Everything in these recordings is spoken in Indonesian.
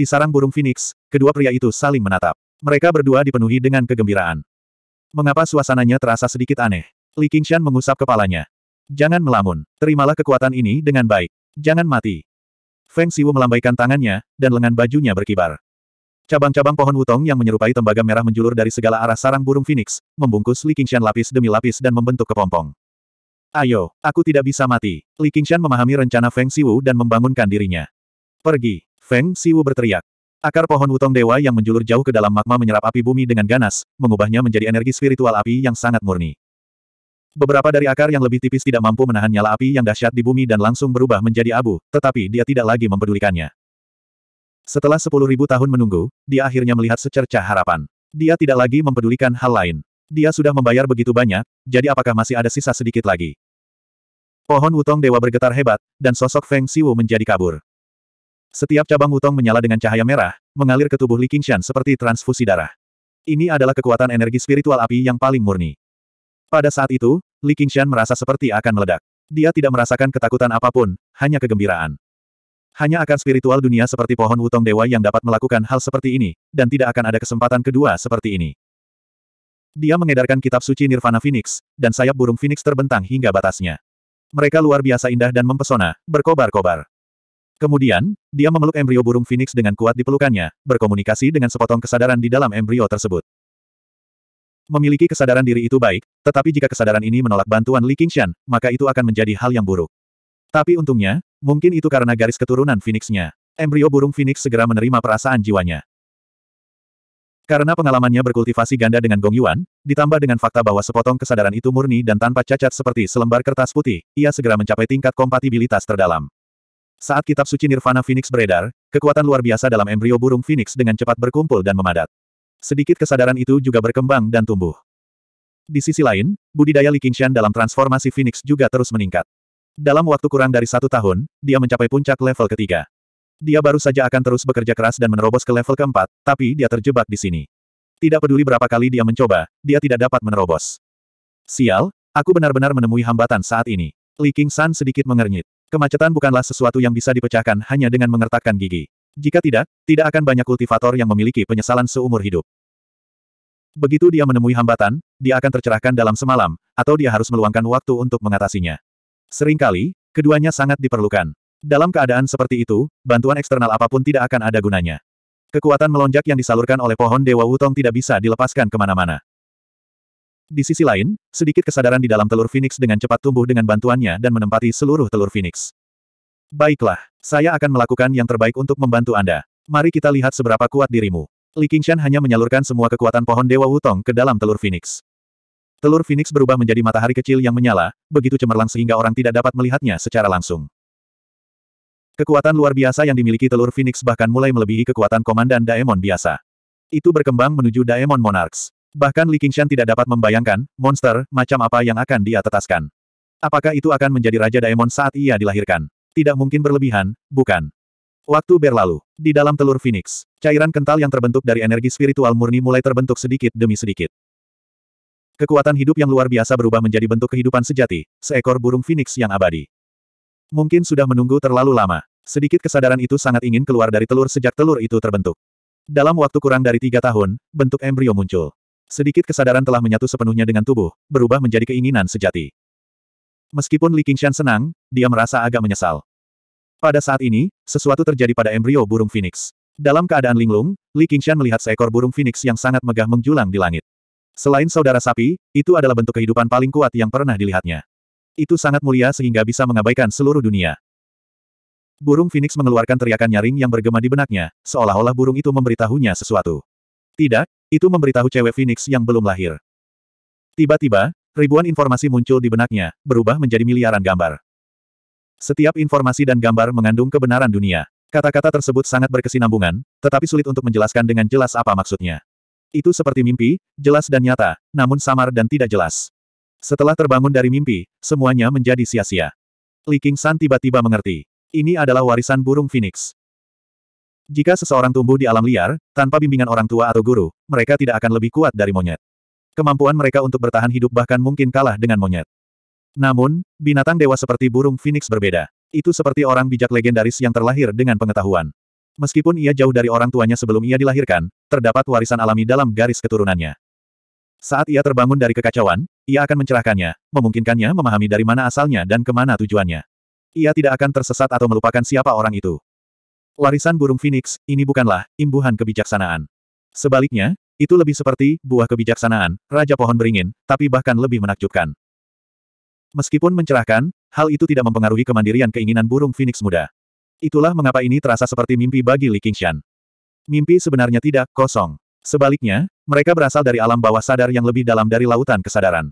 di sarang burung Phoenix, kedua pria itu saling menatap. Mereka berdua dipenuhi dengan kegembiraan. Mengapa suasananya terasa sedikit aneh? Li Qingshan mengusap kepalanya. Jangan melamun, terimalah kekuatan ini dengan baik. Jangan mati. Feng Siwu melambaikan tangannya, dan lengan bajunya berkibar. Cabang-cabang pohon wutong yang menyerupai tembaga merah menjulur dari segala arah sarang burung Phoenix, membungkus Li Qingshan lapis demi lapis dan membentuk kepompong. Ayo, aku tidak bisa mati. Li Qingshan memahami rencana Feng Siwu dan membangunkan dirinya. Pergi. Feng Siwu berteriak. Akar pohon wutong dewa yang menjulur jauh ke dalam magma menyerap api bumi dengan ganas, mengubahnya menjadi energi spiritual api yang sangat murni. Beberapa dari akar yang lebih tipis tidak mampu menahan nyala api yang dahsyat di bumi dan langsung berubah menjadi abu, tetapi dia tidak lagi mempedulikannya. Setelah sepuluh ribu tahun menunggu, dia akhirnya melihat secerca harapan. Dia tidak lagi mempedulikan hal lain. Dia sudah membayar begitu banyak, jadi apakah masih ada sisa sedikit lagi? Pohon wutong dewa bergetar hebat, dan sosok Feng Siwu menjadi kabur. Setiap cabang wutong menyala dengan cahaya merah, mengalir ke tubuh Li Qingshan seperti transfusi darah. Ini adalah kekuatan energi spiritual api yang paling murni. Pada saat itu, Li Qingshan merasa seperti akan meledak. Dia tidak merasakan ketakutan apapun, hanya kegembiraan. Hanya akan spiritual dunia seperti pohon wutong dewa yang dapat melakukan hal seperti ini, dan tidak akan ada kesempatan kedua seperti ini. Dia mengedarkan kitab suci Nirvana Phoenix, dan sayap burung Phoenix terbentang hingga batasnya. Mereka luar biasa indah dan mempesona, berkobar-kobar. Kemudian, dia memeluk embrio burung phoenix dengan kuat di pelukannya, berkomunikasi dengan sepotong kesadaran di dalam embrio tersebut. Memiliki kesadaran diri itu baik, tetapi jika kesadaran ini menolak bantuan Li Qingshan, maka itu akan menjadi hal yang buruk. Tapi untungnya, mungkin itu karena garis keturunan Phoenix-nya. Embrio burung Phoenix segera menerima perasaan jiwanya. Karena pengalamannya berkultivasi ganda dengan Gong Yuan, ditambah dengan fakta bahwa sepotong kesadaran itu murni dan tanpa cacat seperti selembar kertas putih, ia segera mencapai tingkat kompatibilitas terdalam. Saat kitab suci Nirvana Phoenix beredar, kekuatan luar biasa dalam embrio burung Phoenix dengan cepat berkumpul dan memadat. Sedikit kesadaran itu juga berkembang dan tumbuh. Di sisi lain, budidaya Li Qingshan dalam transformasi Phoenix juga terus meningkat. Dalam waktu kurang dari satu tahun, dia mencapai puncak level ketiga. Dia baru saja akan terus bekerja keras dan menerobos ke level keempat, tapi dia terjebak di sini. Tidak peduli berapa kali dia mencoba, dia tidak dapat menerobos. Sial, aku benar-benar menemui hambatan saat ini. Li Qingshan sedikit mengernyit. Kemacetan bukanlah sesuatu yang bisa dipecahkan hanya dengan mengertakkan gigi. Jika tidak, tidak akan banyak kultivator yang memiliki penyesalan seumur hidup. Begitu dia menemui hambatan, dia akan tercerahkan dalam semalam, atau dia harus meluangkan waktu untuk mengatasinya. Seringkali, keduanya sangat diperlukan. Dalam keadaan seperti itu, bantuan eksternal apapun tidak akan ada gunanya. Kekuatan melonjak yang disalurkan oleh pohon Dewa Wutong tidak bisa dilepaskan kemana-mana. Di sisi lain, sedikit kesadaran di dalam telur Phoenix dengan cepat tumbuh dengan bantuannya dan menempati seluruh telur Phoenix. Baiklah, saya akan melakukan yang terbaik untuk membantu Anda. Mari kita lihat seberapa kuat dirimu. Li Qingshan hanya menyalurkan semua kekuatan pohon Dewa Wutong ke dalam telur Phoenix. Telur Phoenix berubah menjadi matahari kecil yang menyala, begitu cemerlang sehingga orang tidak dapat melihatnya secara langsung. Kekuatan luar biasa yang dimiliki telur Phoenix bahkan mulai melebihi kekuatan komandan Daemon biasa. Itu berkembang menuju Daemon Monarchs. Bahkan Li Qingshan tidak dapat membayangkan, monster, macam apa yang akan dia tetaskan. Apakah itu akan menjadi Raja Daemon saat ia dilahirkan? Tidak mungkin berlebihan, bukan? Waktu berlalu. Di dalam telur Phoenix, cairan kental yang terbentuk dari energi spiritual murni mulai terbentuk sedikit demi sedikit. Kekuatan hidup yang luar biasa berubah menjadi bentuk kehidupan sejati, seekor burung Phoenix yang abadi. Mungkin sudah menunggu terlalu lama. Sedikit kesadaran itu sangat ingin keluar dari telur sejak telur itu terbentuk. Dalam waktu kurang dari tiga tahun, bentuk embrio muncul. Sedikit kesadaran telah menyatu sepenuhnya dengan tubuh, berubah menjadi keinginan sejati. Meskipun Li Qingshan senang, dia merasa agak menyesal. Pada saat ini, sesuatu terjadi pada embrio burung phoenix. Dalam keadaan linglung, Li Qingshan melihat seekor burung phoenix yang sangat megah menjulang di langit. Selain saudara sapi, itu adalah bentuk kehidupan paling kuat yang pernah dilihatnya. Itu sangat mulia sehingga bisa mengabaikan seluruh dunia. Burung phoenix mengeluarkan teriakan nyaring yang bergema di benaknya, seolah-olah burung itu memberitahunya sesuatu. Tidak, itu memberitahu cewek Phoenix yang belum lahir. Tiba-tiba, ribuan informasi muncul di benaknya, berubah menjadi miliaran gambar. Setiap informasi dan gambar mengandung kebenaran dunia. Kata-kata tersebut sangat berkesinambungan, tetapi sulit untuk menjelaskan dengan jelas apa maksudnya. Itu seperti mimpi, jelas dan nyata, namun samar dan tidak jelas. Setelah terbangun dari mimpi, semuanya menjadi sia-sia. Li King San tiba-tiba mengerti. Ini adalah warisan burung Phoenix. Jika seseorang tumbuh di alam liar, tanpa bimbingan orang tua atau guru, mereka tidak akan lebih kuat dari monyet. Kemampuan mereka untuk bertahan hidup bahkan mungkin kalah dengan monyet. Namun, binatang dewa seperti burung phoenix berbeda. Itu seperti orang bijak legendaris yang terlahir dengan pengetahuan. Meskipun ia jauh dari orang tuanya sebelum ia dilahirkan, terdapat warisan alami dalam garis keturunannya. Saat ia terbangun dari kekacauan, ia akan mencerahkannya, memungkinkannya memahami dari mana asalnya dan kemana tujuannya. Ia tidak akan tersesat atau melupakan siapa orang itu warisan burung phoenix, ini bukanlah imbuhan kebijaksanaan. Sebaliknya, itu lebih seperti buah kebijaksanaan, Raja Pohon Beringin, tapi bahkan lebih menakjubkan. Meskipun mencerahkan, hal itu tidak mempengaruhi kemandirian keinginan burung phoenix muda. Itulah mengapa ini terasa seperti mimpi bagi Li Qingshan. Mimpi sebenarnya tidak kosong. Sebaliknya, mereka berasal dari alam bawah sadar yang lebih dalam dari lautan kesadaran.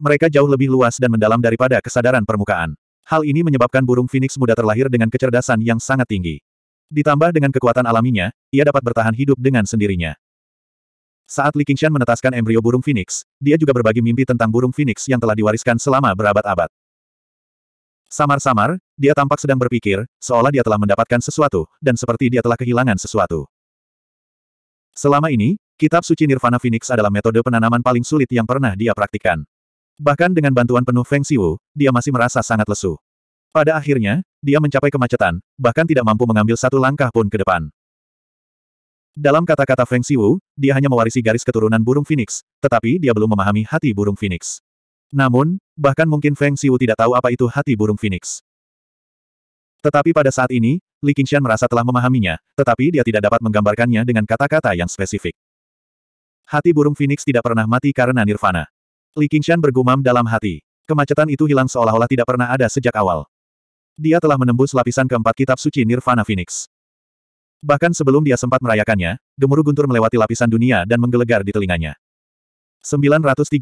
Mereka jauh lebih luas dan mendalam daripada kesadaran permukaan. Hal ini menyebabkan burung phoenix muda terlahir dengan kecerdasan yang sangat tinggi. Ditambah dengan kekuatan alaminya, ia dapat bertahan hidup dengan sendirinya. Saat Li Qingshan menetaskan embrio burung phoenix, dia juga berbagi mimpi tentang burung phoenix yang telah diwariskan selama berabad-abad. Samar-samar, dia tampak sedang berpikir, seolah dia telah mendapatkan sesuatu, dan seperti dia telah kehilangan sesuatu. Selama ini, kitab suci Nirvana Phoenix adalah metode penanaman paling sulit yang pernah dia praktikkan. Bahkan dengan bantuan penuh Feng Siwu, dia masih merasa sangat lesu. Pada akhirnya, dia mencapai kemacetan, bahkan tidak mampu mengambil satu langkah pun ke depan. Dalam kata-kata Feng Siwu, dia hanya mewarisi garis keturunan burung Phoenix, tetapi dia belum memahami hati burung Phoenix. Namun, bahkan mungkin Feng Siwu tidak tahu apa itu hati burung Phoenix. Tetapi pada saat ini, Li Qingxian merasa telah memahaminya, tetapi dia tidak dapat menggambarkannya dengan kata-kata yang spesifik. Hati burung Phoenix tidak pernah mati karena nirvana. Li Qingxian bergumam dalam hati. Kemacetan itu hilang seolah-olah tidak pernah ada sejak awal. Dia telah menembus lapisan keempat kitab suci Nirvana Phoenix. Bahkan sebelum dia sempat merayakannya, gemuruh guntur melewati lapisan dunia dan menggelegar di telinganya. 932.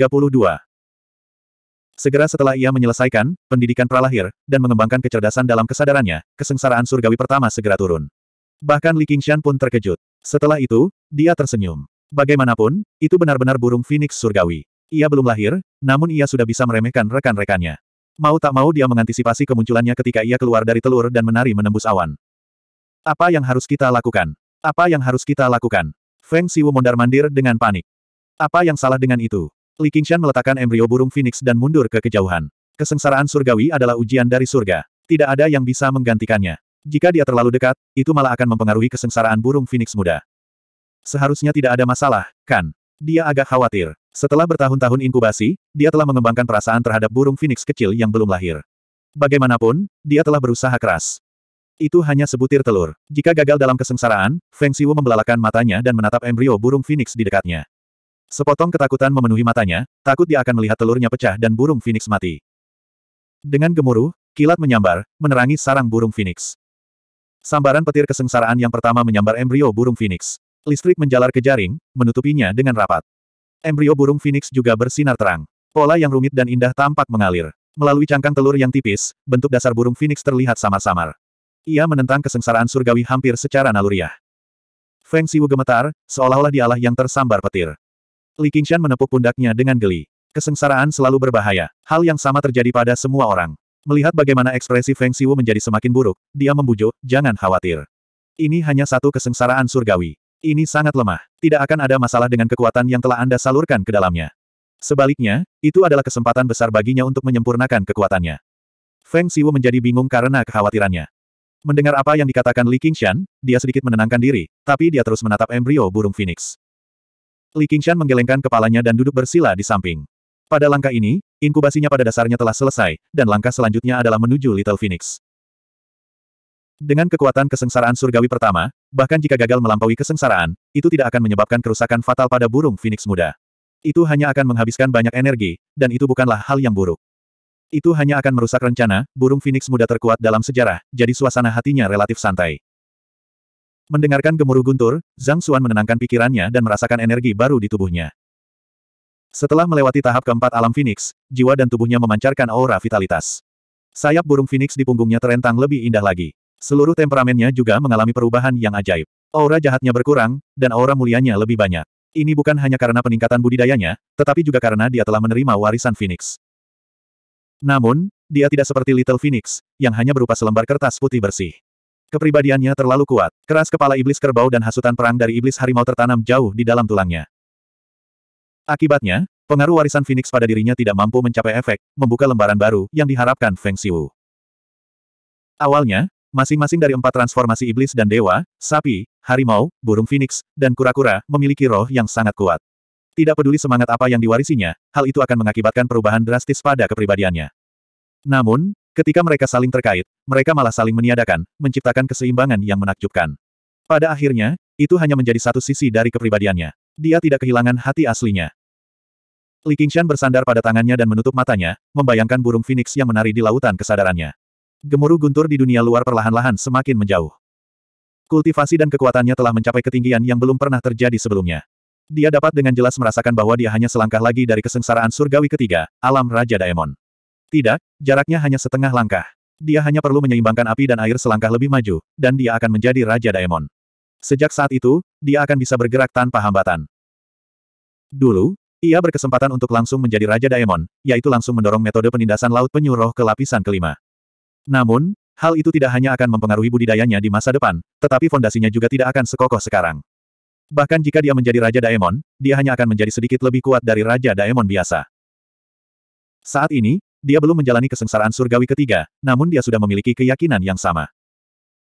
Segera setelah ia menyelesaikan pendidikan pralahir dan mengembangkan kecerdasan dalam kesadarannya, kesengsaraan surgawi pertama segera turun. Bahkan Li Qingshan pun terkejut. Setelah itu, dia tersenyum. Bagaimanapun, itu benar-benar burung phoenix surgawi. Ia belum lahir, namun ia sudah bisa meremehkan rekan-rekannya. Mau tak mau dia mengantisipasi kemunculannya ketika ia keluar dari telur dan menari menembus awan. Apa yang harus kita lakukan? Apa yang harus kita lakukan? Feng Siwu mondar-mandir dengan panik. Apa yang salah dengan itu? Li Qingshan meletakkan embrio burung phoenix dan mundur ke kejauhan. Kesengsaraan surgawi adalah ujian dari surga. Tidak ada yang bisa menggantikannya. Jika dia terlalu dekat, itu malah akan mempengaruhi kesengsaraan burung phoenix muda. Seharusnya tidak ada masalah, kan? Dia agak khawatir. Setelah bertahun-tahun inkubasi, dia telah mengembangkan perasaan terhadap burung phoenix kecil yang belum lahir. Bagaimanapun, dia telah berusaha keras. Itu hanya sebutir telur. Jika gagal dalam kesengsaraan, Feng Xiu membelalakan matanya dan menatap embrio burung phoenix di dekatnya. Sepotong ketakutan memenuhi matanya, takut dia akan melihat telurnya pecah dan burung phoenix mati. Dengan gemuruh, kilat menyambar, menerangi sarang burung phoenix. Sambaran petir kesengsaraan yang pertama menyambar embrio burung phoenix. Listrik menjalar ke jaring, menutupinya dengan rapat. Embrio burung phoenix juga bersinar terang. Pola yang rumit dan indah tampak mengalir. Melalui cangkang telur yang tipis, bentuk dasar burung phoenix terlihat samar-samar. Ia menentang kesengsaraan surgawi hampir secara naluriah. Feng Siwu gemetar, seolah-olah dialah yang tersambar petir. Li Qingshan menepuk pundaknya dengan geli. Kesengsaraan selalu berbahaya. Hal yang sama terjadi pada semua orang. Melihat bagaimana ekspresi Feng Siwu menjadi semakin buruk, dia membujuk, jangan khawatir. Ini hanya satu kesengsaraan surgawi. Ini sangat lemah. Tidak akan ada masalah dengan kekuatan yang telah Anda salurkan ke dalamnya. Sebaliknya, itu adalah kesempatan besar baginya untuk menyempurnakan kekuatannya. Feng Siwu menjadi bingung karena kekhawatirannya. Mendengar apa yang dikatakan Li Qingshan, dia sedikit menenangkan diri, tapi dia terus menatap embrio burung phoenix. Li Qingshan menggelengkan kepalanya dan duduk bersila di samping. Pada langkah ini, inkubasinya pada dasarnya telah selesai, dan langkah selanjutnya adalah menuju Little Phoenix. Dengan kekuatan kesengsaraan surgawi pertama, bahkan jika gagal melampaui kesengsaraan, itu tidak akan menyebabkan kerusakan fatal pada burung Phoenix muda. Itu hanya akan menghabiskan banyak energi, dan itu bukanlah hal yang buruk. Itu hanya akan merusak rencana, burung Phoenix muda terkuat dalam sejarah, jadi suasana hatinya relatif santai. Mendengarkan gemuruh guntur, Zhang Xuan menenangkan pikirannya dan merasakan energi baru di tubuhnya. Setelah melewati tahap keempat alam Phoenix, jiwa dan tubuhnya memancarkan aura vitalitas. Sayap burung Phoenix di punggungnya terentang lebih indah lagi. Seluruh temperamennya juga mengalami perubahan yang ajaib. Aura jahatnya berkurang, dan aura mulianya lebih banyak. Ini bukan hanya karena peningkatan budidayanya, tetapi juga karena dia telah menerima warisan Phoenix. Namun, dia tidak seperti Little Phoenix, yang hanya berupa selembar kertas putih bersih. Kepribadiannya terlalu kuat, keras kepala iblis kerbau dan hasutan perang dari iblis harimau tertanam jauh di dalam tulangnya. Akibatnya, pengaruh warisan Phoenix pada dirinya tidak mampu mencapai efek, membuka lembaran baru yang diharapkan Feng Xiu. Awalnya, Masing-masing dari empat transformasi iblis dan dewa, sapi, harimau, burung phoenix, dan kura-kura, memiliki roh yang sangat kuat. Tidak peduli semangat apa yang diwarisinya, hal itu akan mengakibatkan perubahan drastis pada kepribadiannya. Namun, ketika mereka saling terkait, mereka malah saling meniadakan, menciptakan keseimbangan yang menakjubkan. Pada akhirnya, itu hanya menjadi satu sisi dari kepribadiannya. Dia tidak kehilangan hati aslinya. Li Qingshan bersandar pada tangannya dan menutup matanya, membayangkan burung phoenix yang menari di lautan kesadarannya gemuruh guntur di dunia luar perlahan-lahan semakin menjauh. Kultivasi dan kekuatannya telah mencapai ketinggian yang belum pernah terjadi sebelumnya. Dia dapat dengan jelas merasakan bahwa dia hanya selangkah lagi dari kesengsaraan surgawi ketiga, alam Raja Daemon. Tidak, jaraknya hanya setengah langkah. Dia hanya perlu menyeimbangkan api dan air selangkah lebih maju, dan dia akan menjadi Raja Daemon. Sejak saat itu, dia akan bisa bergerak tanpa hambatan. Dulu, ia berkesempatan untuk langsung menjadi Raja Daemon, yaitu langsung mendorong metode penindasan laut penyuruh ke lapisan kelima. Namun, hal itu tidak hanya akan mempengaruhi budidayanya di masa depan, tetapi fondasinya juga tidak akan sekokoh sekarang. Bahkan jika dia menjadi Raja Daemon, dia hanya akan menjadi sedikit lebih kuat dari Raja Daemon biasa. Saat ini, dia belum menjalani kesengsaraan surgawi ketiga, namun dia sudah memiliki keyakinan yang sama.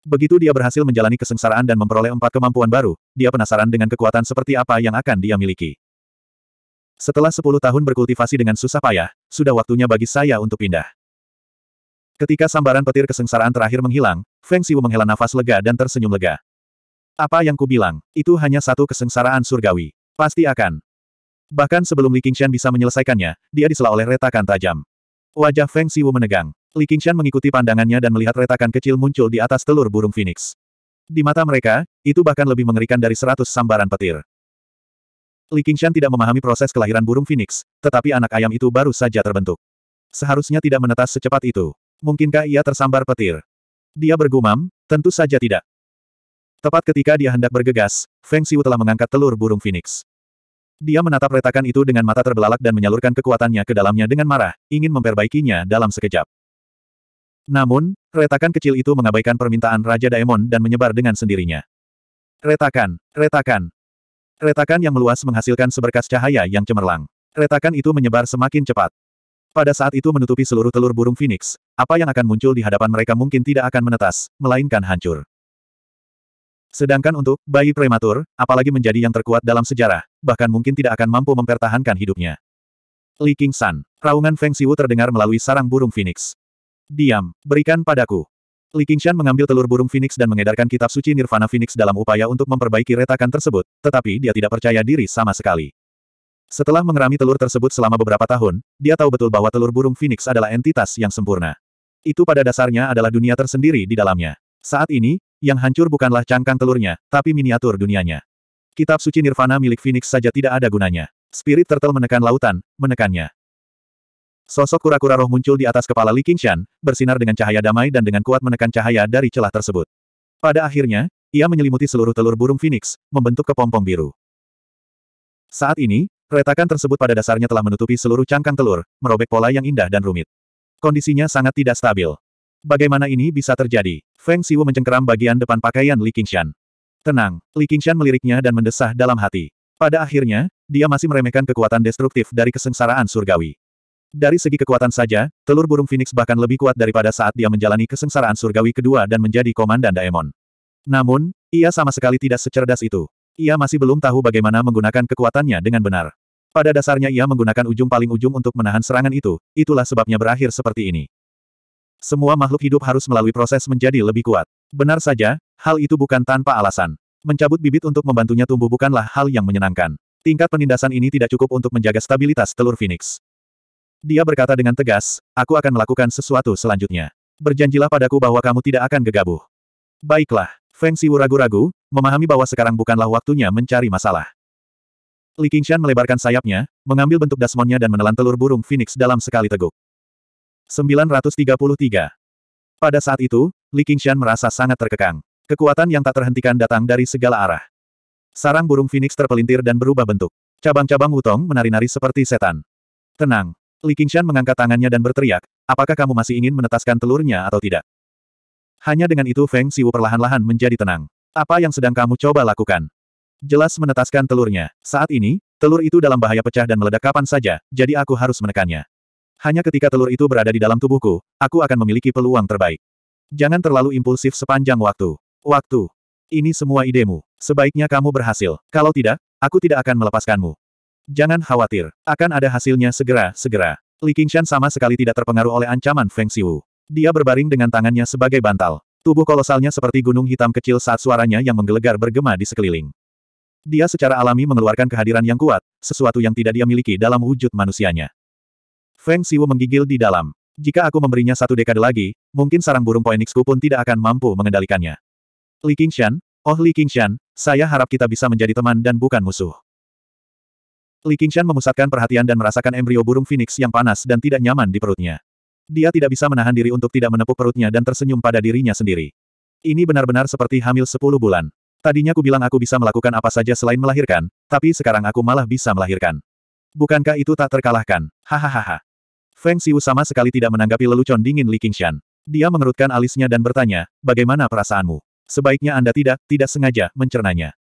Begitu dia berhasil menjalani kesengsaraan dan memperoleh empat kemampuan baru, dia penasaran dengan kekuatan seperti apa yang akan dia miliki. Setelah sepuluh tahun berkultivasi dengan susah payah, sudah waktunya bagi saya untuk pindah. Ketika sambaran petir kesengsaraan terakhir menghilang, Feng Xiu menghela nafas lega dan tersenyum lega. Apa yang kubilang, itu hanya satu kesengsaraan surgawi. Pasti akan. Bahkan sebelum Li Qingshan bisa menyelesaikannya, dia disela oleh retakan tajam. Wajah Feng Xiu menegang. Li Qingshan mengikuti pandangannya dan melihat retakan kecil muncul di atas telur burung phoenix. Di mata mereka, itu bahkan lebih mengerikan dari seratus sambaran petir. Li Qingshan tidak memahami proses kelahiran burung phoenix, tetapi anak ayam itu baru saja terbentuk. Seharusnya tidak menetas secepat itu. Mungkinkah ia tersambar petir? Dia bergumam, tentu saja tidak. Tepat ketika dia hendak bergegas, Feng Xiu telah mengangkat telur burung phoenix. Dia menatap retakan itu dengan mata terbelalak dan menyalurkan kekuatannya ke dalamnya dengan marah, ingin memperbaikinya dalam sekejap. Namun, retakan kecil itu mengabaikan permintaan Raja Daemon dan menyebar dengan sendirinya. Retakan, retakan. Retakan yang meluas menghasilkan seberkas cahaya yang cemerlang. Retakan itu menyebar semakin cepat. Pada saat itu menutupi seluruh telur burung Phoenix, apa yang akan muncul di hadapan mereka mungkin tidak akan menetas, melainkan hancur. Sedangkan untuk bayi prematur, apalagi menjadi yang terkuat dalam sejarah, bahkan mungkin tidak akan mampu mempertahankan hidupnya. Li King San, raungan Feng Siwu terdengar melalui sarang burung Phoenix. Diam, berikan padaku. Li Qingshan mengambil telur burung Phoenix dan mengedarkan kitab suci Nirvana Phoenix dalam upaya untuk memperbaiki retakan tersebut, tetapi dia tidak percaya diri sama sekali. Setelah mengerami telur tersebut selama beberapa tahun, dia tahu betul bahwa telur burung Phoenix adalah entitas yang sempurna. Itu pada dasarnya adalah dunia tersendiri di dalamnya. Saat ini, yang hancur bukanlah cangkang telurnya, tapi miniatur dunianya. Kitab suci Nirvana milik Phoenix saja tidak ada gunanya. Spirit Turtle menekan lautan, menekannya. Sosok kura-kura roh muncul di atas kepala Li Qingshan, bersinar dengan cahaya damai dan dengan kuat menekan cahaya dari celah tersebut. Pada akhirnya, ia menyelimuti seluruh telur burung Phoenix, membentuk kepompong biru. Saat ini, Retakan tersebut pada dasarnya telah menutupi seluruh cangkang telur, merobek pola yang indah dan rumit. Kondisinya sangat tidak stabil. Bagaimana ini bisa terjadi? Feng Siwu mencengkeram bagian depan pakaian Li Qingshan. Tenang, Li Qingshan meliriknya dan mendesah dalam hati. Pada akhirnya, dia masih meremehkan kekuatan destruktif dari kesengsaraan surgawi. Dari segi kekuatan saja, telur burung Phoenix bahkan lebih kuat daripada saat dia menjalani kesengsaraan surgawi kedua dan menjadi komandan Daemon. Namun, ia sama sekali tidak secerdas itu. Ia masih belum tahu bagaimana menggunakan kekuatannya dengan benar. Pada dasarnya ia menggunakan ujung paling ujung untuk menahan serangan itu, itulah sebabnya berakhir seperti ini. Semua makhluk hidup harus melalui proses menjadi lebih kuat. Benar saja, hal itu bukan tanpa alasan. Mencabut bibit untuk membantunya tumbuh bukanlah hal yang menyenangkan. Tingkat penindasan ini tidak cukup untuk menjaga stabilitas telur Phoenix. Dia berkata dengan tegas, aku akan melakukan sesuatu selanjutnya. Berjanjilah padaku bahwa kamu tidak akan gegabah. Baiklah, Feng Siwu ragu-ragu, memahami bahwa sekarang bukanlah waktunya mencari masalah. Li Qingshan melebarkan sayapnya, mengambil bentuk dasmonnya dan menelan telur burung phoenix dalam sekali teguk. 933. Pada saat itu, Li Qingshan merasa sangat terkekang. Kekuatan yang tak terhentikan datang dari segala arah. Sarang burung phoenix terpelintir dan berubah bentuk. Cabang-cabang wutong menari-nari seperti setan. Tenang. Li Qingshan mengangkat tangannya dan berteriak, apakah kamu masih ingin menetaskan telurnya atau tidak? Hanya dengan itu Feng Siwu perlahan-lahan menjadi tenang. Apa yang sedang kamu coba lakukan? Jelas menetaskan telurnya. Saat ini, telur itu dalam bahaya pecah dan meledak kapan saja, jadi aku harus menekannya. Hanya ketika telur itu berada di dalam tubuhku, aku akan memiliki peluang terbaik. Jangan terlalu impulsif sepanjang waktu. Waktu. Ini semua idemu. Sebaiknya kamu berhasil. Kalau tidak, aku tidak akan melepaskanmu. Jangan khawatir. Akan ada hasilnya segera-segera. Li Qingshan sama sekali tidak terpengaruh oleh ancaman Feng Xiu. Dia berbaring dengan tangannya sebagai bantal. Tubuh kolosalnya seperti gunung hitam kecil saat suaranya yang menggelegar bergema di sekeliling. Dia secara alami mengeluarkan kehadiran yang kuat, sesuatu yang tidak dia miliki dalam wujud manusianya. Feng Siwu menggigil di dalam. Jika aku memberinya satu dekade lagi, mungkin sarang burung Poenixku pun tidak akan mampu mengendalikannya. Li Qingshan, oh Li Qingshan, saya harap kita bisa menjadi teman dan bukan musuh. Li Qingshan memusatkan perhatian dan merasakan embrio burung phoenix yang panas dan tidak nyaman di perutnya. Dia tidak bisa menahan diri untuk tidak menepuk perutnya dan tersenyum pada dirinya sendiri. Ini benar-benar seperti hamil sepuluh bulan. Tadinya ku bilang aku bisa melakukan apa saja selain melahirkan, tapi sekarang aku malah bisa melahirkan. Bukankah itu tak terkalahkan? Hahaha. Feng Xiu sama sekali tidak menanggapi lelucon dingin Li Qingshan. Dia mengerutkan alisnya dan bertanya, bagaimana perasaanmu? Sebaiknya Anda tidak, tidak sengaja, mencernanya.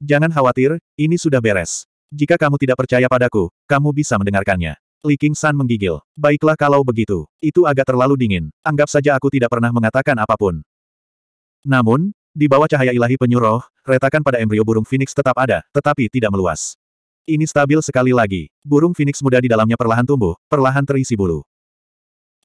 Jangan khawatir, ini sudah beres. Jika kamu tidak percaya padaku, kamu bisa mendengarkannya. Li Qingshan menggigil. Baiklah kalau begitu. Itu agak terlalu dingin. Anggap saja aku tidak pernah mengatakan apapun. Namun, di bawah cahaya ilahi penyuruh, retakan pada embrio burung phoenix tetap ada, tetapi tidak meluas. Ini stabil sekali lagi. Burung phoenix muda di dalamnya perlahan tumbuh, perlahan terisi bulu.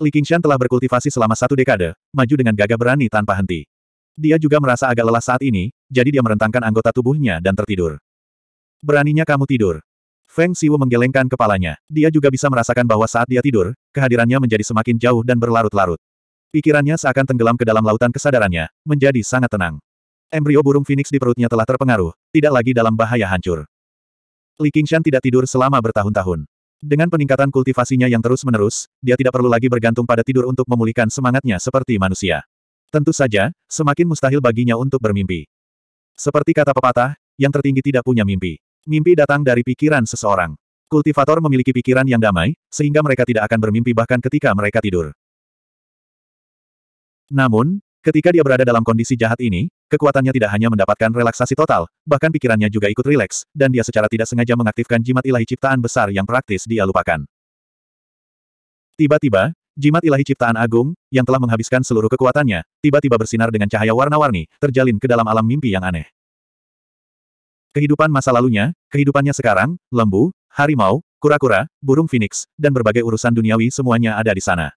Li Qingshan telah berkultivasi selama satu dekade, maju dengan gagah berani tanpa henti. Dia juga merasa agak lelah saat ini, jadi dia merentangkan anggota tubuhnya dan tertidur. Beraninya kamu tidur. Feng Siwu menggelengkan kepalanya. Dia juga bisa merasakan bahwa saat dia tidur, kehadirannya menjadi semakin jauh dan berlarut-larut. Pikirannya seakan tenggelam ke dalam lautan kesadarannya, menjadi sangat tenang. Embrio burung Phoenix di perutnya telah terpengaruh, tidak lagi dalam bahaya hancur. Li Qingshan tidak tidur selama bertahun-tahun. Dengan peningkatan kultivasinya yang terus-menerus, dia tidak perlu lagi bergantung pada tidur untuk memulihkan semangatnya seperti manusia. Tentu saja, semakin mustahil baginya untuk bermimpi. Seperti kata pepatah, yang tertinggi tidak punya mimpi. Mimpi datang dari pikiran seseorang. Kultivator memiliki pikiran yang damai, sehingga mereka tidak akan bermimpi bahkan ketika mereka tidur. Namun, ketika dia berada dalam kondisi jahat ini, kekuatannya tidak hanya mendapatkan relaksasi total, bahkan pikirannya juga ikut rileks, dan dia secara tidak sengaja mengaktifkan jimat ilahi ciptaan besar yang praktis dia lupakan. Tiba-tiba, jimat ilahi ciptaan agung, yang telah menghabiskan seluruh kekuatannya, tiba-tiba bersinar dengan cahaya warna-warni, terjalin ke dalam alam mimpi yang aneh. Kehidupan masa lalunya, kehidupannya sekarang, lembu, harimau, kura-kura, burung phoenix, dan berbagai urusan duniawi semuanya ada di sana.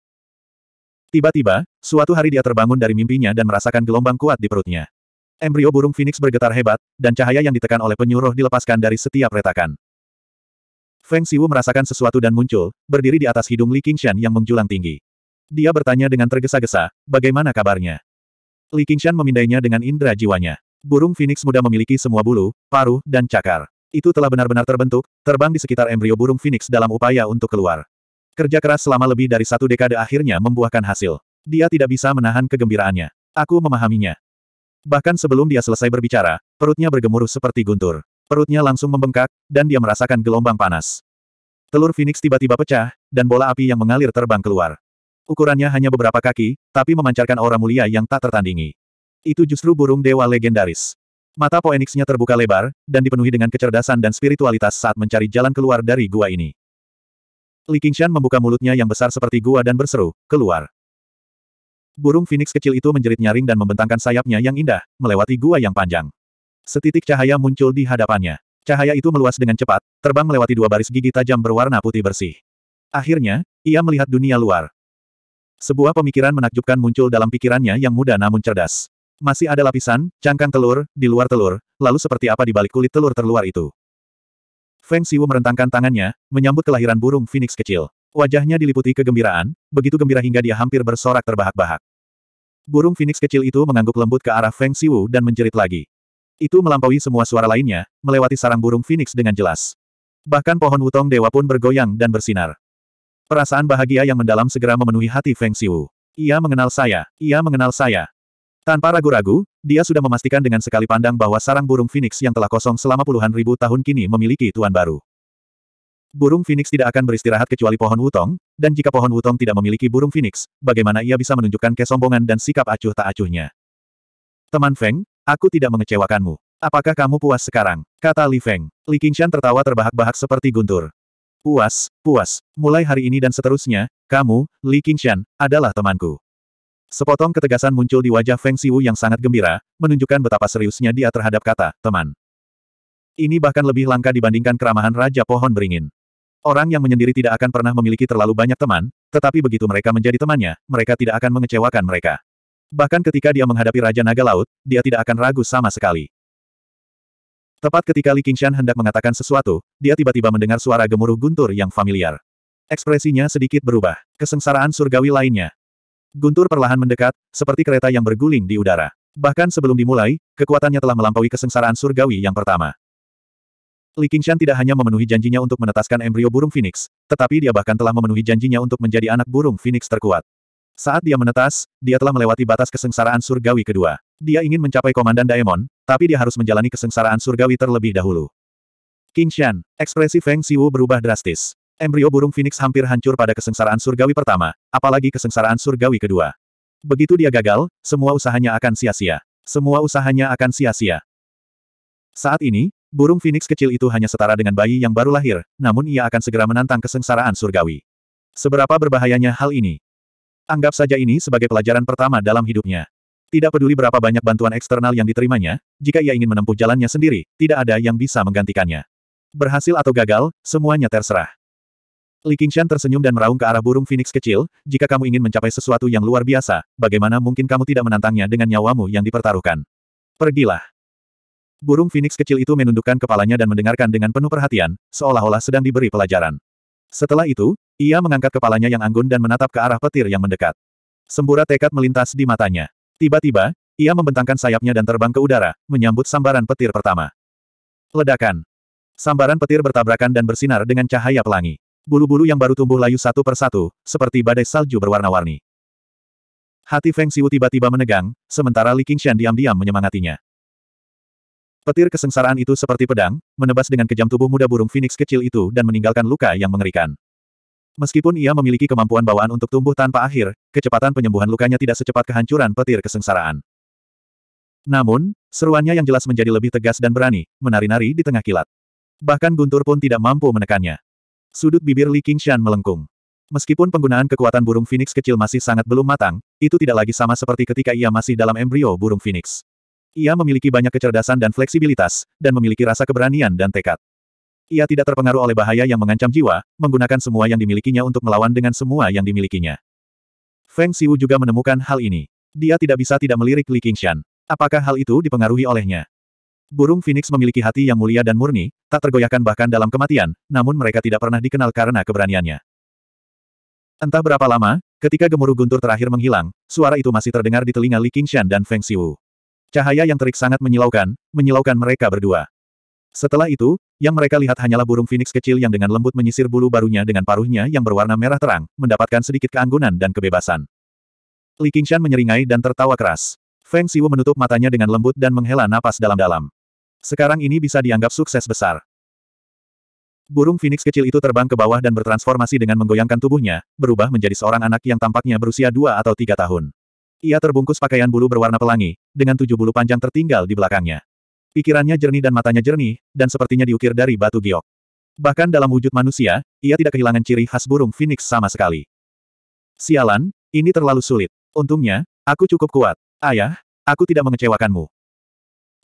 Tiba-tiba, suatu hari dia terbangun dari mimpinya dan merasakan gelombang kuat di perutnya. Embrio burung Phoenix bergetar hebat, dan cahaya yang ditekan oleh penyuruh dilepaskan dari setiap retakan. Feng Siwu merasakan sesuatu dan muncul, berdiri di atas hidung Li Qingshan yang menjulang tinggi. Dia bertanya dengan tergesa-gesa, bagaimana kabarnya? Li Qingshan memindainya dengan indera jiwanya. Burung Phoenix muda memiliki semua bulu, paruh, dan cakar. Itu telah benar-benar terbentuk, terbang di sekitar embrio burung Phoenix dalam upaya untuk keluar. Kerja keras selama lebih dari satu dekade akhirnya membuahkan hasil. Dia tidak bisa menahan kegembiraannya. Aku memahaminya. Bahkan sebelum dia selesai berbicara, perutnya bergemuruh seperti guntur. Perutnya langsung membengkak, dan dia merasakan gelombang panas. Telur Phoenix tiba-tiba pecah, dan bola api yang mengalir terbang keluar. Ukurannya hanya beberapa kaki, tapi memancarkan aura mulia yang tak tertandingi. Itu justru burung dewa legendaris. Mata Phoenix-nya terbuka lebar, dan dipenuhi dengan kecerdasan dan spiritualitas saat mencari jalan keluar dari gua ini. Li Qingshan membuka mulutnya yang besar seperti gua dan berseru, keluar. Burung Phoenix kecil itu menjerit nyaring dan membentangkan sayapnya yang indah, melewati gua yang panjang. Setitik cahaya muncul di hadapannya. Cahaya itu meluas dengan cepat, terbang melewati dua baris gigi tajam berwarna putih bersih. Akhirnya, ia melihat dunia luar. Sebuah pemikiran menakjubkan muncul dalam pikirannya yang muda namun cerdas. Masih ada lapisan, cangkang telur, di luar telur, lalu seperti apa di balik kulit telur terluar itu. Feng Siwu merentangkan tangannya, menyambut kelahiran burung Phoenix kecil. Wajahnya diliputi kegembiraan, begitu gembira hingga dia hampir bersorak terbahak-bahak. Burung Phoenix kecil itu mengangguk lembut ke arah Feng Siwu dan menjerit lagi. Itu melampaui semua suara lainnya, melewati sarang burung Phoenix dengan jelas. Bahkan pohon utong dewa pun bergoyang dan bersinar. Perasaan bahagia yang mendalam segera memenuhi hati Feng Siwu. Ia mengenal saya, ia mengenal saya. Tanpa ragu-ragu, dia sudah memastikan dengan sekali pandang bahwa sarang burung Phoenix yang telah kosong selama puluhan ribu tahun kini memiliki tuan baru burung Phoenix tidak akan beristirahat kecuali pohon wutong, dan jika pohon wutong tidak memiliki burung Phoenix, bagaimana ia bisa menunjukkan kesombongan dan sikap acuh tak acuhnya? Teman Feng, aku tidak mengecewakanmu. Apakah kamu puas sekarang? Kata Li Feng. Li Qingshan tertawa terbahak-bahak seperti guntur. Puas, puas, mulai hari ini dan seterusnya, kamu, Li Qingshan, adalah temanku. Sepotong ketegasan muncul di wajah Feng Xiu yang sangat gembira, menunjukkan betapa seriusnya dia terhadap kata, teman. Ini bahkan lebih langka dibandingkan keramahan Raja Pohon Beringin. Orang yang menyendiri tidak akan pernah memiliki terlalu banyak teman, tetapi begitu mereka menjadi temannya, mereka tidak akan mengecewakan mereka. Bahkan ketika dia menghadapi Raja Naga Laut, dia tidak akan ragu sama sekali. Tepat ketika Li Qingshan hendak mengatakan sesuatu, dia tiba-tiba mendengar suara gemuruh guntur yang familiar. Ekspresinya sedikit berubah. Kesengsaraan surgawi lainnya. Guntur perlahan mendekat, seperti kereta yang berguling di udara. Bahkan sebelum dimulai, kekuatannya telah melampaui kesengsaraan surgawi yang pertama. Li Qingshan tidak hanya memenuhi janjinya untuk menetaskan embrio burung phoenix, tetapi dia bahkan telah memenuhi janjinya untuk menjadi anak burung phoenix terkuat. Saat dia menetas, dia telah melewati batas kesengsaraan surgawi kedua. Dia ingin mencapai komandan Daemon, tapi dia harus menjalani kesengsaraan surgawi terlebih dahulu. Qingshan, ekspresi Feng Xiu berubah drastis. Embrio burung phoenix hampir hancur pada kesengsaraan surgawi pertama, apalagi kesengsaraan surgawi kedua. Begitu dia gagal, semua usahanya akan sia-sia. Semua usahanya akan sia-sia. Saat ini, Burung Phoenix kecil itu hanya setara dengan bayi yang baru lahir, namun ia akan segera menantang kesengsaraan surgawi. Seberapa berbahayanya hal ini? Anggap saja ini sebagai pelajaran pertama dalam hidupnya. Tidak peduli berapa banyak bantuan eksternal yang diterimanya, jika ia ingin menempuh jalannya sendiri, tidak ada yang bisa menggantikannya. Berhasil atau gagal, semuanya terserah. Li Qingshan tersenyum dan meraung ke arah burung Phoenix kecil, jika kamu ingin mencapai sesuatu yang luar biasa, bagaimana mungkin kamu tidak menantangnya dengan nyawamu yang dipertaruhkan? Pergilah. Burung Phoenix kecil itu menundukkan kepalanya dan mendengarkan dengan penuh perhatian, seolah-olah sedang diberi pelajaran. Setelah itu, ia mengangkat kepalanya yang anggun dan menatap ke arah petir yang mendekat. Sembura tekad melintas di matanya. Tiba-tiba, ia membentangkan sayapnya dan terbang ke udara, menyambut sambaran petir pertama. Ledakan. Sambaran petir bertabrakan dan bersinar dengan cahaya pelangi. Bulu-bulu yang baru tumbuh layu satu persatu, seperti badai salju berwarna-warni. Hati Feng Siu tiba-tiba menegang, sementara Li Qingshan diam-diam menyemangatinya. Petir kesengsaraan itu seperti pedang, menebas dengan kejam tubuh muda burung Phoenix kecil itu dan meninggalkan luka yang mengerikan. Meskipun ia memiliki kemampuan bawaan untuk tumbuh tanpa akhir, kecepatan penyembuhan lukanya tidak secepat kehancuran petir kesengsaraan. Namun, seruannya yang jelas menjadi lebih tegas dan berani, menari-nari di tengah kilat. Bahkan Guntur pun tidak mampu menekannya. Sudut bibir Li Qingshan melengkung. Meskipun penggunaan kekuatan burung Phoenix kecil masih sangat belum matang, itu tidak lagi sama seperti ketika ia masih dalam embrio burung Phoenix. Ia memiliki banyak kecerdasan dan fleksibilitas, dan memiliki rasa keberanian dan tekad. Ia tidak terpengaruh oleh bahaya yang mengancam jiwa, menggunakan semua yang dimilikinya untuk melawan dengan semua yang dimilikinya. Feng Xiu juga menemukan hal ini. Dia tidak bisa tidak melirik Li Qingshan. Apakah hal itu dipengaruhi olehnya? Burung Phoenix memiliki hati yang mulia dan murni, tak tergoyahkan bahkan dalam kematian, namun mereka tidak pernah dikenal karena keberaniannya. Entah berapa lama, ketika gemuruh guntur terakhir menghilang, suara itu masih terdengar di telinga Li Qingshan dan Feng Xiu. Cahaya yang terik sangat menyilaukan, menyilaukan mereka berdua. Setelah itu, yang mereka lihat hanyalah burung phoenix kecil yang dengan lembut menyisir bulu barunya dengan paruhnya yang berwarna merah terang, mendapatkan sedikit keanggunan dan kebebasan. Li Qingshan menyeringai dan tertawa keras. Feng Siwu menutup matanya dengan lembut dan menghela napas dalam-dalam. Sekarang ini bisa dianggap sukses besar. Burung phoenix kecil itu terbang ke bawah dan bertransformasi dengan menggoyangkan tubuhnya, berubah menjadi seorang anak yang tampaknya berusia dua atau tiga tahun. Ia terbungkus pakaian bulu berwarna pelangi, dengan tujuh bulu panjang tertinggal di belakangnya. Pikirannya jernih dan matanya jernih, dan sepertinya diukir dari batu giok. Bahkan dalam wujud manusia, ia tidak kehilangan ciri khas burung phoenix sama sekali. Sialan, ini terlalu sulit. Untungnya, aku cukup kuat. Ayah, aku tidak mengecewakanmu.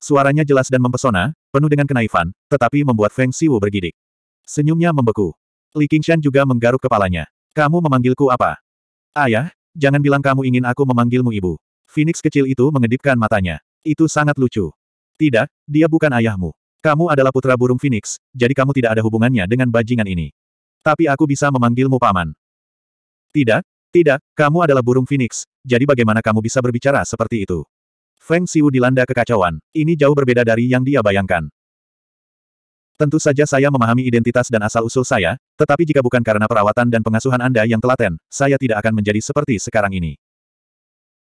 Suaranya jelas dan mempesona, penuh dengan kenaifan, tetapi membuat Feng Siwu bergidik. Senyumnya membeku. Li Qingshan juga menggaruk kepalanya. Kamu memanggilku apa? Ayah, Jangan bilang kamu ingin aku memanggilmu ibu. Phoenix kecil itu mengedipkan matanya. Itu sangat lucu. Tidak, dia bukan ayahmu. Kamu adalah putra burung Phoenix, jadi kamu tidak ada hubungannya dengan bajingan ini. Tapi aku bisa memanggilmu paman. Tidak, tidak, kamu adalah burung Phoenix, jadi bagaimana kamu bisa berbicara seperti itu? Feng Siu dilanda kekacauan. Ini jauh berbeda dari yang dia bayangkan. Tentu saja saya memahami identitas dan asal-usul saya, tetapi jika bukan karena perawatan dan pengasuhan Anda yang telaten, saya tidak akan menjadi seperti sekarang ini.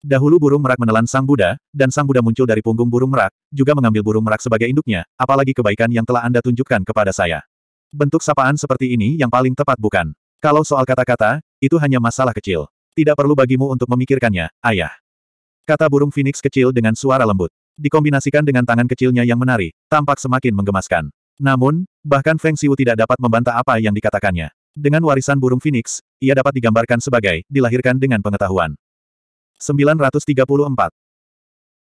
Dahulu burung merak menelan sang Buddha, dan sang Buddha muncul dari punggung burung merak, juga mengambil burung merak sebagai induknya, apalagi kebaikan yang telah Anda tunjukkan kepada saya. Bentuk sapaan seperti ini yang paling tepat bukan? Kalau soal kata-kata, itu hanya masalah kecil. Tidak perlu bagimu untuk memikirkannya, ayah. Kata burung Phoenix kecil dengan suara lembut. Dikombinasikan dengan tangan kecilnya yang menari, tampak semakin menggemaskan. Namun, bahkan Feng Xiu tidak dapat membantah apa yang dikatakannya. Dengan warisan burung Phoenix, ia dapat digambarkan sebagai dilahirkan dengan pengetahuan. 934.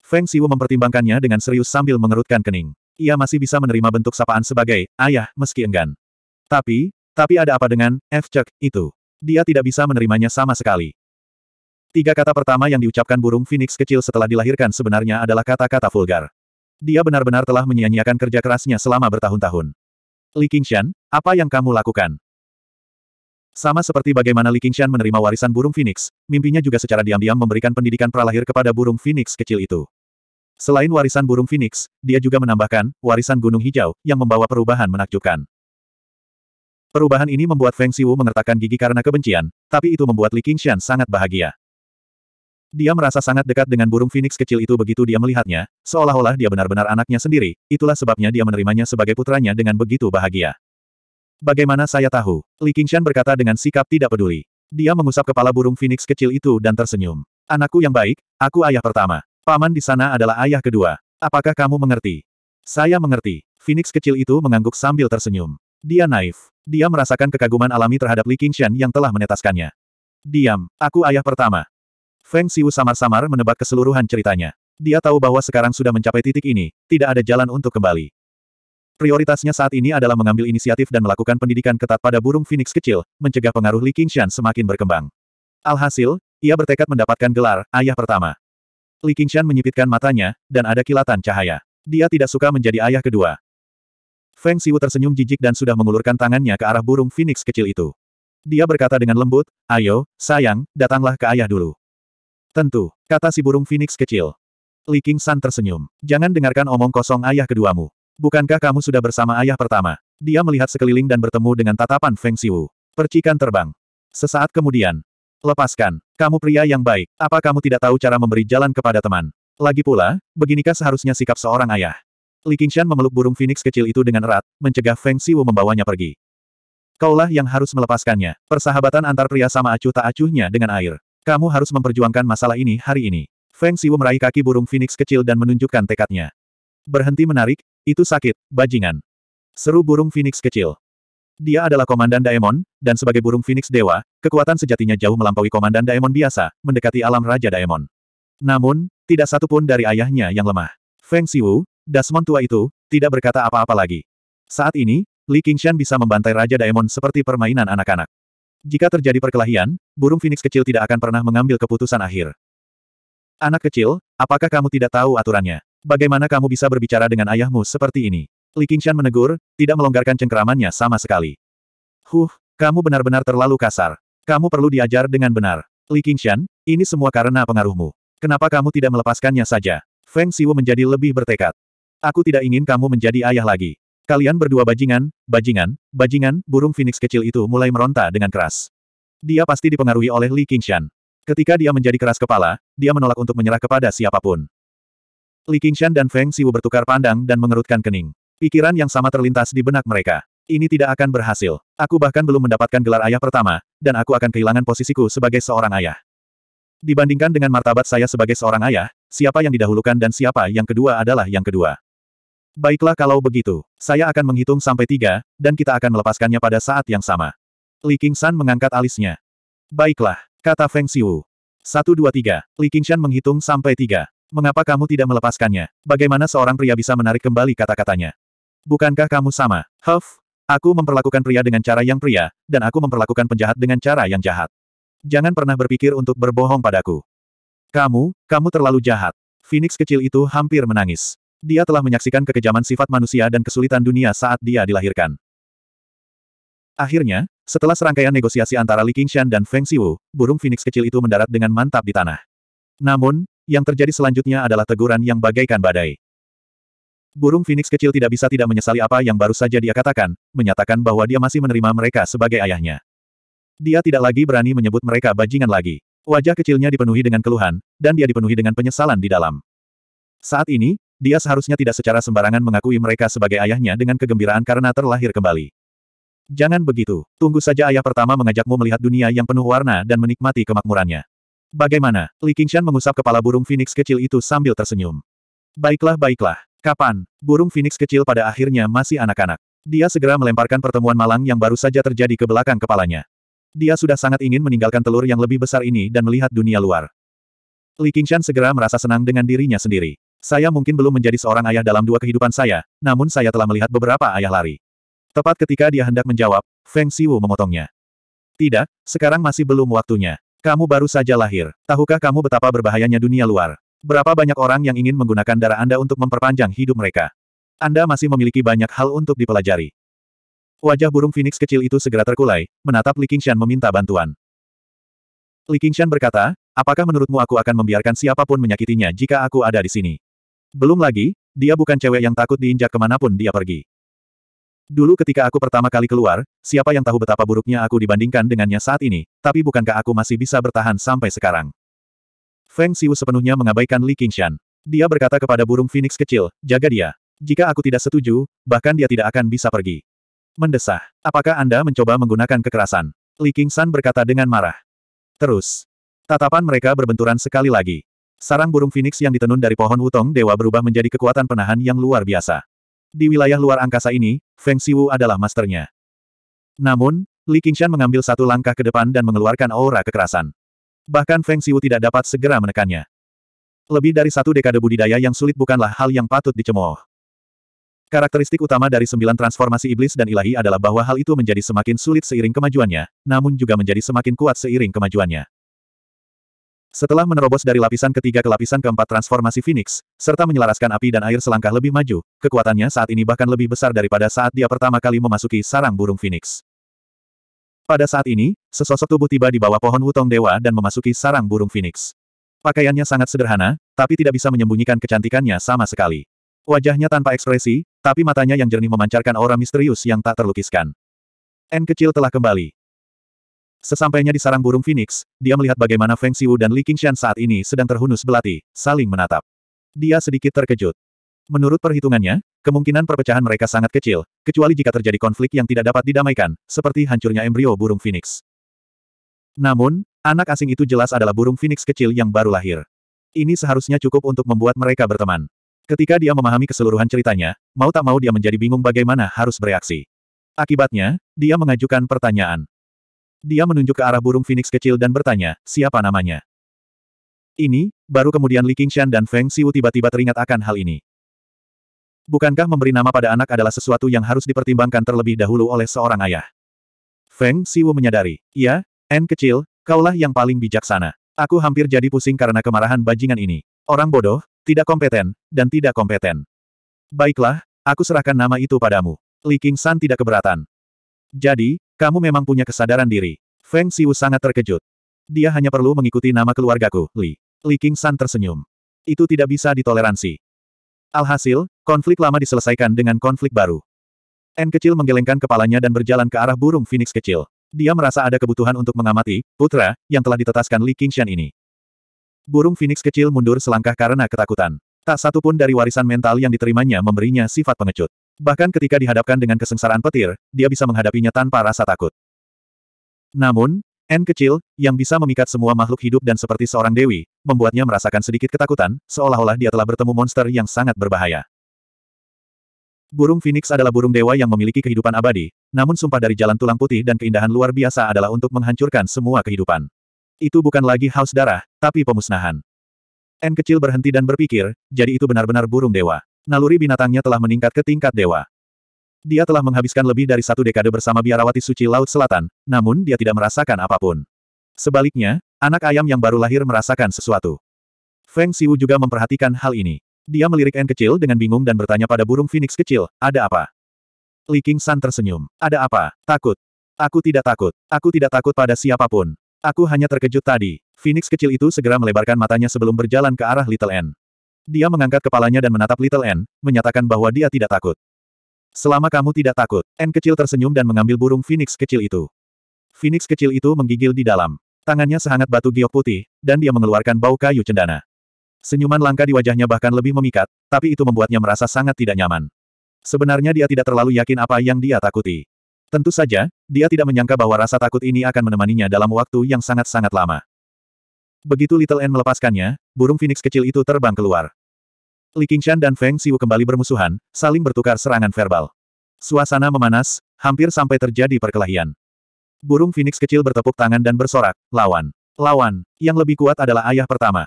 Feng Xiu mempertimbangkannya dengan serius sambil mengerutkan kening. Ia masih bisa menerima bentuk sapaan sebagai ayah meski enggan. Tapi, tapi ada apa dengan F Chuck itu? Dia tidak bisa menerimanya sama sekali. Tiga kata pertama yang diucapkan burung Phoenix kecil setelah dilahirkan sebenarnya adalah kata-kata vulgar. Dia benar-benar telah menyia-nyiakan kerja kerasnya selama bertahun-tahun. Li Qingshan, apa yang kamu lakukan? Sama seperti bagaimana Li Qingshan menerima warisan burung phoenix, mimpinya juga secara diam-diam memberikan pendidikan pralahir kepada burung phoenix kecil itu. Selain warisan burung phoenix, dia juga menambahkan warisan gunung hijau yang membawa perubahan menakjubkan. Perubahan ini membuat Feng Siwu mengertakkan gigi karena kebencian, tapi itu membuat Li Qingshan sangat bahagia. Dia merasa sangat dekat dengan burung Phoenix kecil itu begitu dia melihatnya, seolah-olah dia benar-benar anaknya sendiri, itulah sebabnya dia menerimanya sebagai putranya dengan begitu bahagia. Bagaimana saya tahu? Li Qingshan berkata dengan sikap tidak peduli. Dia mengusap kepala burung Phoenix kecil itu dan tersenyum. Anakku yang baik, aku ayah pertama. Paman di sana adalah ayah kedua. Apakah kamu mengerti? Saya mengerti. Phoenix kecil itu mengangguk sambil tersenyum. Dia naif. Dia merasakan kekaguman alami terhadap Li Qingshan yang telah menetaskannya. Diam, aku ayah pertama. Feng Xiu samar-samar menebak keseluruhan ceritanya. Dia tahu bahwa sekarang sudah mencapai titik ini, tidak ada jalan untuk kembali. Prioritasnya saat ini adalah mengambil inisiatif dan melakukan pendidikan ketat pada burung phoenix kecil, mencegah pengaruh Li Qingshan semakin berkembang. Alhasil, ia bertekad mendapatkan gelar, ayah pertama. Li Qingshan menyipitkan matanya, dan ada kilatan cahaya. Dia tidak suka menjadi ayah kedua. Feng Xiu tersenyum jijik dan sudah mengulurkan tangannya ke arah burung phoenix kecil itu. Dia berkata dengan lembut, ayo, sayang, datanglah ke ayah dulu. Tentu, kata si burung Phoenix kecil. Li King San tersenyum. Jangan dengarkan omong kosong ayah keduamu. Bukankah kamu sudah bersama ayah pertama? Dia melihat sekeliling dan bertemu dengan tatapan Feng Xiu. Percikan terbang. Sesaat kemudian. Lepaskan. Kamu pria yang baik. Apa kamu tidak tahu cara memberi jalan kepada teman? Lagi pula, beginikah seharusnya sikap seorang ayah? Li Qingshan memeluk burung Phoenix kecil itu dengan erat, mencegah Feng Xiu membawanya pergi. Kaulah yang harus melepaskannya. Persahabatan antar pria sama acuh tak acuhnya dengan air. Kamu harus memperjuangkan masalah ini hari ini. Feng Siwu meraih kaki burung Phoenix kecil dan menunjukkan tekadnya. Berhenti menarik, itu sakit, bajingan. Seru burung Phoenix kecil. Dia adalah Komandan Daemon, dan sebagai burung Phoenix Dewa, kekuatan sejatinya jauh melampaui Komandan Daemon biasa, mendekati alam Raja Daemon. Namun, tidak satu pun dari ayahnya yang lemah. Feng Siwu, Dasmon tua itu, tidak berkata apa-apa lagi. Saat ini, Li Qingshan bisa membantai Raja Daemon seperti permainan anak-anak. Jika terjadi perkelahian, burung Phoenix kecil tidak akan pernah mengambil keputusan akhir. Anak kecil, apakah kamu tidak tahu aturannya? Bagaimana kamu bisa berbicara dengan ayahmu seperti ini? Li Qingshan menegur, tidak melonggarkan cengkeramannya sama sekali. Huh, kamu benar-benar terlalu kasar. Kamu perlu diajar dengan benar. Li Qingshan, ini semua karena pengaruhmu. Kenapa kamu tidak melepaskannya saja? Feng Siwu menjadi lebih bertekad. Aku tidak ingin kamu menjadi ayah lagi. Kalian berdua bajingan, bajingan, bajingan, burung Phoenix kecil itu mulai meronta dengan keras. Dia pasti dipengaruhi oleh Li Qingshan. Ketika dia menjadi keras kepala, dia menolak untuk menyerah kepada siapapun. Li Qingshan dan Feng Siwu bertukar pandang dan mengerutkan kening. Pikiran yang sama terlintas di benak mereka. Ini tidak akan berhasil. Aku bahkan belum mendapatkan gelar ayah pertama, dan aku akan kehilangan posisiku sebagai seorang ayah. Dibandingkan dengan martabat saya sebagai seorang ayah, siapa yang didahulukan dan siapa yang kedua adalah yang kedua. Baiklah kalau begitu, saya akan menghitung sampai tiga, dan kita akan melepaskannya pada saat yang sama. Li Qingshan mengangkat alisnya. Baiklah, kata Feng Xiu. Satu dua tiga, Li Qingshan menghitung sampai tiga. Mengapa kamu tidak melepaskannya? Bagaimana seorang pria bisa menarik kembali kata-katanya? Bukankah kamu sama? Huff, aku memperlakukan pria dengan cara yang pria, dan aku memperlakukan penjahat dengan cara yang jahat. Jangan pernah berpikir untuk berbohong padaku. Kamu, kamu terlalu jahat. Phoenix kecil itu hampir menangis. Dia telah menyaksikan kekejaman sifat manusia dan kesulitan dunia saat dia dilahirkan. Akhirnya, setelah serangkaian negosiasi antara Li Qingshan dan Feng Xiu, burung phoenix kecil itu mendarat dengan mantap di tanah. Namun, yang terjadi selanjutnya adalah teguran yang bagaikan badai. Burung phoenix kecil tidak bisa tidak menyesali apa yang baru saja dia katakan, menyatakan bahwa dia masih menerima mereka sebagai ayahnya. Dia tidak lagi berani menyebut mereka bajingan lagi. Wajah kecilnya dipenuhi dengan keluhan, dan dia dipenuhi dengan penyesalan di dalam. Saat ini, dia seharusnya tidak secara sembarangan mengakui mereka sebagai ayahnya dengan kegembiraan karena terlahir kembali. Jangan begitu. Tunggu saja ayah pertama mengajakmu melihat dunia yang penuh warna dan menikmati kemakmurannya. Bagaimana? Li Qingshan mengusap kepala burung Phoenix kecil itu sambil tersenyum. Baiklah baiklah. Kapan? Burung Phoenix kecil pada akhirnya masih anak-anak. Dia segera melemparkan pertemuan malang yang baru saja terjadi ke belakang kepalanya. Dia sudah sangat ingin meninggalkan telur yang lebih besar ini dan melihat dunia luar. Li Qingshan segera merasa senang dengan dirinya sendiri. Saya mungkin belum menjadi seorang ayah dalam dua kehidupan saya, namun saya telah melihat beberapa ayah lari. Tepat ketika dia hendak menjawab, Feng Siwu memotongnya. Tidak, sekarang masih belum waktunya. Kamu baru saja lahir. Tahukah kamu betapa berbahayanya dunia luar? Berapa banyak orang yang ingin menggunakan darah Anda untuk memperpanjang hidup mereka? Anda masih memiliki banyak hal untuk dipelajari. Wajah burung Phoenix kecil itu segera terkulai, menatap Li Qingshan meminta bantuan. Li Qingshan berkata, apakah menurutmu aku akan membiarkan siapapun menyakitinya jika aku ada di sini? Belum lagi, dia bukan cewek yang takut diinjak kemanapun dia pergi. Dulu ketika aku pertama kali keluar, siapa yang tahu betapa buruknya aku dibandingkan dengannya saat ini, tapi bukankah aku masih bisa bertahan sampai sekarang? Feng Xiu sepenuhnya mengabaikan Li Qingshan. Dia berkata kepada burung phoenix kecil, jaga dia. Jika aku tidak setuju, bahkan dia tidak akan bisa pergi. Mendesah. Apakah Anda mencoba menggunakan kekerasan? Li Qingshan berkata dengan marah. Terus. Tatapan mereka berbenturan sekali lagi. Sarang burung Phoenix yang ditenun dari pohon utong dewa berubah menjadi kekuatan penahan yang luar biasa. Di wilayah luar angkasa ini, Feng Siwu adalah masternya. Namun, Li Qingshan mengambil satu langkah ke depan dan mengeluarkan aura kekerasan. Bahkan Feng Siwu tidak dapat segera menekannya. Lebih dari satu dekade budidaya yang sulit bukanlah hal yang patut dicemooh. Karakteristik utama dari sembilan transformasi iblis dan ilahi adalah bahwa hal itu menjadi semakin sulit seiring kemajuannya, namun juga menjadi semakin kuat seiring kemajuannya. Setelah menerobos dari lapisan ketiga ke lapisan keempat transformasi Phoenix, serta menyelaraskan api dan air selangkah lebih maju, kekuatannya saat ini bahkan lebih besar daripada saat dia pertama kali memasuki sarang burung Phoenix. Pada saat ini, sesosok tubuh tiba di bawah pohon Wutong Dewa dan memasuki sarang burung Phoenix. Pakaiannya sangat sederhana, tapi tidak bisa menyembunyikan kecantikannya sama sekali. Wajahnya tanpa ekspresi, tapi matanya yang jernih memancarkan aura misterius yang tak terlukiskan. N kecil telah kembali. Sesampainya di sarang burung Phoenix, dia melihat bagaimana Feng Xiu dan Li Qingshan saat ini sedang terhunus belati, saling menatap. Dia sedikit terkejut. Menurut perhitungannya, kemungkinan perpecahan mereka sangat kecil, kecuali jika terjadi konflik yang tidak dapat didamaikan, seperti hancurnya embrio burung Phoenix. Namun, anak asing itu jelas adalah burung Phoenix kecil yang baru lahir. Ini seharusnya cukup untuk membuat mereka berteman. Ketika dia memahami keseluruhan ceritanya, mau tak mau dia menjadi bingung bagaimana harus bereaksi. Akibatnya, dia mengajukan pertanyaan. Dia menunjuk ke arah burung Phoenix kecil dan bertanya, siapa namanya? Ini, baru kemudian Li Qingshan dan Feng Xiu tiba-tiba teringat akan hal ini. Bukankah memberi nama pada anak adalah sesuatu yang harus dipertimbangkan terlebih dahulu oleh seorang ayah? Feng Xiu menyadari, ya, N kecil, kaulah yang paling bijaksana. Aku hampir jadi pusing karena kemarahan bajingan ini. Orang bodoh, tidak kompeten, dan tidak kompeten. Baiklah, aku serahkan nama itu padamu. Li Qingshan tidak keberatan. Jadi, kamu memang punya kesadaran diri. Feng Xiu sangat terkejut. Dia hanya perlu mengikuti nama keluargaku, Li. Li King San tersenyum. Itu tidak bisa ditoleransi. Alhasil, konflik lama diselesaikan dengan konflik baru. N kecil menggelengkan kepalanya dan berjalan ke arah burung Phoenix kecil. Dia merasa ada kebutuhan untuk mengamati, putra, yang telah ditetaskan Li Qingshan ini. Burung Phoenix kecil mundur selangkah karena ketakutan. Tak satu pun dari warisan mental yang diterimanya memberinya sifat pengecut. Bahkan ketika dihadapkan dengan kesengsaraan petir, dia bisa menghadapinya tanpa rasa takut. Namun, N kecil, yang bisa memikat semua makhluk hidup dan seperti seorang dewi, membuatnya merasakan sedikit ketakutan, seolah-olah dia telah bertemu monster yang sangat berbahaya. Burung Phoenix adalah burung dewa yang memiliki kehidupan abadi, namun sumpah dari jalan tulang putih dan keindahan luar biasa adalah untuk menghancurkan semua kehidupan. Itu bukan lagi haus darah, tapi pemusnahan. N kecil berhenti dan berpikir, jadi itu benar-benar burung dewa naluri binatangnya telah meningkat ke tingkat dewa. Dia telah menghabiskan lebih dari satu dekade bersama biarawati suci Laut Selatan, namun dia tidak merasakan apapun. Sebaliknya, anak ayam yang baru lahir merasakan sesuatu. Feng Siwu juga memperhatikan hal ini. Dia melirik N kecil dengan bingung dan bertanya pada burung phoenix kecil, ada apa? Li King San tersenyum. Ada apa? Takut. Aku tidak takut. Aku tidak takut pada siapapun. Aku hanya terkejut tadi. Phoenix kecil itu segera melebarkan matanya sebelum berjalan ke arah Little En. Dia mengangkat kepalanya dan menatap Little N, menyatakan bahwa dia tidak takut. Selama kamu tidak takut, N kecil tersenyum dan mengambil burung Phoenix kecil itu. Phoenix kecil itu menggigil di dalam. Tangannya sehangat batu giok putih, dan dia mengeluarkan bau kayu cendana. Senyuman langka di wajahnya bahkan lebih memikat, tapi itu membuatnya merasa sangat tidak nyaman. Sebenarnya dia tidak terlalu yakin apa yang dia takuti. Tentu saja, dia tidak menyangka bahwa rasa takut ini akan menemaninya dalam waktu yang sangat-sangat lama. Begitu Little N melepaskannya, burung Phoenix kecil itu terbang keluar. Li Qingshan dan Feng Xiu kembali bermusuhan, saling bertukar serangan verbal. Suasana memanas, hampir sampai terjadi perkelahian. Burung Phoenix kecil bertepuk tangan dan bersorak, lawan. Lawan, yang lebih kuat adalah ayah pertama.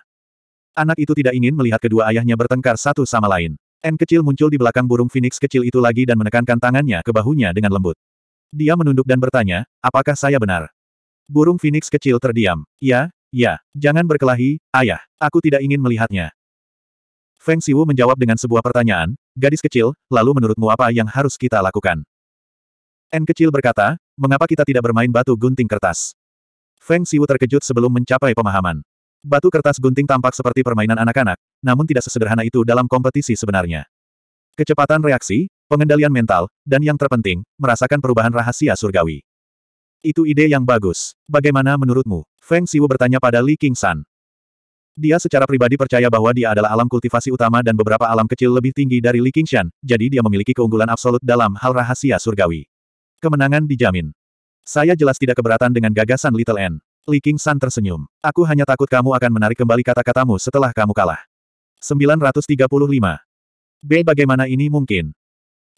Anak itu tidak ingin melihat kedua ayahnya bertengkar satu sama lain. N kecil muncul di belakang burung Phoenix kecil itu lagi dan menekankan tangannya ke bahunya dengan lembut. Dia menunduk dan bertanya, apakah saya benar? Burung Phoenix kecil terdiam. Ya, ya, jangan berkelahi, ayah. Aku tidak ingin melihatnya. Feng Siwu menjawab dengan sebuah pertanyaan, gadis kecil, lalu menurutmu apa yang harus kita lakukan? N kecil berkata, mengapa kita tidak bermain batu gunting kertas? Feng Siwu terkejut sebelum mencapai pemahaman. Batu kertas gunting tampak seperti permainan anak-anak, namun tidak sesederhana itu dalam kompetisi sebenarnya. Kecepatan reaksi, pengendalian mental, dan yang terpenting, merasakan perubahan rahasia surgawi. Itu ide yang bagus. Bagaimana menurutmu? Feng Siwu bertanya pada Li Qingshan. Dia secara pribadi percaya bahwa dia adalah alam kultivasi utama dan beberapa alam kecil lebih tinggi dari Li Qingshan, jadi dia memiliki keunggulan absolut dalam hal rahasia surgawi. Kemenangan dijamin. Saya jelas tidak keberatan dengan gagasan Little N. Li Qingshan tersenyum. Aku hanya takut kamu akan menarik kembali kata-katamu setelah kamu kalah. 935. B. Bagaimana ini mungkin?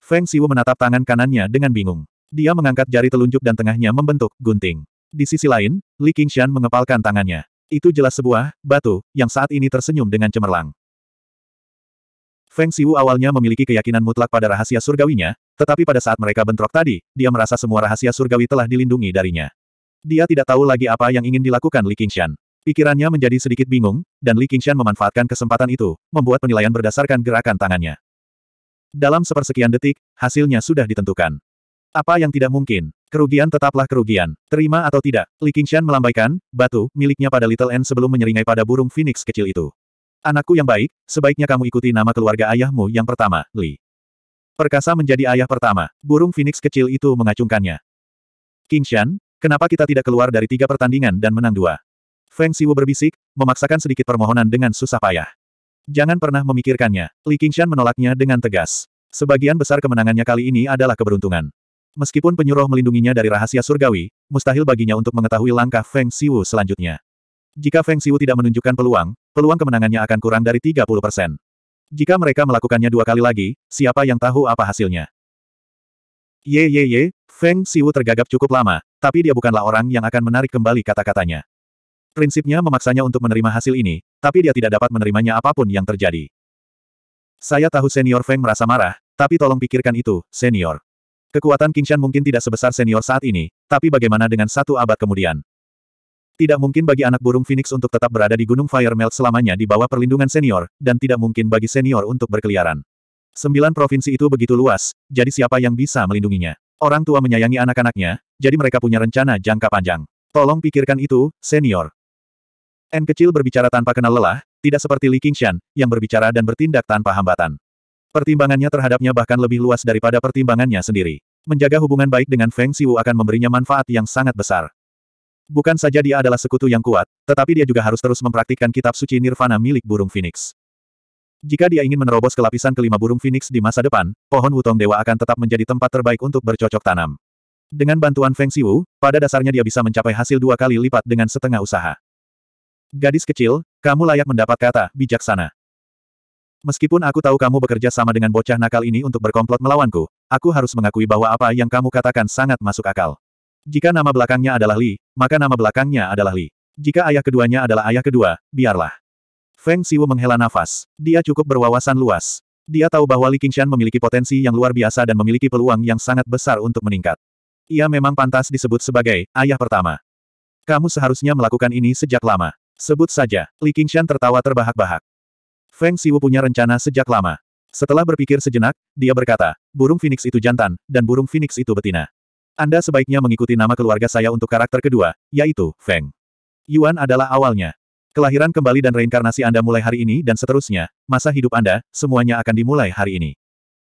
Feng Siwu menatap tangan kanannya dengan bingung. Dia mengangkat jari telunjuk dan tengahnya membentuk gunting. Di sisi lain, Li Qingshan mengepalkan tangannya. Itu jelas sebuah batu yang saat ini tersenyum dengan cemerlang. Feng Siwu awalnya memiliki keyakinan mutlak pada rahasia surgawinya, tetapi pada saat mereka bentrok tadi, dia merasa semua rahasia surgawi telah dilindungi darinya. Dia tidak tahu lagi apa yang ingin dilakukan Li Qingshan. Pikirannya menjadi sedikit bingung, dan Li Qingshan memanfaatkan kesempatan itu, membuat penilaian berdasarkan gerakan tangannya. Dalam sepersekian detik, hasilnya sudah ditentukan. Apa yang tidak mungkin? Kerugian tetaplah kerugian. Terima atau tidak, Li Qingshan melambaikan, batu, miliknya pada Little N sebelum menyeringai pada burung phoenix kecil itu. Anakku yang baik, sebaiknya kamu ikuti nama keluarga ayahmu yang pertama, Li. Perkasa menjadi ayah pertama, burung phoenix kecil itu mengacungkannya. Qingshan, kenapa kita tidak keluar dari tiga pertandingan dan menang dua? Feng Siwu berbisik, memaksakan sedikit permohonan dengan susah payah. Jangan pernah memikirkannya, Li Qingshan menolaknya dengan tegas. Sebagian besar kemenangannya kali ini adalah keberuntungan. Meskipun penyuruh melindunginya dari rahasia surgawi, mustahil baginya untuk mengetahui langkah Feng Siwu selanjutnya. Jika Feng Siwu tidak menunjukkan peluang, peluang kemenangannya akan kurang dari 30 persen. Jika mereka melakukannya dua kali lagi, siapa yang tahu apa hasilnya? Ye ye ye, Feng Siwu tergagap cukup lama, tapi dia bukanlah orang yang akan menarik kembali kata-katanya. Prinsipnya memaksanya untuk menerima hasil ini, tapi dia tidak dapat menerimanya apapun yang terjadi. Saya tahu senior Feng merasa marah, tapi tolong pikirkan itu, senior. Kekuatan Shan mungkin tidak sebesar senior saat ini, tapi bagaimana dengan satu abad kemudian? Tidak mungkin bagi anak burung Phoenix untuk tetap berada di Gunung Fire Melt selamanya di bawah perlindungan senior, dan tidak mungkin bagi senior untuk berkeliaran. Sembilan provinsi itu begitu luas, jadi siapa yang bisa melindunginya? Orang tua menyayangi anak-anaknya, jadi mereka punya rencana jangka panjang. Tolong pikirkan itu, senior. N kecil berbicara tanpa kenal lelah, tidak seperti Li Qingshan, yang berbicara dan bertindak tanpa hambatan. Pertimbangannya terhadapnya bahkan lebih luas daripada pertimbangannya sendiri. Menjaga hubungan baik dengan Feng Siwu akan memberinya manfaat yang sangat besar. Bukan saja dia adalah sekutu yang kuat, tetapi dia juga harus terus mempraktikkan kitab suci Nirvana milik burung Phoenix. Jika dia ingin menerobos kelapisan kelima burung Phoenix di masa depan, pohon Wutong Dewa akan tetap menjadi tempat terbaik untuk bercocok tanam. Dengan bantuan Feng Siwu, pada dasarnya dia bisa mencapai hasil dua kali lipat dengan setengah usaha. Gadis kecil, kamu layak mendapat kata bijaksana. Meskipun aku tahu kamu bekerja sama dengan bocah nakal ini untuk berkomplot melawanku, aku harus mengakui bahwa apa yang kamu katakan sangat masuk akal. Jika nama belakangnya adalah Li, maka nama belakangnya adalah Li. Jika ayah keduanya adalah ayah kedua, biarlah. Feng Siwu menghela nafas. Dia cukup berwawasan luas. Dia tahu bahwa Li Qingshan memiliki potensi yang luar biasa dan memiliki peluang yang sangat besar untuk meningkat. Ia memang pantas disebut sebagai ayah pertama. Kamu seharusnya melakukan ini sejak lama. Sebut saja, Li Qingshan tertawa terbahak-bahak. Feng Siwu punya rencana sejak lama. Setelah berpikir sejenak, dia berkata, burung Phoenix itu jantan, dan burung Phoenix itu betina. Anda sebaiknya mengikuti nama keluarga saya untuk karakter kedua, yaitu Feng. Yuan adalah awalnya. Kelahiran kembali dan reinkarnasi Anda mulai hari ini dan seterusnya, masa hidup Anda, semuanya akan dimulai hari ini.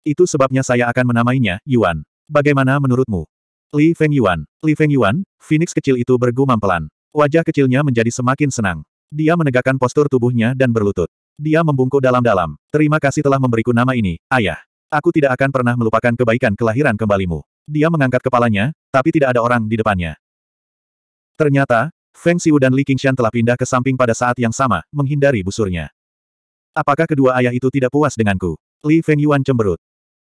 Itu sebabnya saya akan menamainya, Yuan. Bagaimana menurutmu? Li Feng Yuan. Li Feng Yuan, Phoenix kecil itu bergumam pelan. Wajah kecilnya menjadi semakin senang. Dia menegakkan postur tubuhnya dan berlutut. Dia membungkuk dalam-dalam. Terima kasih telah memberiku nama ini, ayah. Aku tidak akan pernah melupakan kebaikan kelahiran kembalimu. Dia mengangkat kepalanya, tapi tidak ada orang di depannya. Ternyata, Feng Xiu dan Li Qingshan telah pindah ke samping pada saat yang sama, menghindari busurnya. Apakah kedua ayah itu tidak puas denganku? Li Feng Yuan cemberut.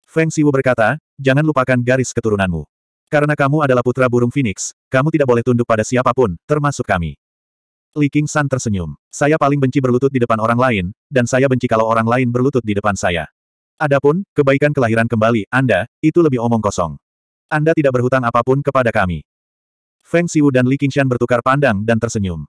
Feng Xiu berkata, jangan lupakan garis keturunanmu. Karena kamu adalah putra burung phoenix, kamu tidak boleh tunduk pada siapapun, termasuk kami. Li King San tersenyum. Saya paling benci berlutut di depan orang lain, dan saya benci kalau orang lain berlutut di depan saya. Adapun, kebaikan kelahiran kembali, Anda, itu lebih omong kosong. Anda tidak berhutang apapun kepada kami. Feng Xiu dan Li Qingshan bertukar pandang dan tersenyum.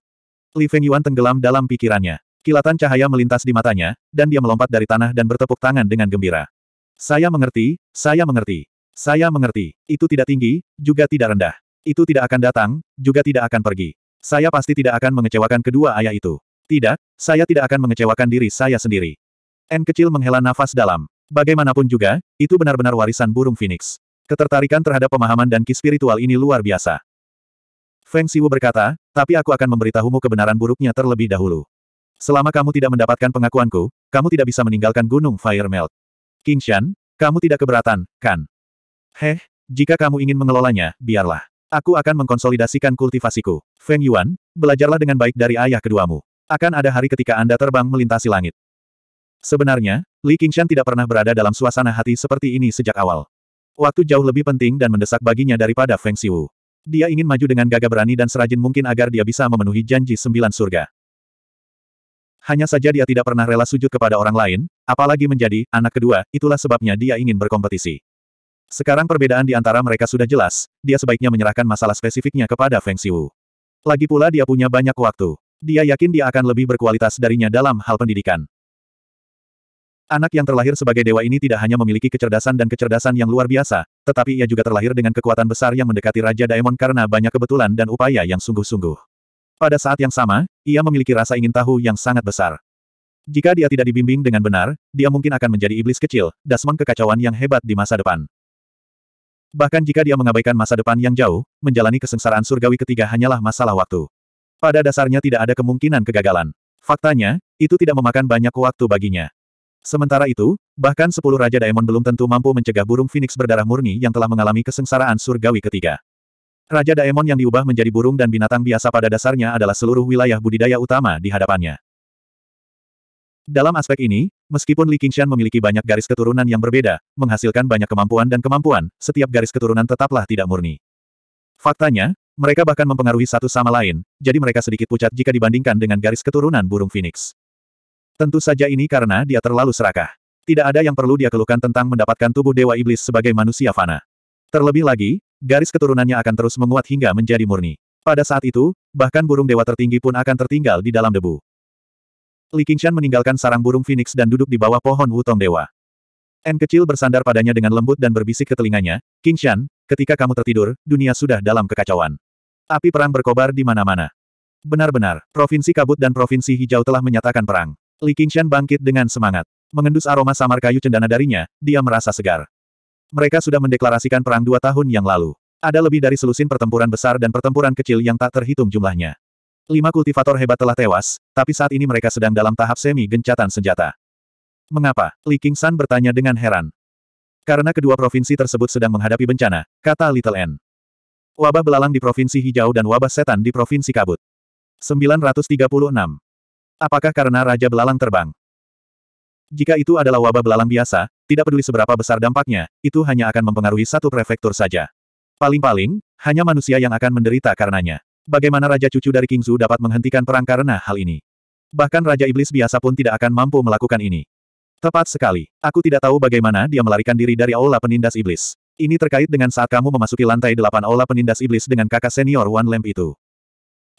Li Feng Yuan tenggelam dalam pikirannya. Kilatan cahaya melintas di matanya, dan dia melompat dari tanah dan bertepuk tangan dengan gembira. Saya mengerti, saya mengerti, saya mengerti. Itu tidak tinggi, juga tidak rendah. Itu tidak akan datang, juga tidak akan pergi. Saya pasti tidak akan mengecewakan kedua ayah itu. Tidak, saya tidak akan mengecewakan diri saya sendiri. N kecil menghela nafas dalam. Bagaimanapun juga, itu benar-benar warisan burung Phoenix. Ketertarikan terhadap pemahaman dan ki spiritual ini luar biasa. Feng Siwu berkata, tapi aku akan memberitahumu kebenaran buruknya terlebih dahulu. Selama kamu tidak mendapatkan pengakuanku, kamu tidak bisa meninggalkan Gunung Fire Melt. King Shan, kamu tidak keberatan, kan? Heh, jika kamu ingin mengelolanya, biarlah. Aku akan mengkonsolidasikan kultivasiku. Feng Yuan, belajarlah dengan baik dari ayah keduamu. Akan ada hari ketika Anda terbang melintasi langit. Sebenarnya, Li Qingshan tidak pernah berada dalam suasana hati seperti ini sejak awal. Waktu jauh lebih penting dan mendesak baginya daripada Feng Xiu. Dia ingin maju dengan gagah berani dan serajin mungkin agar dia bisa memenuhi janji sembilan surga. Hanya saja dia tidak pernah rela sujud kepada orang lain, apalagi menjadi anak kedua, itulah sebabnya dia ingin berkompetisi. Sekarang perbedaan di antara mereka sudah jelas, dia sebaiknya menyerahkan masalah spesifiknya kepada Feng Xiu. Lagi pula dia punya banyak waktu. Dia yakin dia akan lebih berkualitas darinya dalam hal pendidikan. Anak yang terlahir sebagai dewa ini tidak hanya memiliki kecerdasan dan kecerdasan yang luar biasa, tetapi ia juga terlahir dengan kekuatan besar yang mendekati Raja Daemon karena banyak kebetulan dan upaya yang sungguh-sungguh. Pada saat yang sama, ia memiliki rasa ingin tahu yang sangat besar. Jika dia tidak dibimbing dengan benar, dia mungkin akan menjadi iblis kecil, Dasmon kekacauan yang hebat di masa depan. Bahkan jika dia mengabaikan masa depan yang jauh, menjalani kesengsaraan surgawi ketiga hanyalah masalah waktu. Pada dasarnya tidak ada kemungkinan kegagalan. Faktanya, itu tidak memakan banyak waktu baginya. Sementara itu, bahkan sepuluh Raja Daemon belum tentu mampu mencegah burung Phoenix berdarah murni yang telah mengalami kesengsaraan surgawi ketiga. Raja Daemon yang diubah menjadi burung dan binatang biasa pada dasarnya adalah seluruh wilayah budidaya utama di hadapannya. Dalam aspek ini, Meskipun Li Qingshan memiliki banyak garis keturunan yang berbeda, menghasilkan banyak kemampuan dan kemampuan, setiap garis keturunan tetaplah tidak murni. Faktanya, mereka bahkan mempengaruhi satu sama lain, jadi mereka sedikit pucat jika dibandingkan dengan garis keturunan burung phoenix. Tentu saja ini karena dia terlalu serakah. Tidak ada yang perlu dia keluhkan tentang mendapatkan tubuh Dewa Iblis sebagai manusia fana. Terlebih lagi, garis keturunannya akan terus menguat hingga menjadi murni. Pada saat itu, bahkan burung dewa tertinggi pun akan tertinggal di dalam debu. Li Qingshan meninggalkan sarang burung Phoenix dan duduk di bawah pohon Wutong Dewa. N kecil bersandar padanya dengan lembut dan berbisik ke telinganya, Qingshan, ketika kamu tertidur, dunia sudah dalam kekacauan. Api perang berkobar di mana-mana. Benar-benar, Provinsi Kabut dan Provinsi Hijau telah menyatakan perang. Li Qingshan bangkit dengan semangat. Mengendus aroma samar kayu cendana darinya, dia merasa segar. Mereka sudah mendeklarasikan perang dua tahun yang lalu. Ada lebih dari selusin pertempuran besar dan pertempuran kecil yang tak terhitung jumlahnya. Lima kultivator hebat telah tewas, tapi saat ini mereka sedang dalam tahap semi gencatan senjata. Mengapa? Li Qingshan bertanya dengan heran. Karena kedua provinsi tersebut sedang menghadapi bencana, kata Little N. Wabah belalang di Provinsi Hijau dan wabah setan di Provinsi Kabut. 936. Apakah karena Raja Belalang terbang? Jika itu adalah wabah belalang biasa, tidak peduli seberapa besar dampaknya, itu hanya akan mempengaruhi satu prefektur saja. Paling-paling, hanya manusia yang akan menderita karenanya bagaimana raja cucu dari King Zhu dapat menghentikan perang karena hal ini. Bahkan raja iblis biasa pun tidak akan mampu melakukan ini. Tepat sekali. Aku tidak tahu bagaimana dia melarikan diri dari aula penindas iblis. Ini terkait dengan saat kamu memasuki lantai delapan aula penindas iblis dengan kakak senior One Lamp itu.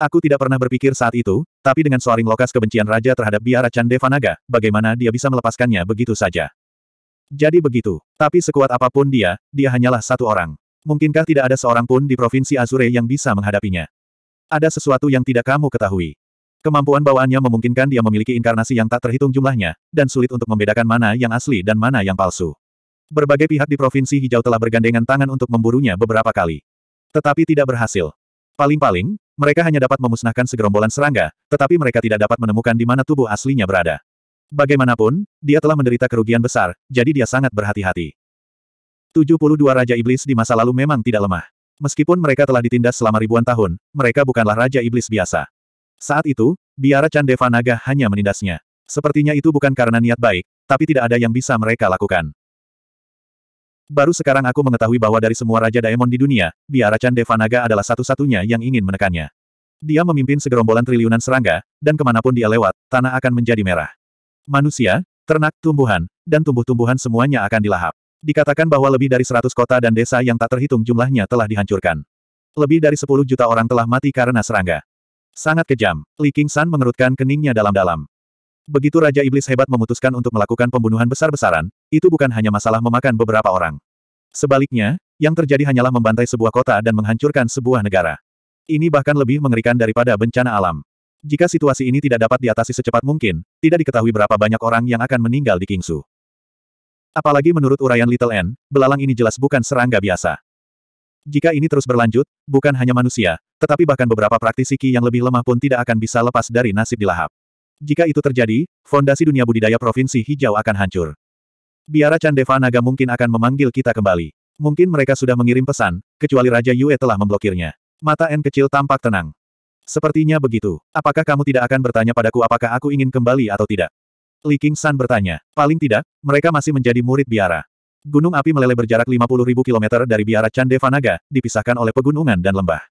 Aku tidak pernah berpikir saat itu, tapi dengan suaring lokas kebencian raja terhadap biara Chan Devanaga, bagaimana dia bisa melepaskannya begitu saja. Jadi begitu. Tapi sekuat apapun dia, dia hanyalah satu orang. Mungkinkah tidak ada seorang pun di Provinsi Azure yang bisa menghadapinya? Ada sesuatu yang tidak kamu ketahui. Kemampuan bawaannya memungkinkan dia memiliki inkarnasi yang tak terhitung jumlahnya, dan sulit untuk membedakan mana yang asli dan mana yang palsu. Berbagai pihak di Provinsi Hijau telah bergandengan tangan untuk memburunya beberapa kali. Tetapi tidak berhasil. Paling-paling, mereka hanya dapat memusnahkan segerombolan serangga, tetapi mereka tidak dapat menemukan di mana tubuh aslinya berada. Bagaimanapun, dia telah menderita kerugian besar, jadi dia sangat berhati-hati. 72 Raja Iblis di masa lalu memang tidak lemah. Meskipun mereka telah ditindas selama ribuan tahun, mereka bukanlah Raja Iblis biasa. Saat itu, biara Candeva Naga hanya menindasnya. Sepertinya itu bukan karena niat baik, tapi tidak ada yang bisa mereka lakukan. Baru sekarang aku mengetahui bahwa dari semua Raja Daemon di dunia, biara Candeva Naga adalah satu-satunya yang ingin menekannya. Dia memimpin segerombolan triliunan serangga, dan kemanapun dia lewat, tanah akan menjadi merah. Manusia, ternak, tumbuhan, dan tumbuh-tumbuhan semuanya akan dilahap. Dikatakan bahwa lebih dari 100 kota dan desa yang tak terhitung jumlahnya telah dihancurkan. Lebih dari 10 juta orang telah mati karena serangga. Sangat kejam, Li King San mengerutkan keningnya dalam-dalam. Begitu Raja Iblis hebat memutuskan untuk melakukan pembunuhan besar-besaran, itu bukan hanya masalah memakan beberapa orang. Sebaliknya, yang terjadi hanyalah membantai sebuah kota dan menghancurkan sebuah negara. Ini bahkan lebih mengerikan daripada bencana alam. Jika situasi ini tidak dapat diatasi secepat mungkin, tidak diketahui berapa banyak orang yang akan meninggal di Kingsu. Apalagi menurut uraian Little N, belalang ini jelas bukan serangga biasa. Jika ini terus berlanjut, bukan hanya manusia, tetapi bahkan beberapa praktisi Qi yang lebih lemah pun tidak akan bisa lepas dari nasib dilahap. Jika itu terjadi, fondasi dunia budidaya Provinsi Hijau akan hancur. Biara Candeva Naga mungkin akan memanggil kita kembali. Mungkin mereka sudah mengirim pesan, kecuali Raja Yue telah memblokirnya. Mata N kecil tampak tenang. Sepertinya begitu. Apakah kamu tidak akan bertanya padaku apakah aku ingin kembali atau tidak? Li King San bertanya. Paling tidak, mereka masih menjadi murid biara. Gunung api meleleh berjarak 50.000 km dari biara Chandevanaga, dipisahkan oleh pegunungan dan lembah.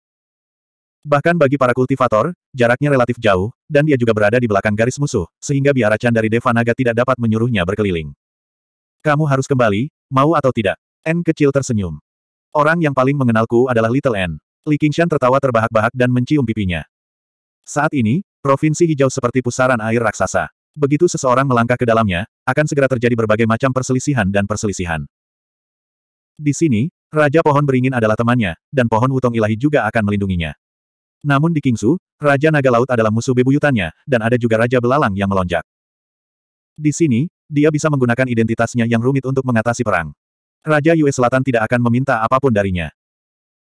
Bahkan bagi para kultivator, jaraknya relatif jauh, dan dia juga berada di belakang garis musuh, sehingga biara Chan dari Devanaga tidak dapat menyuruhnya berkeliling. Kamu harus kembali, mau atau tidak? N kecil tersenyum. Orang yang paling mengenalku adalah Little N. Li Qingshan tertawa terbahak-bahak dan mencium pipinya. Saat ini, provinsi hijau seperti pusaran air raksasa. Begitu seseorang melangkah ke dalamnya, akan segera terjadi berbagai macam perselisihan dan perselisihan. Di sini, Raja Pohon Beringin adalah temannya, dan Pohon Wutong Ilahi juga akan melindunginya. Namun di Kingsu, Raja Naga Laut adalah musuh bebuyutannya, dan ada juga Raja Belalang yang melonjak. Di sini, dia bisa menggunakan identitasnya yang rumit untuk mengatasi perang. Raja Yue Selatan tidak akan meminta apapun darinya.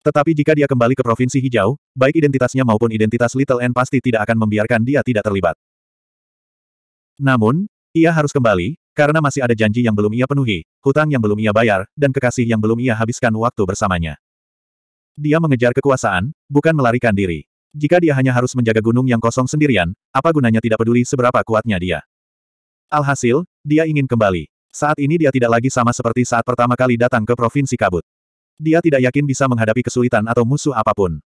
Tetapi jika dia kembali ke Provinsi Hijau, baik identitasnya maupun identitas Little N pasti tidak akan membiarkan dia tidak terlibat. Namun, ia harus kembali, karena masih ada janji yang belum ia penuhi, hutang yang belum ia bayar, dan kekasih yang belum ia habiskan waktu bersamanya. Dia mengejar kekuasaan, bukan melarikan diri. Jika dia hanya harus menjaga gunung yang kosong sendirian, apa gunanya tidak peduli seberapa kuatnya dia. Alhasil, dia ingin kembali. Saat ini dia tidak lagi sama seperti saat pertama kali datang ke Provinsi Kabut. Dia tidak yakin bisa menghadapi kesulitan atau musuh apapun.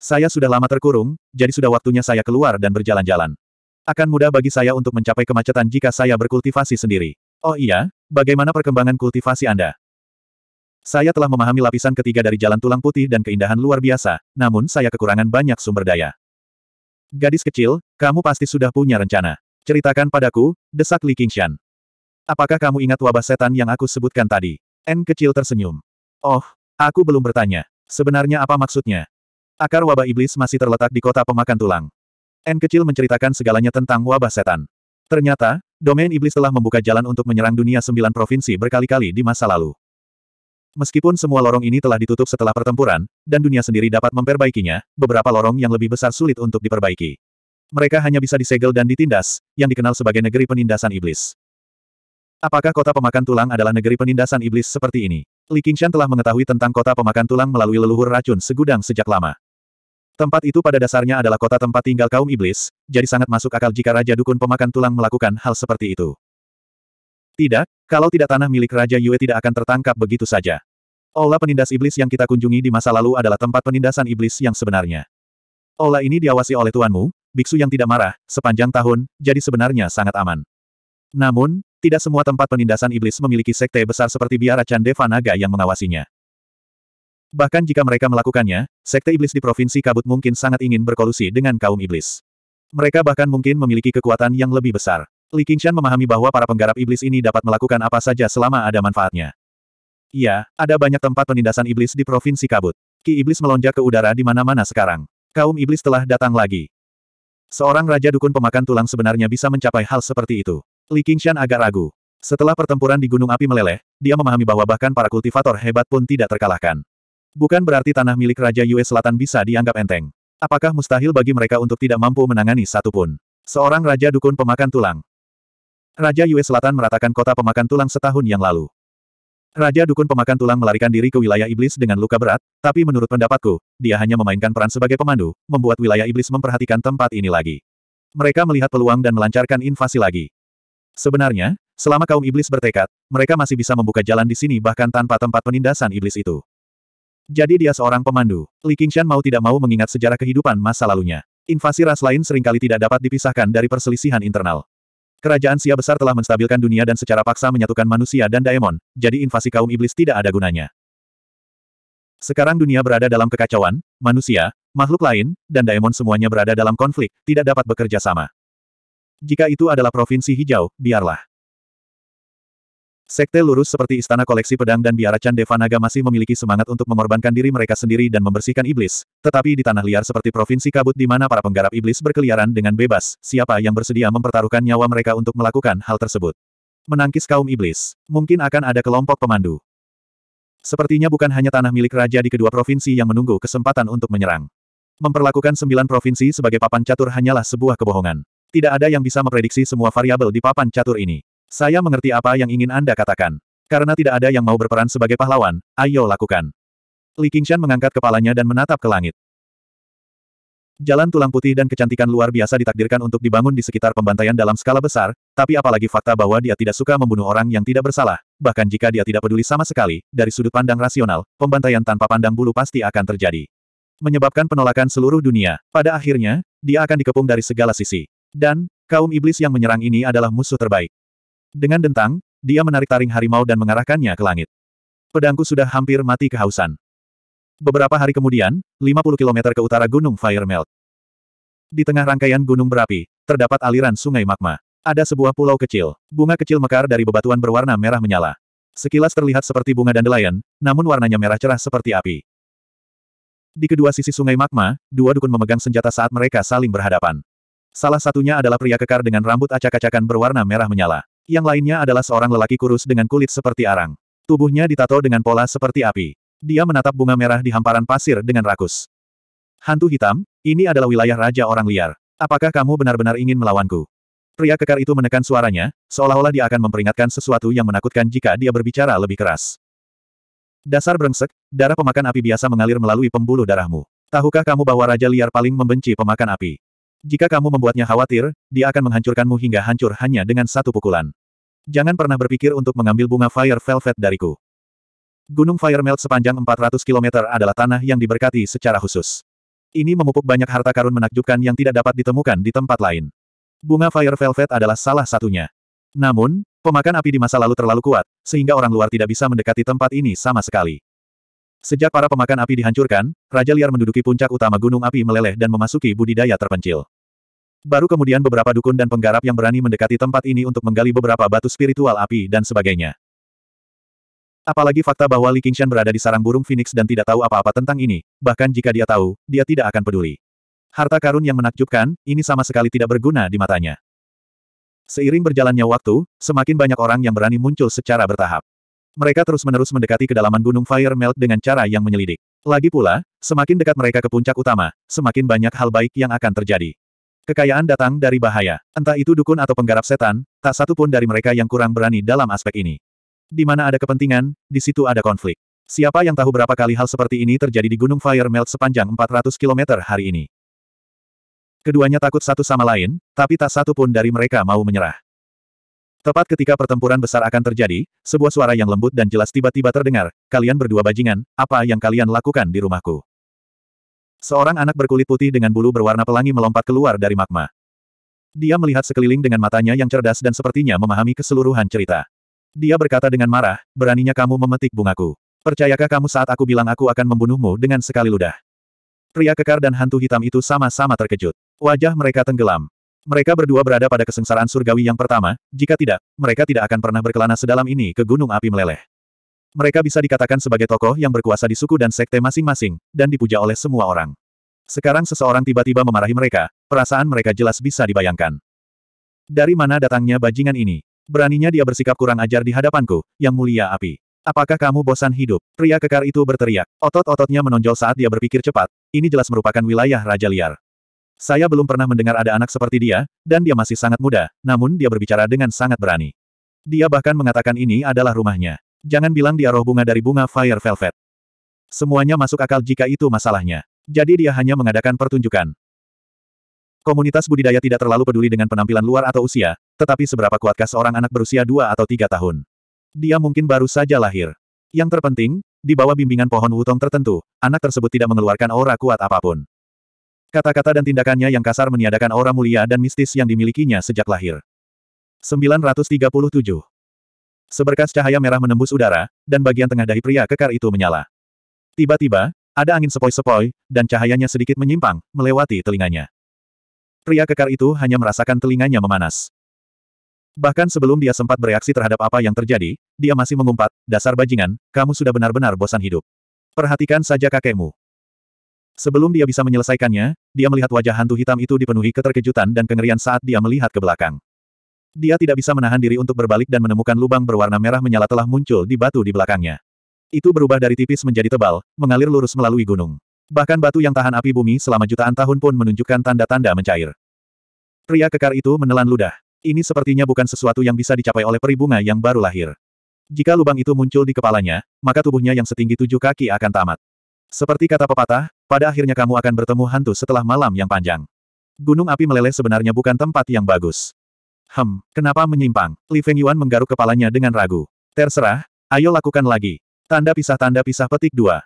Saya sudah lama terkurung, jadi sudah waktunya saya keluar dan berjalan-jalan. Akan mudah bagi saya untuk mencapai kemacetan jika saya berkultivasi sendiri. Oh iya, bagaimana perkembangan kultivasi Anda? Saya telah memahami lapisan ketiga dari jalan tulang putih dan keindahan luar biasa, namun saya kekurangan banyak sumber daya. Gadis kecil, kamu pasti sudah punya rencana. Ceritakan padaku, desak Li Qingshan. Apakah kamu ingat wabah setan yang aku sebutkan tadi? N kecil tersenyum. Oh, aku belum bertanya. Sebenarnya apa maksudnya? Akar wabah iblis masih terletak di kota pemakan tulang. N kecil menceritakan segalanya tentang wabah setan. Ternyata, domain iblis telah membuka jalan untuk menyerang dunia sembilan provinsi berkali-kali di masa lalu. Meskipun semua lorong ini telah ditutup setelah pertempuran, dan dunia sendiri dapat memperbaikinya, beberapa lorong yang lebih besar sulit untuk diperbaiki. Mereka hanya bisa disegel dan ditindas, yang dikenal sebagai negeri penindasan iblis. Apakah kota pemakan tulang adalah negeri penindasan iblis seperti ini? Li Qingshan telah mengetahui tentang kota pemakan tulang melalui leluhur racun segudang sejak lama. Tempat itu pada dasarnya adalah kota tempat tinggal kaum iblis, jadi sangat masuk akal jika Raja Dukun Pemakan Tulang melakukan hal seperti itu. Tidak, kalau tidak tanah milik Raja Yue tidak akan tertangkap begitu saja. Ola penindas iblis yang kita kunjungi di masa lalu adalah tempat penindasan iblis yang sebenarnya. Ola ini diawasi oleh tuanmu, biksu yang tidak marah, sepanjang tahun, jadi sebenarnya sangat aman. Namun, tidak semua tempat penindasan iblis memiliki sekte besar seperti biara Chandeva Naga yang mengawasinya. Bahkan jika mereka melakukannya, sekte iblis di Provinsi Kabut mungkin sangat ingin berkolusi dengan kaum iblis. Mereka bahkan mungkin memiliki kekuatan yang lebih besar. Li Qingshan memahami bahwa para penggarap iblis ini dapat melakukan apa saja selama ada manfaatnya. Iya, ada banyak tempat penindasan iblis di Provinsi Kabut. Ki iblis melonjak ke udara di mana-mana sekarang. Kaum iblis telah datang lagi. Seorang raja dukun pemakan tulang sebenarnya bisa mencapai hal seperti itu. Li Qingshan agak ragu. Setelah pertempuran di Gunung Api meleleh, dia memahami bahwa bahkan para kultivator hebat pun tidak terkalahkan. Bukan berarti tanah milik Raja Yue Selatan bisa dianggap enteng. Apakah mustahil bagi mereka untuk tidak mampu menangani satu pun? Seorang Raja Dukun pemakan tulang. Raja Yue Selatan meratakan kota pemakan tulang setahun yang lalu. Raja Dukun pemakan tulang melarikan diri ke wilayah iblis dengan luka berat, tapi menurut pendapatku, dia hanya memainkan peran sebagai pemandu, membuat wilayah iblis memperhatikan tempat ini lagi. Mereka melihat peluang dan melancarkan invasi lagi. Sebenarnya, selama kaum iblis bertekad, mereka masih bisa membuka jalan di sini bahkan tanpa tempat penindasan iblis itu. Jadi dia seorang pemandu. Li Qingshan mau tidak mau mengingat sejarah kehidupan masa lalunya. Invasi ras lain seringkali tidak dapat dipisahkan dari perselisihan internal. Kerajaan Sia besar telah menstabilkan dunia dan secara paksa menyatukan manusia dan daemon, jadi invasi kaum iblis tidak ada gunanya. Sekarang dunia berada dalam kekacauan, manusia, makhluk lain, dan daemon semuanya berada dalam konflik, tidak dapat bekerja sama. Jika itu adalah provinsi hijau, biarlah. Sekte lurus seperti istana koleksi pedang dan biara Chan Devanaga masih memiliki semangat untuk mengorbankan diri mereka sendiri dan membersihkan iblis. Tetapi di tanah liar seperti provinsi kabut di mana para penggarap iblis berkeliaran dengan bebas, siapa yang bersedia mempertaruhkan nyawa mereka untuk melakukan hal tersebut? Menangkis kaum iblis. Mungkin akan ada kelompok pemandu. Sepertinya bukan hanya tanah milik raja di kedua provinsi yang menunggu kesempatan untuk menyerang. Memperlakukan sembilan provinsi sebagai papan catur hanyalah sebuah kebohongan. Tidak ada yang bisa memprediksi semua variabel di papan catur ini. Saya mengerti apa yang ingin Anda katakan. Karena tidak ada yang mau berperan sebagai pahlawan, ayo lakukan. Li Qingshan mengangkat kepalanya dan menatap ke langit. Jalan tulang putih dan kecantikan luar biasa ditakdirkan untuk dibangun di sekitar pembantaian dalam skala besar, tapi apalagi fakta bahwa dia tidak suka membunuh orang yang tidak bersalah, bahkan jika dia tidak peduli sama sekali, dari sudut pandang rasional, pembantaian tanpa pandang bulu pasti akan terjadi. Menyebabkan penolakan seluruh dunia, pada akhirnya, dia akan dikepung dari segala sisi. Dan, kaum iblis yang menyerang ini adalah musuh terbaik. Dengan dentang, dia menarik taring harimau dan mengarahkannya ke langit. Pedangku sudah hampir mati kehausan. Beberapa hari kemudian, 50 km ke utara Gunung Fire Melt, Di tengah rangkaian gunung berapi, terdapat aliran sungai magma. Ada sebuah pulau kecil. Bunga kecil mekar dari bebatuan berwarna merah menyala. Sekilas terlihat seperti bunga dandelion, namun warnanya merah cerah seperti api. Di kedua sisi sungai magma, dua dukun memegang senjata saat mereka saling berhadapan. Salah satunya adalah pria kekar dengan rambut acak-acakan berwarna merah menyala. Yang lainnya adalah seorang lelaki kurus dengan kulit seperti arang. Tubuhnya ditato dengan pola seperti api. Dia menatap bunga merah di hamparan pasir dengan rakus. Hantu hitam, ini adalah wilayah Raja Orang Liar. Apakah kamu benar-benar ingin melawanku? Pria kekar itu menekan suaranya, seolah-olah dia akan memperingatkan sesuatu yang menakutkan jika dia berbicara lebih keras. Dasar brengsek, darah pemakan api biasa mengalir melalui pembuluh darahmu. Tahukah kamu bahwa Raja Liar paling membenci pemakan api? Jika kamu membuatnya khawatir, dia akan menghancurkanmu hingga hancur hanya dengan satu pukulan. Jangan pernah berpikir untuk mengambil bunga Fire Velvet dariku. Gunung Fire Melt sepanjang 400 km adalah tanah yang diberkati secara khusus. Ini memupuk banyak harta karun menakjubkan yang tidak dapat ditemukan di tempat lain. Bunga Fire Velvet adalah salah satunya. Namun, pemakan api di masa lalu terlalu kuat, sehingga orang luar tidak bisa mendekati tempat ini sama sekali. Sejak para pemakan api dihancurkan, Raja Liar menduduki puncak utama gunung api meleleh dan memasuki budidaya terpencil. Baru kemudian beberapa dukun dan penggarap yang berani mendekati tempat ini untuk menggali beberapa batu spiritual api dan sebagainya. Apalagi fakta bahwa Li Qingshan berada di sarang burung Phoenix dan tidak tahu apa-apa tentang ini, bahkan jika dia tahu, dia tidak akan peduli. Harta karun yang menakjubkan, ini sama sekali tidak berguna di matanya. Seiring berjalannya waktu, semakin banyak orang yang berani muncul secara bertahap. Mereka terus-menerus mendekati kedalaman Gunung Fire Melt dengan cara yang menyelidik. Lagi pula, semakin dekat mereka ke puncak utama, semakin banyak hal baik yang akan terjadi. Kekayaan datang dari bahaya. Entah itu dukun atau penggarap setan, tak satu pun dari mereka yang kurang berani dalam aspek ini. Di mana ada kepentingan, di situ ada konflik. Siapa yang tahu berapa kali hal seperti ini terjadi di Gunung Fire Melt sepanjang 400 km hari ini. Keduanya takut satu sama lain, tapi tak satu pun dari mereka mau menyerah. Tepat ketika pertempuran besar akan terjadi, sebuah suara yang lembut dan jelas tiba-tiba terdengar, kalian berdua bajingan, apa yang kalian lakukan di rumahku? Seorang anak berkulit putih dengan bulu berwarna pelangi melompat keluar dari magma. Dia melihat sekeliling dengan matanya yang cerdas dan sepertinya memahami keseluruhan cerita. Dia berkata dengan marah, beraninya kamu memetik bungaku. Percayakah kamu saat aku bilang aku akan membunuhmu dengan sekali ludah? Pria kekar dan hantu hitam itu sama-sama terkejut. Wajah mereka tenggelam. Mereka berdua berada pada kesengsaraan surgawi yang pertama, jika tidak, mereka tidak akan pernah berkelana sedalam ini ke gunung api meleleh. Mereka bisa dikatakan sebagai tokoh yang berkuasa di suku dan sekte masing-masing, dan dipuja oleh semua orang. Sekarang seseorang tiba-tiba memarahi mereka, perasaan mereka jelas bisa dibayangkan. Dari mana datangnya bajingan ini? Beraninya dia bersikap kurang ajar di hadapanku, yang mulia api. Apakah kamu bosan hidup? Pria kekar itu berteriak. Otot-ototnya menonjol saat dia berpikir cepat. Ini jelas merupakan wilayah Raja Liar. Saya belum pernah mendengar ada anak seperti dia, dan dia masih sangat muda, namun dia berbicara dengan sangat berani. Dia bahkan mengatakan ini adalah rumahnya. Jangan bilang dia roh bunga dari bunga Fire Velvet. Semuanya masuk akal jika itu masalahnya. Jadi dia hanya mengadakan pertunjukan. Komunitas budidaya tidak terlalu peduli dengan penampilan luar atau usia, tetapi seberapa kuatkah seorang anak berusia dua atau tiga tahun. Dia mungkin baru saja lahir. Yang terpenting, di bawah bimbingan pohon wutong tertentu, anak tersebut tidak mengeluarkan aura kuat apapun. Kata-kata dan tindakannya yang kasar meniadakan aura mulia dan mistis yang dimilikinya sejak lahir. 937 Seberkas cahaya merah menembus udara, dan bagian tengah dahi pria kekar itu menyala. Tiba-tiba, ada angin sepoi-sepoi, dan cahayanya sedikit menyimpang, melewati telinganya. Pria kekar itu hanya merasakan telinganya memanas. Bahkan sebelum dia sempat bereaksi terhadap apa yang terjadi, dia masih mengumpat, dasar bajingan, kamu sudah benar-benar bosan hidup. Perhatikan saja kakekmu. Sebelum dia bisa menyelesaikannya, dia melihat wajah hantu hitam itu dipenuhi keterkejutan dan kengerian saat dia melihat ke belakang. Dia tidak bisa menahan diri untuk berbalik dan menemukan lubang berwarna merah menyala telah muncul di batu di belakangnya. Itu berubah dari tipis menjadi tebal, mengalir lurus melalui gunung. Bahkan batu yang tahan api bumi selama jutaan tahun pun menunjukkan tanda-tanda mencair. Pria kekar itu menelan ludah. Ini sepertinya bukan sesuatu yang bisa dicapai oleh peribunga yang baru lahir. Jika lubang itu muncul di kepalanya, maka tubuhnya yang setinggi tujuh kaki akan tamat. Seperti kata pepatah, pada akhirnya kamu akan bertemu hantu setelah malam yang panjang. Gunung api meleleh sebenarnya bukan tempat yang bagus. Hem, kenapa menyimpang? Li Feng Yuan menggaruk kepalanya dengan ragu. Terserah, ayo lakukan lagi. Tanda pisah tanda pisah petik dua.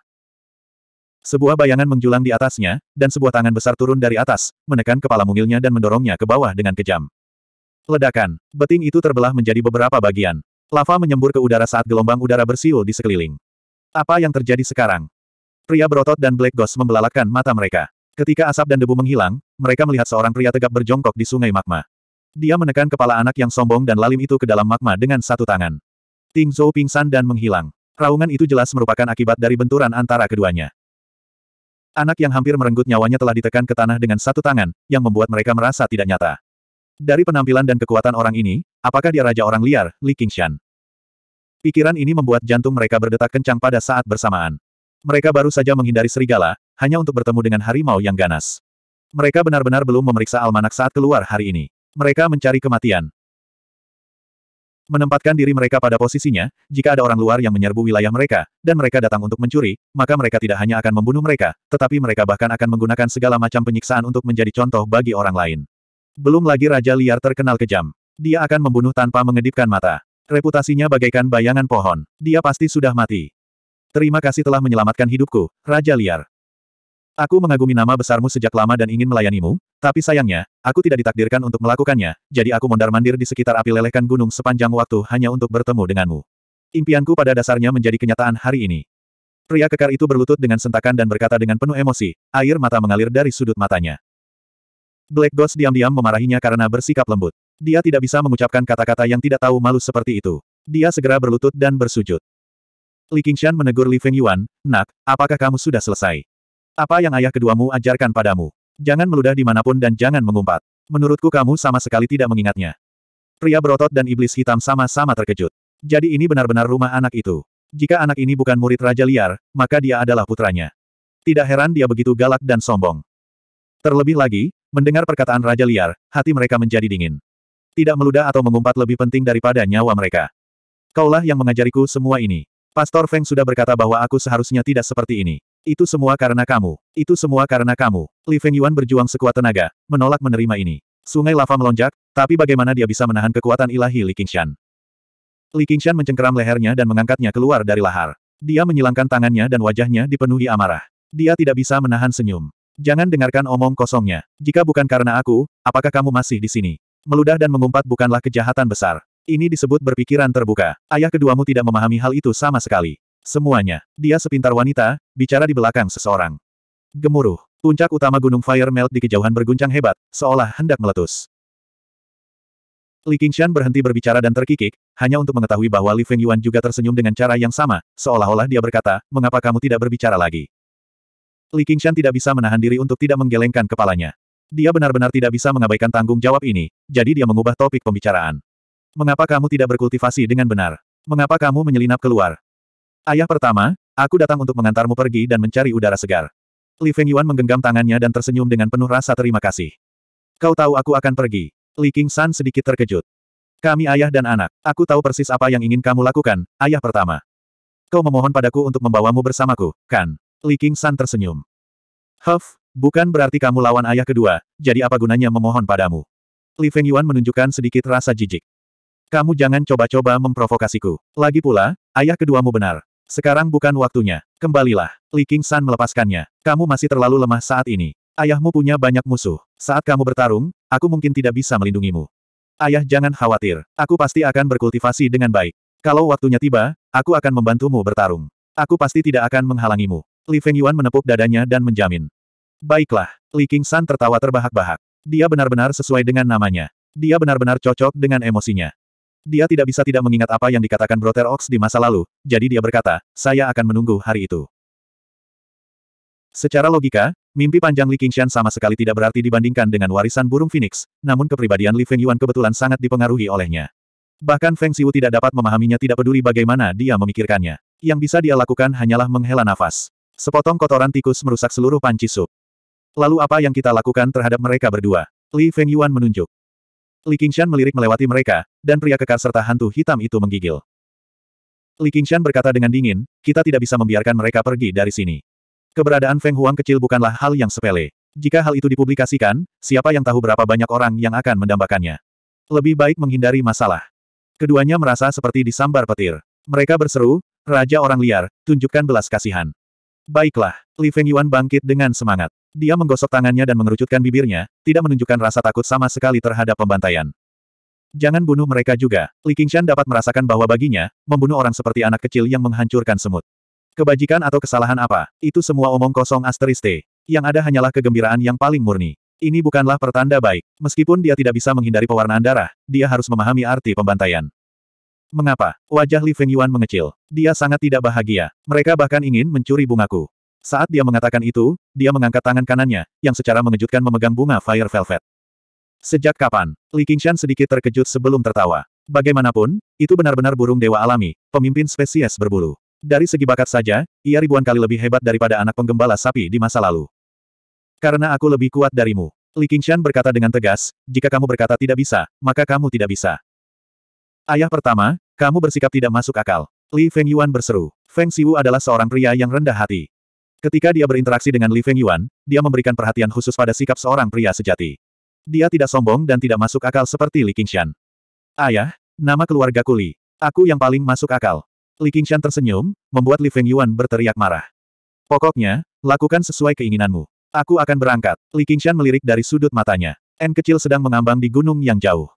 Sebuah bayangan menjulang di atasnya, dan sebuah tangan besar turun dari atas, menekan kepala mungilnya dan mendorongnya ke bawah dengan kejam. Ledakan. Beting itu terbelah menjadi beberapa bagian. Lava menyembur ke udara saat gelombang udara bersiul di sekeliling. Apa yang terjadi sekarang? Pria berotot dan Black Ghost membelalakan mata mereka. Ketika asap dan debu menghilang, mereka melihat seorang pria tegap berjongkok di sungai magma. Dia menekan kepala anak yang sombong dan lalim itu ke dalam magma dengan satu tangan. Ting Zhou pingsan dan menghilang. Raungan itu jelas merupakan akibat dari benturan antara keduanya. Anak yang hampir merenggut nyawanya telah ditekan ke tanah dengan satu tangan, yang membuat mereka merasa tidak nyata. Dari penampilan dan kekuatan orang ini, apakah dia raja orang liar, Li Qingshan? Pikiran ini membuat jantung mereka berdetak kencang pada saat bersamaan. Mereka baru saja menghindari serigala, hanya untuk bertemu dengan harimau yang ganas. Mereka benar-benar belum memeriksa almanak saat keluar hari ini. Mereka mencari kematian. Menempatkan diri mereka pada posisinya, jika ada orang luar yang menyerbu wilayah mereka, dan mereka datang untuk mencuri, maka mereka tidak hanya akan membunuh mereka, tetapi mereka bahkan akan menggunakan segala macam penyiksaan untuk menjadi contoh bagi orang lain. Belum lagi Raja Liar terkenal kejam. Dia akan membunuh tanpa mengedipkan mata. Reputasinya bagaikan bayangan pohon. Dia pasti sudah mati. Terima kasih telah menyelamatkan hidupku, Raja Liar. Aku mengagumi nama besarmu sejak lama dan ingin melayanimu, tapi sayangnya, aku tidak ditakdirkan untuk melakukannya, jadi aku mondar-mandir di sekitar api lelehkan gunung sepanjang waktu hanya untuk bertemu denganmu. Impianku pada dasarnya menjadi kenyataan hari ini. Pria kekar itu berlutut dengan sentakan dan berkata dengan penuh emosi, air mata mengalir dari sudut matanya. Black Ghost diam-diam memarahinya karena bersikap lembut. Dia tidak bisa mengucapkan kata-kata yang tidak tahu malu seperti itu. Dia segera berlutut dan bersujud. Li Qingshan menegur Li Feng Yuan, Nak, apakah kamu sudah selesai? Apa yang ayah keduamu ajarkan padamu? Jangan meludah dimanapun dan jangan mengumpat. Menurutku kamu sama sekali tidak mengingatnya. Pria berotot dan iblis hitam sama-sama terkejut. Jadi ini benar-benar rumah anak itu. Jika anak ini bukan murid Raja Liar, maka dia adalah putranya. Tidak heran dia begitu galak dan sombong. Terlebih lagi, mendengar perkataan Raja Liar, hati mereka menjadi dingin. Tidak meludah atau mengumpat lebih penting daripada nyawa mereka. Kaulah yang mengajariku semua ini. Pastor Feng sudah berkata bahwa aku seharusnya tidak seperti ini. Itu semua karena kamu. Itu semua karena kamu. Li Feng Yuan berjuang sekuat tenaga, menolak menerima ini. Sungai lava melonjak, tapi bagaimana dia bisa menahan kekuatan ilahi Li Qingshan? Li Qingshan mencengkeram lehernya dan mengangkatnya keluar dari lahar. Dia menyilangkan tangannya dan wajahnya dipenuhi amarah. Dia tidak bisa menahan senyum. Jangan dengarkan omong kosongnya. Jika bukan karena aku, apakah kamu masih di sini? Meludah dan mengumpat bukanlah kejahatan besar. Ini disebut berpikiran terbuka. Ayah keduamu tidak memahami hal itu sama sekali. Semuanya. Dia sepintar wanita, bicara di belakang seseorang. Gemuruh. Puncak utama Gunung Fire Melt di kejauhan berguncang hebat, seolah hendak meletus. Li Qingshan berhenti berbicara dan terkikik, hanya untuk mengetahui bahwa Li Feng Yuan juga tersenyum dengan cara yang sama, seolah-olah dia berkata, mengapa kamu tidak berbicara lagi? Li Qingshan tidak bisa menahan diri untuk tidak menggelengkan kepalanya. Dia benar-benar tidak bisa mengabaikan tanggung jawab ini, jadi dia mengubah topik pembicaraan. Mengapa kamu tidak berkultivasi dengan benar? Mengapa kamu menyelinap keluar? Ayah pertama, aku datang untuk mengantarmu pergi dan mencari udara segar. Li Feng Yuan menggenggam tangannya dan tersenyum dengan penuh rasa terima kasih. Kau tahu aku akan pergi. Li King San sedikit terkejut. Kami ayah dan anak, aku tahu persis apa yang ingin kamu lakukan, ayah pertama. Kau memohon padaku untuk membawamu bersamaku, kan? Li King San tersenyum. Huff, bukan berarti kamu lawan ayah kedua, jadi apa gunanya memohon padamu? Li Feng Yuan menunjukkan sedikit rasa jijik. Kamu jangan coba-coba memprovokasiku. Lagi pula, ayah keduamu benar. Sekarang bukan waktunya. Kembalilah. Li King San melepaskannya. Kamu masih terlalu lemah saat ini. Ayahmu punya banyak musuh. Saat kamu bertarung, aku mungkin tidak bisa melindungimu. Ayah jangan khawatir. Aku pasti akan berkultivasi dengan baik. Kalau waktunya tiba, aku akan membantumu bertarung. Aku pasti tidak akan menghalangimu. Li Feng Yuan menepuk dadanya dan menjamin. Baiklah. Li King San tertawa terbahak-bahak. Dia benar-benar sesuai dengan namanya. Dia benar-benar cocok dengan emosinya. Dia tidak bisa tidak mengingat apa yang dikatakan Brother Ox di masa lalu, jadi dia berkata, saya akan menunggu hari itu. Secara logika, mimpi panjang Li Qingshan sama sekali tidak berarti dibandingkan dengan warisan burung Phoenix, namun kepribadian Li Feng Yuan kebetulan sangat dipengaruhi olehnya. Bahkan Feng Xiu tidak dapat memahaminya tidak peduli bagaimana dia memikirkannya. Yang bisa dia lakukan hanyalah menghela nafas. Sepotong kotoran tikus merusak seluruh panci sup. Lalu apa yang kita lakukan terhadap mereka berdua? Li Feng Yuan menunjuk. Li Qingshan melirik melewati mereka, dan pria kekar serta hantu hitam itu menggigil. Li Qingshan berkata dengan dingin, kita tidak bisa membiarkan mereka pergi dari sini. Keberadaan Feng Huang kecil bukanlah hal yang sepele. Jika hal itu dipublikasikan, siapa yang tahu berapa banyak orang yang akan mendambakannya. Lebih baik menghindari masalah. Keduanya merasa seperti disambar petir. Mereka berseru, Raja orang liar, tunjukkan belas kasihan. Baiklah, Li Feng Yuan bangkit dengan semangat. Dia menggosok tangannya dan mengerucutkan bibirnya, tidak menunjukkan rasa takut sama sekali terhadap pembantaian. Jangan bunuh mereka juga. Li Qingshan dapat merasakan bahwa baginya, membunuh orang seperti anak kecil yang menghancurkan semut. Kebajikan atau kesalahan apa, itu semua omong kosong asteriste. Yang ada hanyalah kegembiraan yang paling murni. Ini bukanlah pertanda baik. Meskipun dia tidak bisa menghindari pewarnaan darah, dia harus memahami arti pembantaian. Mengapa? Wajah Li Feng mengecil. Dia sangat tidak bahagia. Mereka bahkan ingin mencuri bungaku. Saat dia mengatakan itu, dia mengangkat tangan kanannya, yang secara mengejutkan memegang bunga Fire Velvet. Sejak kapan? Li Qingshan sedikit terkejut sebelum tertawa. Bagaimanapun, itu benar-benar burung dewa alami, pemimpin spesies berbulu. Dari segi bakat saja, ia ribuan kali lebih hebat daripada anak penggembala sapi di masa lalu. Karena aku lebih kuat darimu. Li Qingshan berkata dengan tegas, jika kamu berkata tidak bisa, maka kamu tidak bisa. Ayah pertama, kamu bersikap tidak masuk akal. Li Feng Yuan berseru. Feng Siwu adalah seorang pria yang rendah hati. Ketika dia berinteraksi dengan Li Feng Yuan, dia memberikan perhatian khusus pada sikap seorang pria sejati. Dia tidak sombong dan tidak masuk akal seperti Li Qingshan. Ayah, nama keluarga Kuli. Aku yang paling masuk akal. Li Qingshan tersenyum, membuat Li Feng Yuan berteriak marah. Pokoknya, lakukan sesuai keinginanmu. Aku akan berangkat. Li Qingshan melirik dari sudut matanya. N kecil sedang mengambang di gunung yang jauh.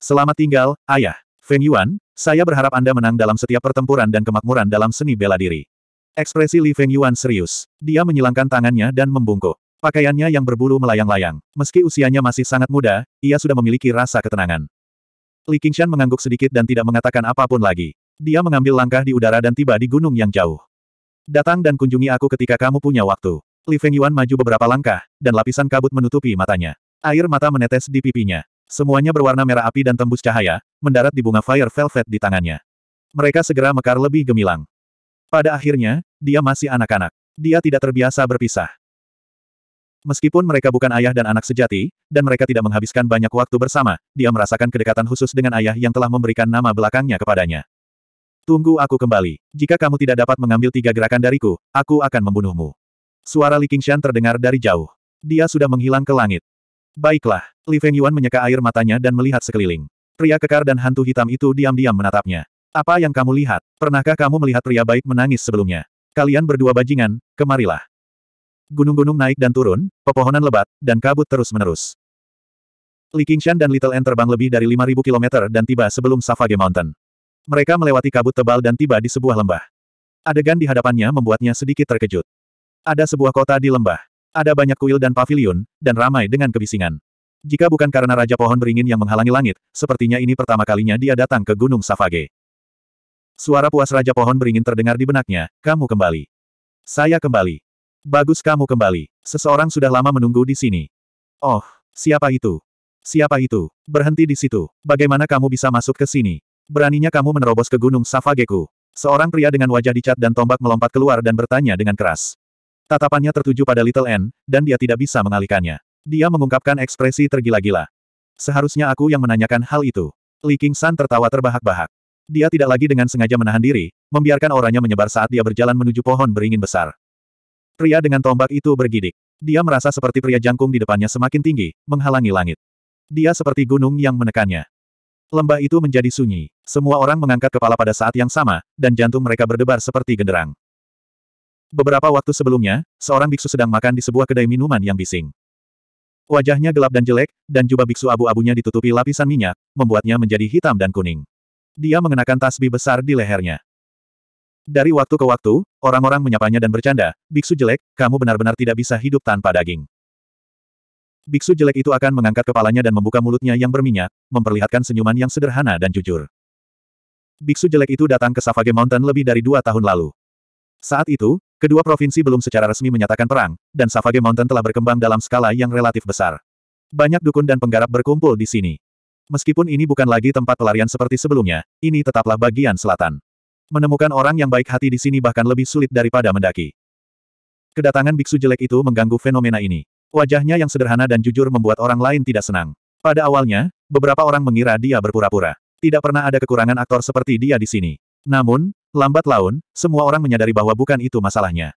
Selamat tinggal, ayah. Feng Yuan, saya berharap Anda menang dalam setiap pertempuran dan kemakmuran dalam seni bela diri. Ekspresi Li Feng Yuan serius. Dia menyilangkan tangannya dan membungkuk. Pakaiannya yang berbulu melayang-layang. Meski usianya masih sangat muda, ia sudah memiliki rasa ketenangan. Li Qingshan mengangguk sedikit dan tidak mengatakan apapun lagi. Dia mengambil langkah di udara dan tiba di gunung yang jauh. Datang dan kunjungi aku ketika kamu punya waktu. Li Feng Yuan maju beberapa langkah, dan lapisan kabut menutupi matanya. Air mata menetes di pipinya. Semuanya berwarna merah api dan tembus cahaya, mendarat di bunga Fire Velvet di tangannya. Mereka segera mekar lebih gemilang. Pada akhirnya, dia masih anak-anak. Dia tidak terbiasa berpisah. Meskipun mereka bukan ayah dan anak sejati, dan mereka tidak menghabiskan banyak waktu bersama, dia merasakan kedekatan khusus dengan ayah yang telah memberikan nama belakangnya kepadanya. Tunggu aku kembali. Jika kamu tidak dapat mengambil tiga gerakan dariku, aku akan membunuhmu. Suara Li Qingshan terdengar dari jauh. Dia sudah menghilang ke langit. Baiklah, Li Feng Yuan menyeka air matanya dan melihat sekeliling. Pria kekar dan hantu hitam itu diam-diam menatapnya. Apa yang kamu lihat? Pernahkah kamu melihat pria baik menangis sebelumnya? Kalian berdua bajingan, kemarilah. Gunung-gunung naik dan turun, pepohonan lebat, dan kabut terus-menerus. Li Qingshan dan Little N terbang lebih dari 5.000 km dan tiba sebelum Savage Mountain. Mereka melewati kabut tebal dan tiba di sebuah lembah. Adegan di hadapannya membuatnya sedikit terkejut. Ada sebuah kota di lembah. Ada banyak kuil dan pavilion, dan ramai dengan kebisingan. Jika bukan karena Raja Pohon Beringin yang menghalangi langit, sepertinya ini pertama kalinya dia datang ke Gunung Savage. Suara puas Raja Pohon beringin terdengar di benaknya, kamu kembali. Saya kembali. Bagus kamu kembali. Seseorang sudah lama menunggu di sini. Oh, siapa itu? Siapa itu? Berhenti di situ. Bagaimana kamu bisa masuk ke sini? Beraninya kamu menerobos ke Gunung Savageku. Seorang pria dengan wajah dicat dan tombak melompat keluar dan bertanya dengan keras. Tatapannya tertuju pada Little N, dan dia tidak bisa mengalihkannya. Dia mengungkapkan ekspresi tergila-gila. Seharusnya aku yang menanyakan hal itu. Li King San tertawa terbahak-bahak. Dia tidak lagi dengan sengaja menahan diri, membiarkan auranya menyebar saat dia berjalan menuju pohon beringin besar. Pria dengan tombak itu bergidik. Dia merasa seperti pria jangkung di depannya semakin tinggi, menghalangi langit. Dia seperti gunung yang menekannya. Lembah itu menjadi sunyi. Semua orang mengangkat kepala pada saat yang sama, dan jantung mereka berdebar seperti genderang. Beberapa waktu sebelumnya, seorang biksu sedang makan di sebuah kedai minuman yang bising. Wajahnya gelap dan jelek, dan jubah biksu abu-abunya ditutupi lapisan minyak, membuatnya menjadi hitam dan kuning dia mengenakan tasbih besar di lehernya. Dari waktu ke waktu, orang-orang menyapanya dan bercanda, Biksu jelek, kamu benar-benar tidak bisa hidup tanpa daging. Biksu jelek itu akan mengangkat kepalanya dan membuka mulutnya yang berminyak, memperlihatkan senyuman yang sederhana dan jujur. Biksu jelek itu datang ke Savage Mountain lebih dari dua tahun lalu. Saat itu, kedua provinsi belum secara resmi menyatakan perang, dan Savage Mountain telah berkembang dalam skala yang relatif besar. Banyak dukun dan penggarap berkumpul di sini. Meskipun ini bukan lagi tempat pelarian seperti sebelumnya, ini tetaplah bagian selatan. Menemukan orang yang baik hati di sini bahkan lebih sulit daripada mendaki. Kedatangan biksu jelek itu mengganggu fenomena ini. Wajahnya yang sederhana dan jujur membuat orang lain tidak senang. Pada awalnya, beberapa orang mengira dia berpura-pura. Tidak pernah ada kekurangan aktor seperti dia di sini. Namun, lambat laun, semua orang menyadari bahwa bukan itu masalahnya.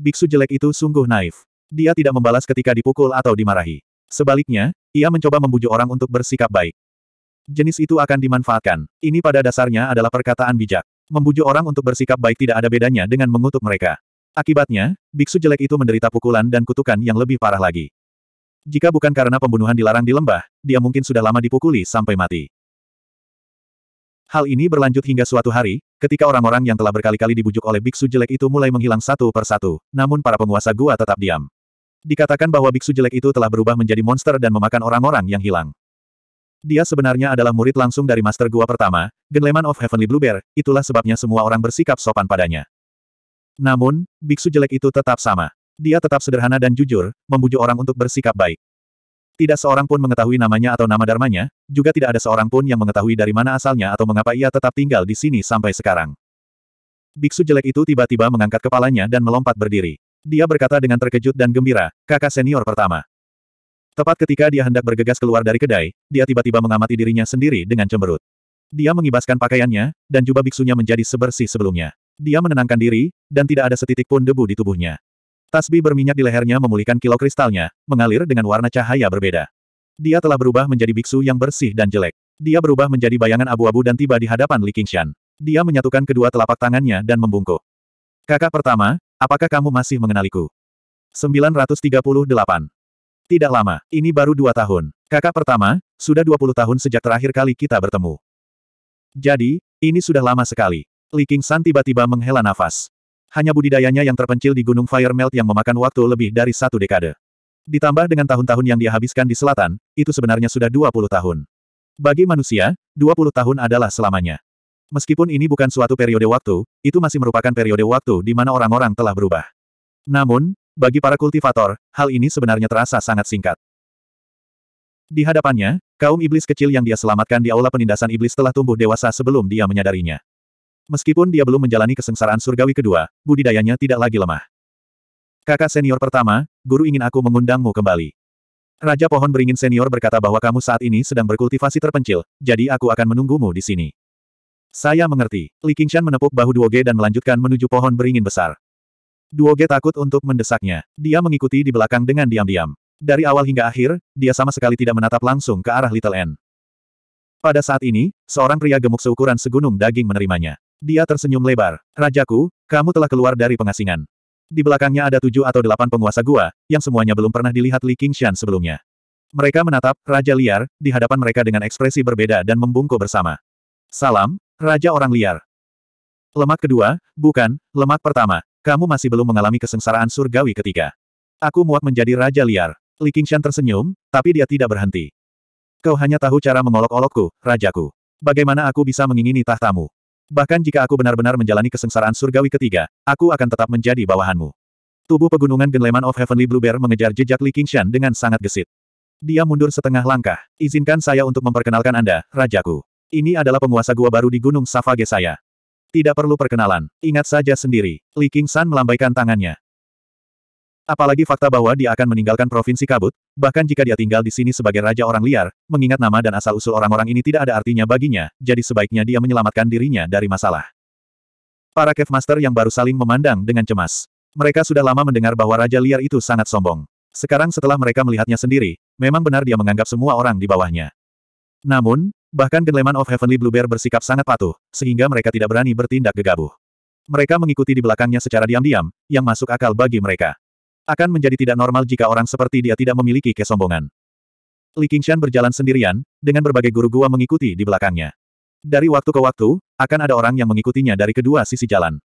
Biksu jelek itu sungguh naif. Dia tidak membalas ketika dipukul atau dimarahi. Sebaliknya, ia mencoba membujuk orang untuk bersikap baik. Jenis itu akan dimanfaatkan. Ini pada dasarnya adalah perkataan bijak. Membujuk orang untuk bersikap baik tidak ada bedanya dengan mengutuk mereka. Akibatnya, biksu jelek itu menderita pukulan dan kutukan yang lebih parah lagi. Jika bukan karena pembunuhan dilarang di lembah, dia mungkin sudah lama dipukuli sampai mati. Hal ini berlanjut hingga suatu hari, ketika orang-orang yang telah berkali-kali dibujuk oleh biksu jelek itu mulai menghilang satu per satu. namun para penguasa gua tetap diam. Dikatakan bahwa biksu jelek itu telah berubah menjadi monster dan memakan orang-orang yang hilang. Dia sebenarnya adalah murid langsung dari Master Gua pertama, Genleman of Heavenly Blue Bear, itulah sebabnya semua orang bersikap sopan padanya. Namun, biksu jelek itu tetap sama. Dia tetap sederhana dan jujur, membujuk orang untuk bersikap baik. Tidak seorang pun mengetahui namanya atau nama dharmanya, juga tidak ada seorang pun yang mengetahui dari mana asalnya atau mengapa ia tetap tinggal di sini sampai sekarang. Biksu jelek itu tiba-tiba mengangkat kepalanya dan melompat berdiri. Dia berkata dengan terkejut dan gembira, kakak senior pertama. Tepat ketika dia hendak bergegas keluar dari kedai, dia tiba-tiba mengamati dirinya sendiri dengan cemberut. Dia mengibaskan pakaiannya, dan jubah biksunya menjadi sebersih sebelumnya. Dia menenangkan diri, dan tidak ada setitik pun debu di tubuhnya. Tasbih berminyak di lehernya memulihkan kilau kristalnya, mengalir dengan warna cahaya berbeda. Dia telah berubah menjadi biksu yang bersih dan jelek. Dia berubah menjadi bayangan abu-abu dan tiba di hadapan Li Qingshan. Dia menyatukan kedua telapak tangannya dan membungkuk. Kakak pertama, apakah kamu masih mengenaliku? 938. Tidak lama, ini baru dua tahun. Kakak pertama, sudah 20 tahun sejak terakhir kali kita bertemu. Jadi, ini sudah lama sekali. Li San tiba-tiba menghela nafas. Hanya budidayanya yang terpencil di Gunung Fire Melt yang memakan waktu lebih dari satu dekade. Ditambah dengan tahun-tahun yang dihabiskan di selatan, itu sebenarnya sudah 20 tahun. Bagi manusia, 20 tahun adalah selamanya. Meskipun ini bukan suatu periode waktu, itu masih merupakan periode waktu di mana orang-orang telah berubah. Namun, bagi para kultivator, hal ini sebenarnya terasa sangat singkat. Di hadapannya, kaum iblis kecil yang dia selamatkan di aula penindasan iblis telah tumbuh dewasa sebelum dia menyadarinya. Meskipun dia belum menjalani kesengsaraan surgawi kedua, budidayanya tidak lagi lemah. Kakak senior pertama, guru ingin aku mengundangmu kembali. Raja Pohon Beringin Senior berkata bahwa kamu saat ini sedang berkultivasi terpencil, jadi aku akan menunggumu di sini. Saya mengerti. Li Qingshan menepuk bahu Duoge dan melanjutkan menuju pohon beringin besar. Duoge takut untuk mendesaknya. Dia mengikuti di belakang dengan diam-diam. Dari awal hingga akhir, dia sama sekali tidak menatap langsung ke arah Little N. Pada saat ini, seorang pria gemuk seukuran segunung daging menerimanya. Dia tersenyum lebar. Rajaku, kamu telah keluar dari pengasingan. Di belakangnya ada tujuh atau delapan penguasa gua, yang semuanya belum pernah dilihat Li Qingshan sebelumnya. Mereka menatap Raja Liar di hadapan mereka dengan ekspresi berbeda dan membungkuk bersama. Salam, Raja Orang Liar. Lemak kedua, bukan, lemak pertama. Kamu masih belum mengalami kesengsaraan surgawi ketiga. Aku muak menjadi raja liar. Li Qingshan tersenyum, tapi dia tidak berhenti. Kau hanya tahu cara mengolok-olokku, rajaku. Bagaimana aku bisa mengingini tahtamu? Bahkan jika aku benar-benar menjalani kesengsaraan surgawi ketiga, aku akan tetap menjadi bawahanmu. Tubuh pegunungan Genleman of Heavenly Blue mengejar jejak Li Qingshan dengan sangat gesit. Dia mundur setengah langkah. Izinkan saya untuk memperkenalkan Anda, Rajaku. Ini adalah penguasa gua baru di Gunung Savage saya. Tidak perlu perkenalan, ingat saja sendiri. Li San melambaikan tangannya. Apalagi fakta bahwa dia akan meninggalkan provinsi kabut, bahkan jika dia tinggal di sini sebagai raja orang liar, mengingat nama dan asal-usul orang-orang ini tidak ada artinya baginya, jadi sebaiknya dia menyelamatkan dirinya dari masalah. Para Cave Master yang baru saling memandang dengan cemas. Mereka sudah lama mendengar bahwa Raja Liar itu sangat sombong. Sekarang setelah mereka melihatnya sendiri, memang benar dia menganggap semua orang di bawahnya. Namun, Bahkan Genleman of Heavenly Bluebear bersikap sangat patuh, sehingga mereka tidak berani bertindak gegabah. Mereka mengikuti di belakangnya secara diam-diam, yang masuk akal bagi mereka. Akan menjadi tidak normal jika orang seperti dia tidak memiliki kesombongan. Li Qingshan berjalan sendirian, dengan berbagai guru gua mengikuti di belakangnya. Dari waktu ke waktu, akan ada orang yang mengikutinya dari kedua sisi jalan.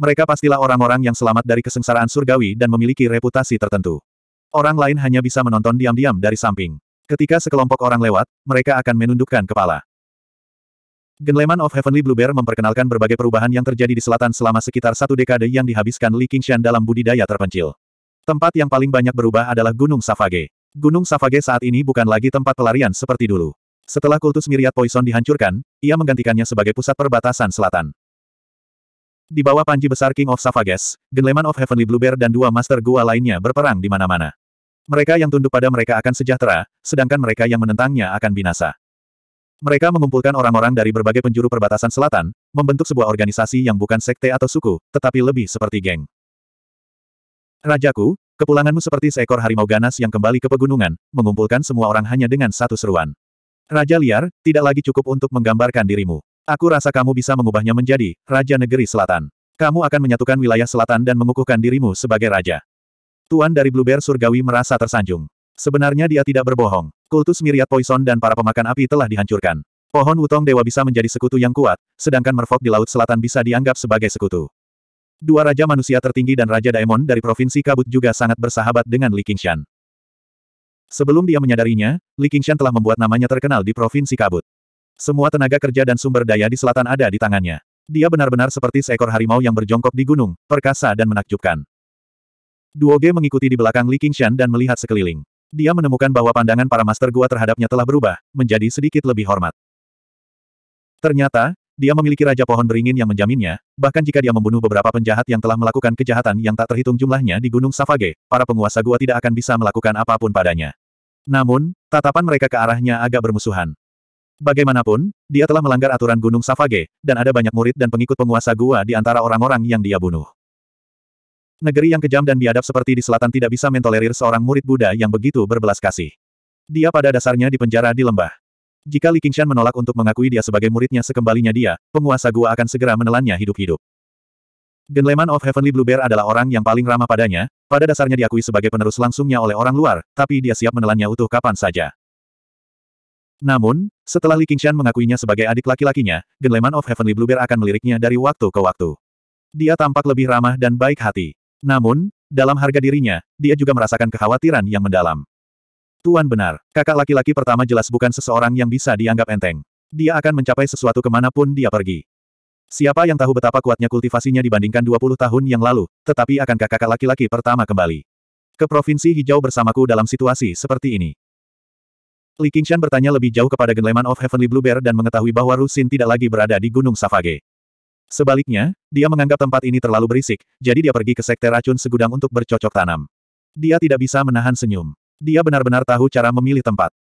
Mereka pastilah orang-orang yang selamat dari kesengsaraan surgawi dan memiliki reputasi tertentu. Orang lain hanya bisa menonton diam-diam dari samping. Ketika sekelompok orang lewat, mereka akan menundukkan kepala. Genleman of Heavenly Blue Bear memperkenalkan berbagai perubahan yang terjadi di selatan selama sekitar satu dekade yang dihabiskan Li Qingshan dalam budidaya terpencil. Tempat yang paling banyak berubah adalah Gunung Safage. Gunung Safage saat ini bukan lagi tempat pelarian seperti dulu. Setelah kultus Miriat Poison dihancurkan, ia menggantikannya sebagai pusat perbatasan selatan. Di bawah panji besar King of Safages, Genleman of Heavenly Blue Bear dan dua Master Gua lainnya berperang di mana-mana. Mereka yang tunduk pada mereka akan sejahtera, sedangkan mereka yang menentangnya akan binasa. Mereka mengumpulkan orang-orang dari berbagai penjuru perbatasan selatan, membentuk sebuah organisasi yang bukan sekte atau suku, tetapi lebih seperti geng. Rajaku, kepulanganmu seperti seekor harimau ganas yang kembali ke pegunungan, mengumpulkan semua orang hanya dengan satu seruan. Raja liar, tidak lagi cukup untuk menggambarkan dirimu. Aku rasa kamu bisa mengubahnya menjadi Raja Negeri Selatan. Kamu akan menyatukan wilayah selatan dan mengukuhkan dirimu sebagai raja. Tuan dari Blue Bear Surgawi merasa tersanjung. Sebenarnya dia tidak berbohong. Kultus Miriat Poison dan para pemakan api telah dihancurkan. Pohon Wutong Dewa bisa menjadi sekutu yang kuat, sedangkan Merfok di Laut Selatan bisa dianggap sebagai sekutu. Dua raja manusia tertinggi dan raja Daemon dari Provinsi Kabut juga sangat bersahabat dengan Li Qingshan. Sebelum dia menyadarinya, Li Qingshan telah membuat namanya terkenal di Provinsi Kabut. Semua tenaga kerja dan sumber daya di selatan ada di tangannya. Dia benar-benar seperti seekor harimau yang berjongkok di gunung, perkasa dan menakjubkan. Duoge mengikuti di belakang Li Qingshan dan melihat sekeliling. Dia menemukan bahwa pandangan para master gua terhadapnya telah berubah, menjadi sedikit lebih hormat. Ternyata, dia memiliki Raja Pohon Beringin yang menjaminnya, bahkan jika dia membunuh beberapa penjahat yang telah melakukan kejahatan yang tak terhitung jumlahnya di Gunung Savage, para penguasa gua tidak akan bisa melakukan apapun padanya. Namun, tatapan mereka ke arahnya agak bermusuhan. Bagaimanapun, dia telah melanggar aturan Gunung Savage, dan ada banyak murid dan pengikut penguasa gua di antara orang-orang yang dia bunuh. Negeri yang kejam dan biadab seperti di selatan tidak bisa mentolerir seorang murid Buddha yang begitu berbelas kasih. Dia pada dasarnya dipenjara di lembah. Jika Li Qingshan menolak untuk mengakui dia sebagai muridnya sekembalinya dia, penguasa gua akan segera menelannya hidup-hidup. Genleman of Heavenly Blue Bear adalah orang yang paling ramah padanya, pada dasarnya diakui sebagai penerus langsungnya oleh orang luar, tapi dia siap menelannya utuh kapan saja. Namun, setelah Li Qingshan mengakuinya sebagai adik laki-lakinya, Genleman of Heavenly Blue Bear akan meliriknya dari waktu ke waktu. Dia tampak lebih ramah dan baik hati. Namun, dalam harga dirinya, dia juga merasakan kekhawatiran yang mendalam. Tuan benar, kakak laki-laki pertama jelas bukan seseorang yang bisa dianggap enteng. Dia akan mencapai sesuatu kemanapun dia pergi. Siapa yang tahu betapa kuatnya kultivasinya dibandingkan 20 tahun yang lalu, tetapi akan kakak laki-laki pertama kembali? Ke Provinsi Hijau bersamaku dalam situasi seperti ini. Li Qingshan bertanya lebih jauh kepada Genleman of Heavenly Blue Bear dan mengetahui bahwa Rusin tidak lagi berada di Gunung Savage. Sebaliknya, dia menganggap tempat ini terlalu berisik, jadi dia pergi ke sekte racun segudang untuk bercocok tanam. Dia tidak bisa menahan senyum. Dia benar-benar tahu cara memilih tempat.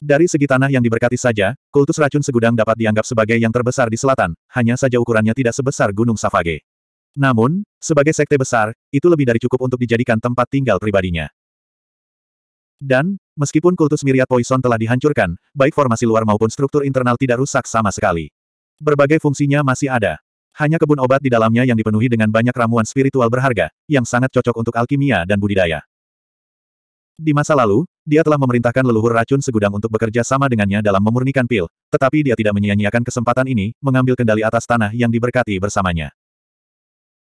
Dari segi tanah yang diberkati saja, kultus racun segudang dapat dianggap sebagai yang terbesar di selatan, hanya saja ukurannya tidak sebesar Gunung Savage. Namun, sebagai sekte besar, itu lebih dari cukup untuk dijadikan tempat tinggal pribadinya. Dan, meskipun kultus miriat poison telah dihancurkan, baik formasi luar maupun struktur internal tidak rusak sama sekali. Berbagai fungsinya masih ada. Hanya kebun obat di dalamnya yang dipenuhi dengan banyak ramuan spiritual berharga, yang sangat cocok untuk alkimia dan budidaya. Di masa lalu, dia telah memerintahkan leluhur racun segudang untuk bekerja sama dengannya dalam memurnikan pil, tetapi dia tidak menyia-nyiakan kesempatan ini, mengambil kendali atas tanah yang diberkati bersamanya.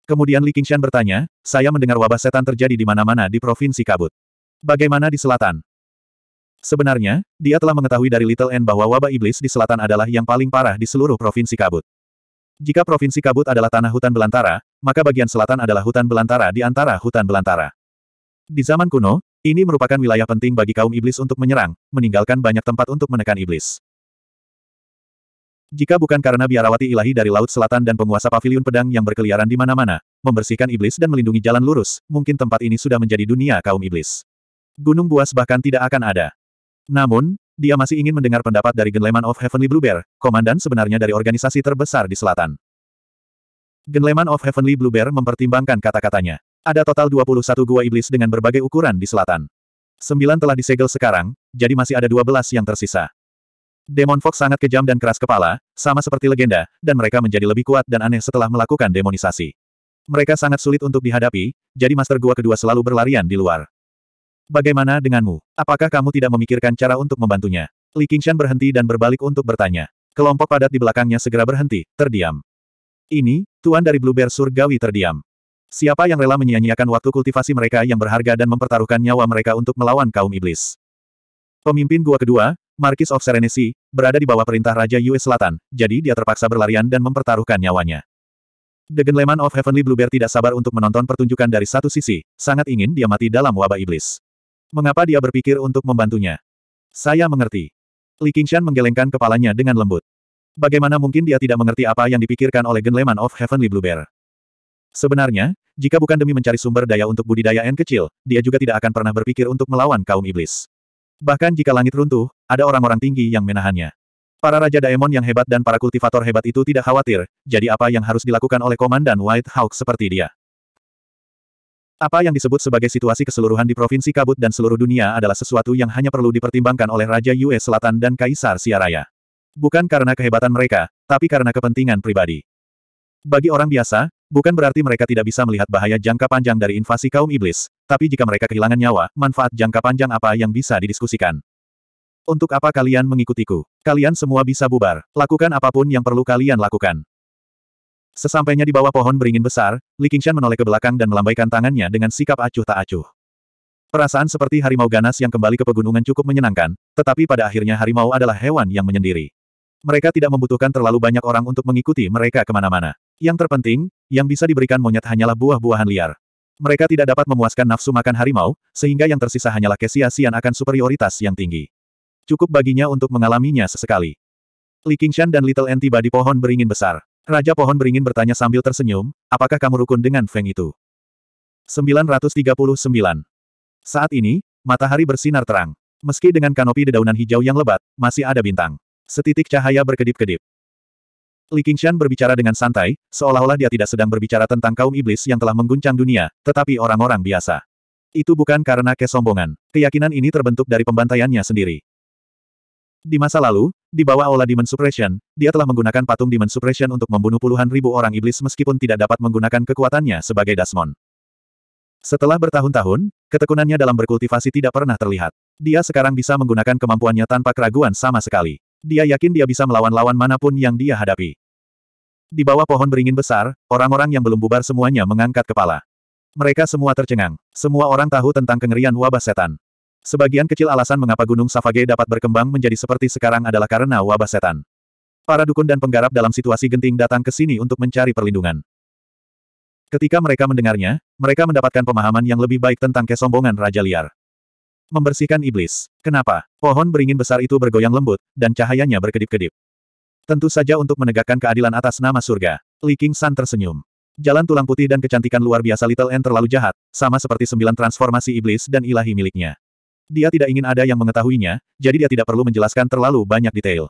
Kemudian Li Qingshan bertanya, saya mendengar wabah setan terjadi di mana-mana di Provinsi Kabut. Bagaimana di selatan? Sebenarnya, dia telah mengetahui dari Little N bahwa wabah iblis di selatan adalah yang paling parah di seluruh Provinsi Kabut. Jika Provinsi Kabut adalah tanah hutan belantara, maka bagian selatan adalah hutan belantara di antara hutan belantara. Di zaman kuno, ini merupakan wilayah penting bagi kaum iblis untuk menyerang, meninggalkan banyak tempat untuk menekan iblis. Jika bukan karena biarawati ilahi dari Laut Selatan dan penguasa paviliun pedang yang berkeliaran di mana-mana, membersihkan iblis dan melindungi jalan lurus, mungkin tempat ini sudah menjadi dunia kaum iblis. Gunung buas bahkan tidak akan ada. Namun, dia masih ingin mendengar pendapat dari Genleman of Heavenly Blue Bear, komandan sebenarnya dari organisasi terbesar di selatan. Genleman of Heavenly Blue Bear mempertimbangkan kata-katanya. Ada total 21 gua iblis dengan berbagai ukuran di selatan. Sembilan telah disegel sekarang, jadi masih ada 12 yang tersisa. Demon Fox sangat kejam dan keras kepala, sama seperti legenda, dan mereka menjadi lebih kuat dan aneh setelah melakukan demonisasi. Mereka sangat sulit untuk dihadapi, jadi master gua kedua selalu berlarian di luar. Bagaimana denganmu? Apakah kamu tidak memikirkan cara untuk membantunya? Li Qingshan berhenti dan berbalik untuk bertanya. Kelompok padat di belakangnya segera berhenti, terdiam. Ini, tuan dari Blue Bear Surgawi terdiam. Siapa yang rela menyia-nyiakan waktu kultivasi mereka yang berharga dan mempertaruhkan nyawa mereka untuk melawan kaum iblis? Pemimpin gua kedua, Markis of Serenity, berada di bawah perintah Raja Yue Selatan, jadi dia terpaksa berlarian dan mempertaruhkan nyawanya. Degen Leman of Heavenly Bluebear tidak sabar untuk menonton pertunjukan dari satu sisi, sangat ingin dia mati dalam wabah iblis. Mengapa dia berpikir untuk membantunya? Saya mengerti. Li Qingshan menggelengkan kepalanya dengan lembut. Bagaimana mungkin dia tidak mengerti apa yang dipikirkan oleh Gen Leman of Heavenly Blue Bear? Sebenarnya, jika bukan demi mencari sumber daya untuk budidaya N kecil, dia juga tidak akan pernah berpikir untuk melawan kaum iblis. Bahkan jika langit runtuh, ada orang-orang tinggi yang menahannya. Para Raja Daemon yang hebat dan para kultivator hebat itu tidak khawatir, jadi apa yang harus dilakukan oleh Komandan White Hawk seperti dia? Apa yang disebut sebagai situasi keseluruhan di Provinsi Kabut dan seluruh dunia adalah sesuatu yang hanya perlu dipertimbangkan oleh Raja US Selatan dan Kaisar Siaraya. Bukan karena kehebatan mereka, tapi karena kepentingan pribadi. Bagi orang biasa, bukan berarti mereka tidak bisa melihat bahaya jangka panjang dari invasi kaum iblis, tapi jika mereka kehilangan nyawa, manfaat jangka panjang apa yang bisa didiskusikan. Untuk apa kalian mengikutiku? Kalian semua bisa bubar. Lakukan apapun yang perlu kalian lakukan. Sesampainya di bawah pohon beringin besar, Li Qingshan menoleh ke belakang dan melambaikan tangannya dengan sikap acuh tak acuh. Perasaan seperti harimau ganas yang kembali ke pegunungan cukup menyenangkan, tetapi pada akhirnya harimau adalah hewan yang menyendiri. Mereka tidak membutuhkan terlalu banyak orang untuk mengikuti mereka kemana-mana. Yang terpenting, yang bisa diberikan monyet hanyalah buah-buahan liar. Mereka tidak dapat memuaskan nafsu makan harimau, sehingga yang tersisa hanyalah Kesia Sian akan superioritas yang tinggi. Cukup baginya untuk mengalaminya sesekali. Li Qingshan dan Little Ant tiba di pohon beringin besar. Raja Pohon Beringin bertanya sambil tersenyum, apakah kamu rukun dengan Feng itu? 939. Saat ini, matahari bersinar terang. Meski dengan kanopi dedaunan hijau yang lebat, masih ada bintang. Setitik cahaya berkedip-kedip. Li Qingshan berbicara dengan santai, seolah-olah dia tidak sedang berbicara tentang kaum iblis yang telah mengguncang dunia, tetapi orang-orang biasa. Itu bukan karena kesombongan. Keyakinan ini terbentuk dari pembantaiannya sendiri. Di masa lalu, di bawah Ola Demon Suppression, dia telah menggunakan patung Demon Suppression untuk membunuh puluhan ribu orang iblis meskipun tidak dapat menggunakan kekuatannya sebagai Dasmon. Setelah bertahun-tahun, ketekunannya dalam berkultivasi tidak pernah terlihat. Dia sekarang bisa menggunakan kemampuannya tanpa keraguan sama sekali. Dia yakin dia bisa melawan lawan manapun yang dia hadapi. Di bawah pohon beringin besar, orang-orang yang belum bubar semuanya mengangkat kepala. Mereka semua tercengang. Semua orang tahu tentang kengerian wabah setan. Sebagian kecil alasan mengapa Gunung Savage dapat berkembang menjadi seperti sekarang adalah karena wabah setan. Para dukun dan penggarap dalam situasi genting datang ke sini untuk mencari perlindungan. Ketika mereka mendengarnya, mereka mendapatkan pemahaman yang lebih baik tentang kesombongan Raja Liar. Membersihkan iblis. Kenapa? Pohon beringin besar itu bergoyang lembut, dan cahayanya berkedip-kedip. Tentu saja untuk menegakkan keadilan atas nama surga. Li King San tersenyum. Jalan tulang putih dan kecantikan luar biasa Little N terlalu jahat, sama seperti sembilan transformasi iblis dan ilahi miliknya. Dia tidak ingin ada yang mengetahuinya, jadi dia tidak perlu menjelaskan terlalu banyak detail.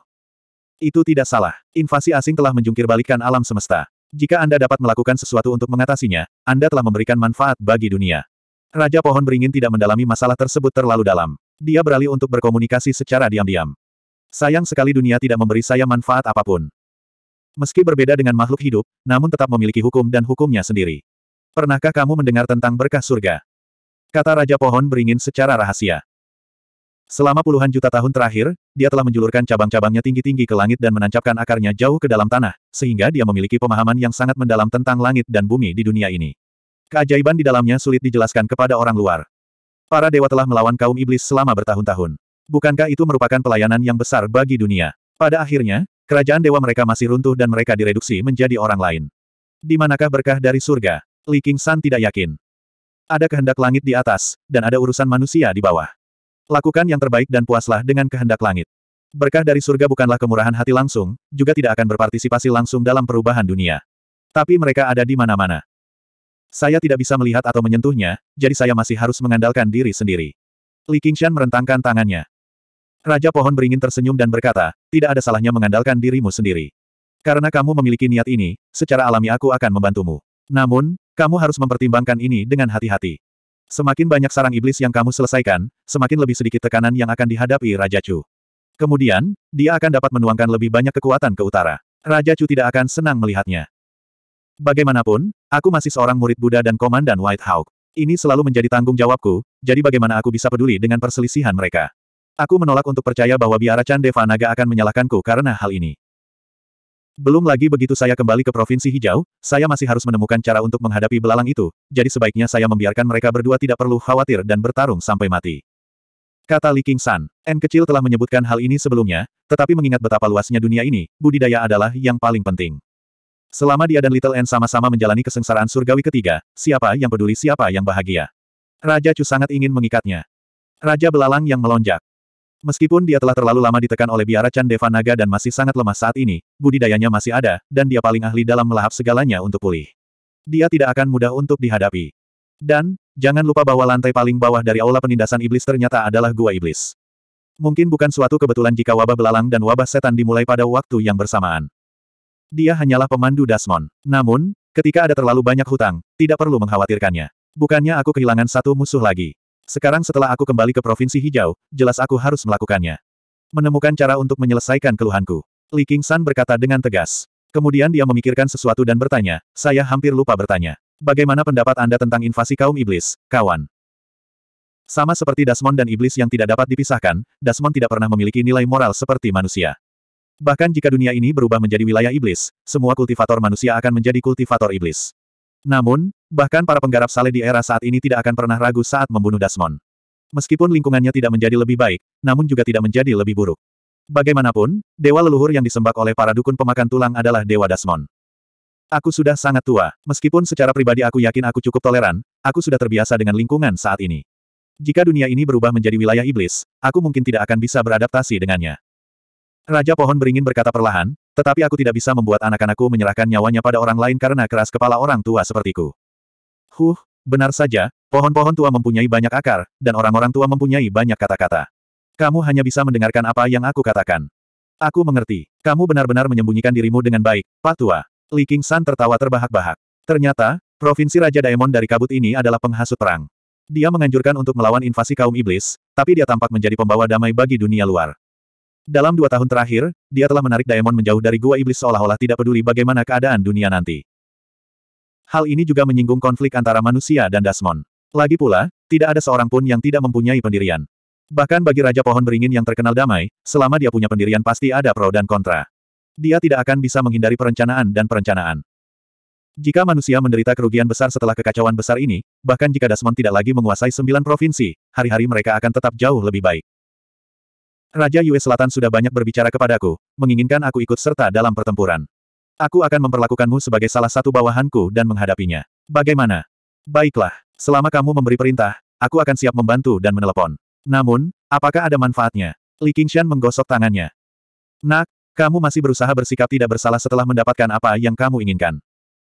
Itu tidak salah. Invasi asing telah menjungkirbalikkan alam semesta. Jika Anda dapat melakukan sesuatu untuk mengatasinya, Anda telah memberikan manfaat bagi dunia. Raja Pohon Beringin tidak mendalami masalah tersebut terlalu dalam. Dia beralih untuk berkomunikasi secara diam-diam. Sayang sekali dunia tidak memberi saya manfaat apapun. Meski berbeda dengan makhluk hidup, namun tetap memiliki hukum dan hukumnya sendiri. Pernahkah kamu mendengar tentang berkah surga? Kata Raja Pohon Beringin secara rahasia. Selama puluhan juta tahun terakhir, dia telah menjulurkan cabang-cabangnya tinggi-tinggi ke langit dan menancapkan akarnya jauh ke dalam tanah, sehingga dia memiliki pemahaman yang sangat mendalam tentang langit dan bumi di dunia ini. Keajaiban di dalamnya sulit dijelaskan kepada orang luar. Para dewa telah melawan kaum iblis selama bertahun-tahun. Bukankah itu merupakan pelayanan yang besar bagi dunia? Pada akhirnya, kerajaan dewa mereka masih runtuh dan mereka direduksi menjadi orang lain. Di manakah berkah dari surga? Li King San tidak yakin. Ada kehendak langit di atas, dan ada urusan manusia di bawah. Lakukan yang terbaik dan puaslah dengan kehendak langit. Berkah dari surga bukanlah kemurahan hati langsung, juga tidak akan berpartisipasi langsung dalam perubahan dunia. Tapi mereka ada di mana-mana. Saya tidak bisa melihat atau menyentuhnya, jadi saya masih harus mengandalkan diri sendiri. Li Qingshan merentangkan tangannya. Raja pohon beringin tersenyum dan berkata, tidak ada salahnya mengandalkan dirimu sendiri. Karena kamu memiliki niat ini, secara alami aku akan membantumu. Namun, kamu harus mempertimbangkan ini dengan hati-hati. Semakin banyak sarang iblis yang kamu selesaikan, semakin lebih sedikit tekanan yang akan dihadapi Raja Chu. Kemudian, dia akan dapat menuangkan lebih banyak kekuatan ke utara. Raja Chu tidak akan senang melihatnya. Bagaimanapun, aku masih seorang murid Buddha dan Komandan White Hawk. Ini selalu menjadi tanggung jawabku, jadi bagaimana aku bisa peduli dengan perselisihan mereka. Aku menolak untuk percaya bahwa Biara Chan Devanaga Naga akan menyalahkanku karena hal ini. Belum lagi begitu saya kembali ke Provinsi Hijau, saya masih harus menemukan cara untuk menghadapi belalang itu, jadi sebaiknya saya membiarkan mereka berdua tidak perlu khawatir dan bertarung sampai mati. Kata Li King San. N kecil telah menyebutkan hal ini sebelumnya, tetapi mengingat betapa luasnya dunia ini, budidaya adalah yang paling penting. Selama dia dan Little N sama-sama menjalani kesengsaraan surgawi ketiga, siapa yang peduli siapa yang bahagia. Raja Chu sangat ingin mengikatnya. Raja belalang yang melonjak. Meskipun dia telah terlalu lama ditekan oleh biara Chan Deva dan masih sangat lemah saat ini, budidayanya masih ada, dan dia paling ahli dalam melahap segalanya untuk pulih. Dia tidak akan mudah untuk dihadapi. Dan, jangan lupa bahwa lantai paling bawah dari aula penindasan iblis ternyata adalah gua iblis. Mungkin bukan suatu kebetulan jika wabah belalang dan wabah setan dimulai pada waktu yang bersamaan. Dia hanyalah pemandu Dasmon. Namun, ketika ada terlalu banyak hutang, tidak perlu mengkhawatirkannya. Bukannya aku kehilangan satu musuh lagi. Sekarang setelah aku kembali ke Provinsi Hijau, jelas aku harus melakukannya. Menemukan cara untuk menyelesaikan keluhanku. Li San berkata dengan tegas. Kemudian dia memikirkan sesuatu dan bertanya, saya hampir lupa bertanya. Bagaimana pendapat Anda tentang invasi kaum iblis, kawan? Sama seperti Dasmon dan iblis yang tidak dapat dipisahkan, Dasmon tidak pernah memiliki nilai moral seperti manusia. Bahkan jika dunia ini berubah menjadi wilayah iblis, semua kultivator manusia akan menjadi kultivator iblis. Namun, bahkan para penggarap sale di era saat ini tidak akan pernah ragu saat membunuh Dasmon. Meskipun lingkungannya tidak menjadi lebih baik, namun juga tidak menjadi lebih buruk. Bagaimanapun, dewa leluhur yang disembah oleh para dukun pemakan tulang adalah dewa Dasmon. Aku sudah sangat tua, meskipun secara pribadi aku yakin aku cukup toleran, aku sudah terbiasa dengan lingkungan saat ini. Jika dunia ini berubah menjadi wilayah iblis, aku mungkin tidak akan bisa beradaptasi dengannya. Raja pohon beringin berkata perlahan, tetapi aku tidak bisa membuat anak-anakku menyerahkan nyawanya pada orang lain karena keras kepala orang tua sepertiku. Huh, benar saja, pohon-pohon tua mempunyai banyak akar, dan orang-orang tua mempunyai banyak kata-kata. Kamu hanya bisa mendengarkan apa yang aku katakan. Aku mengerti. Kamu benar-benar menyembunyikan dirimu dengan baik, Pak Tua. Li King San tertawa terbahak-bahak. Ternyata, provinsi Raja Daemon dari kabut ini adalah penghasut perang. Dia menganjurkan untuk melawan invasi kaum iblis, tapi dia tampak menjadi pembawa damai bagi dunia luar. Dalam dua tahun terakhir, dia telah menarik Daemon menjauh dari gua iblis seolah-olah tidak peduli bagaimana keadaan dunia nanti. Hal ini juga menyinggung konflik antara manusia dan Dasmon. Lagi pula, tidak ada seorang pun yang tidak mempunyai pendirian. Bahkan bagi Raja Pohon Beringin yang terkenal damai, selama dia punya pendirian pasti ada pro dan kontra. Dia tidak akan bisa menghindari perencanaan dan perencanaan. Jika manusia menderita kerugian besar setelah kekacauan besar ini, bahkan jika Dasmon tidak lagi menguasai sembilan provinsi, hari-hari mereka akan tetap jauh lebih baik. Raja Yue Selatan sudah banyak berbicara kepadaku, menginginkan aku ikut serta dalam pertempuran. Aku akan memperlakukanmu sebagai salah satu bawahanku dan menghadapinya. Bagaimana? Baiklah, selama kamu memberi perintah, aku akan siap membantu dan menelepon. Namun, apakah ada manfaatnya? Li Qingshan menggosok tangannya. Nak, kamu masih berusaha bersikap tidak bersalah setelah mendapatkan apa yang kamu inginkan.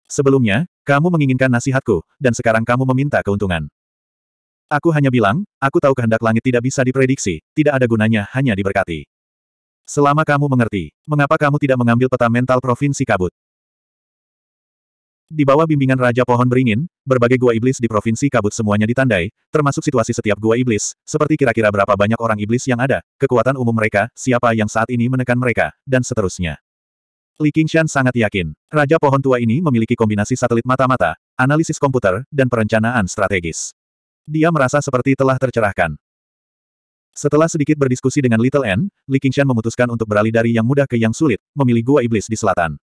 Sebelumnya, kamu menginginkan nasihatku, dan sekarang kamu meminta keuntungan. Aku hanya bilang, aku tahu kehendak langit tidak bisa diprediksi, tidak ada gunanya hanya diberkati. Selama kamu mengerti, mengapa kamu tidak mengambil peta mental provinsi kabut? Di bawah bimbingan Raja Pohon Beringin, berbagai gua iblis di Provinsi Kabut semuanya ditandai, termasuk situasi setiap gua iblis, seperti kira-kira berapa banyak orang iblis yang ada, kekuatan umum mereka, siapa yang saat ini menekan mereka, dan seterusnya. Li Qingshan sangat yakin, Raja Pohon Tua ini memiliki kombinasi satelit mata-mata, analisis komputer, dan perencanaan strategis. Dia merasa seperti telah tercerahkan. Setelah sedikit berdiskusi dengan Little N, Li Qingshan memutuskan untuk beralih dari yang mudah ke yang sulit, memilih Gua Iblis di selatan.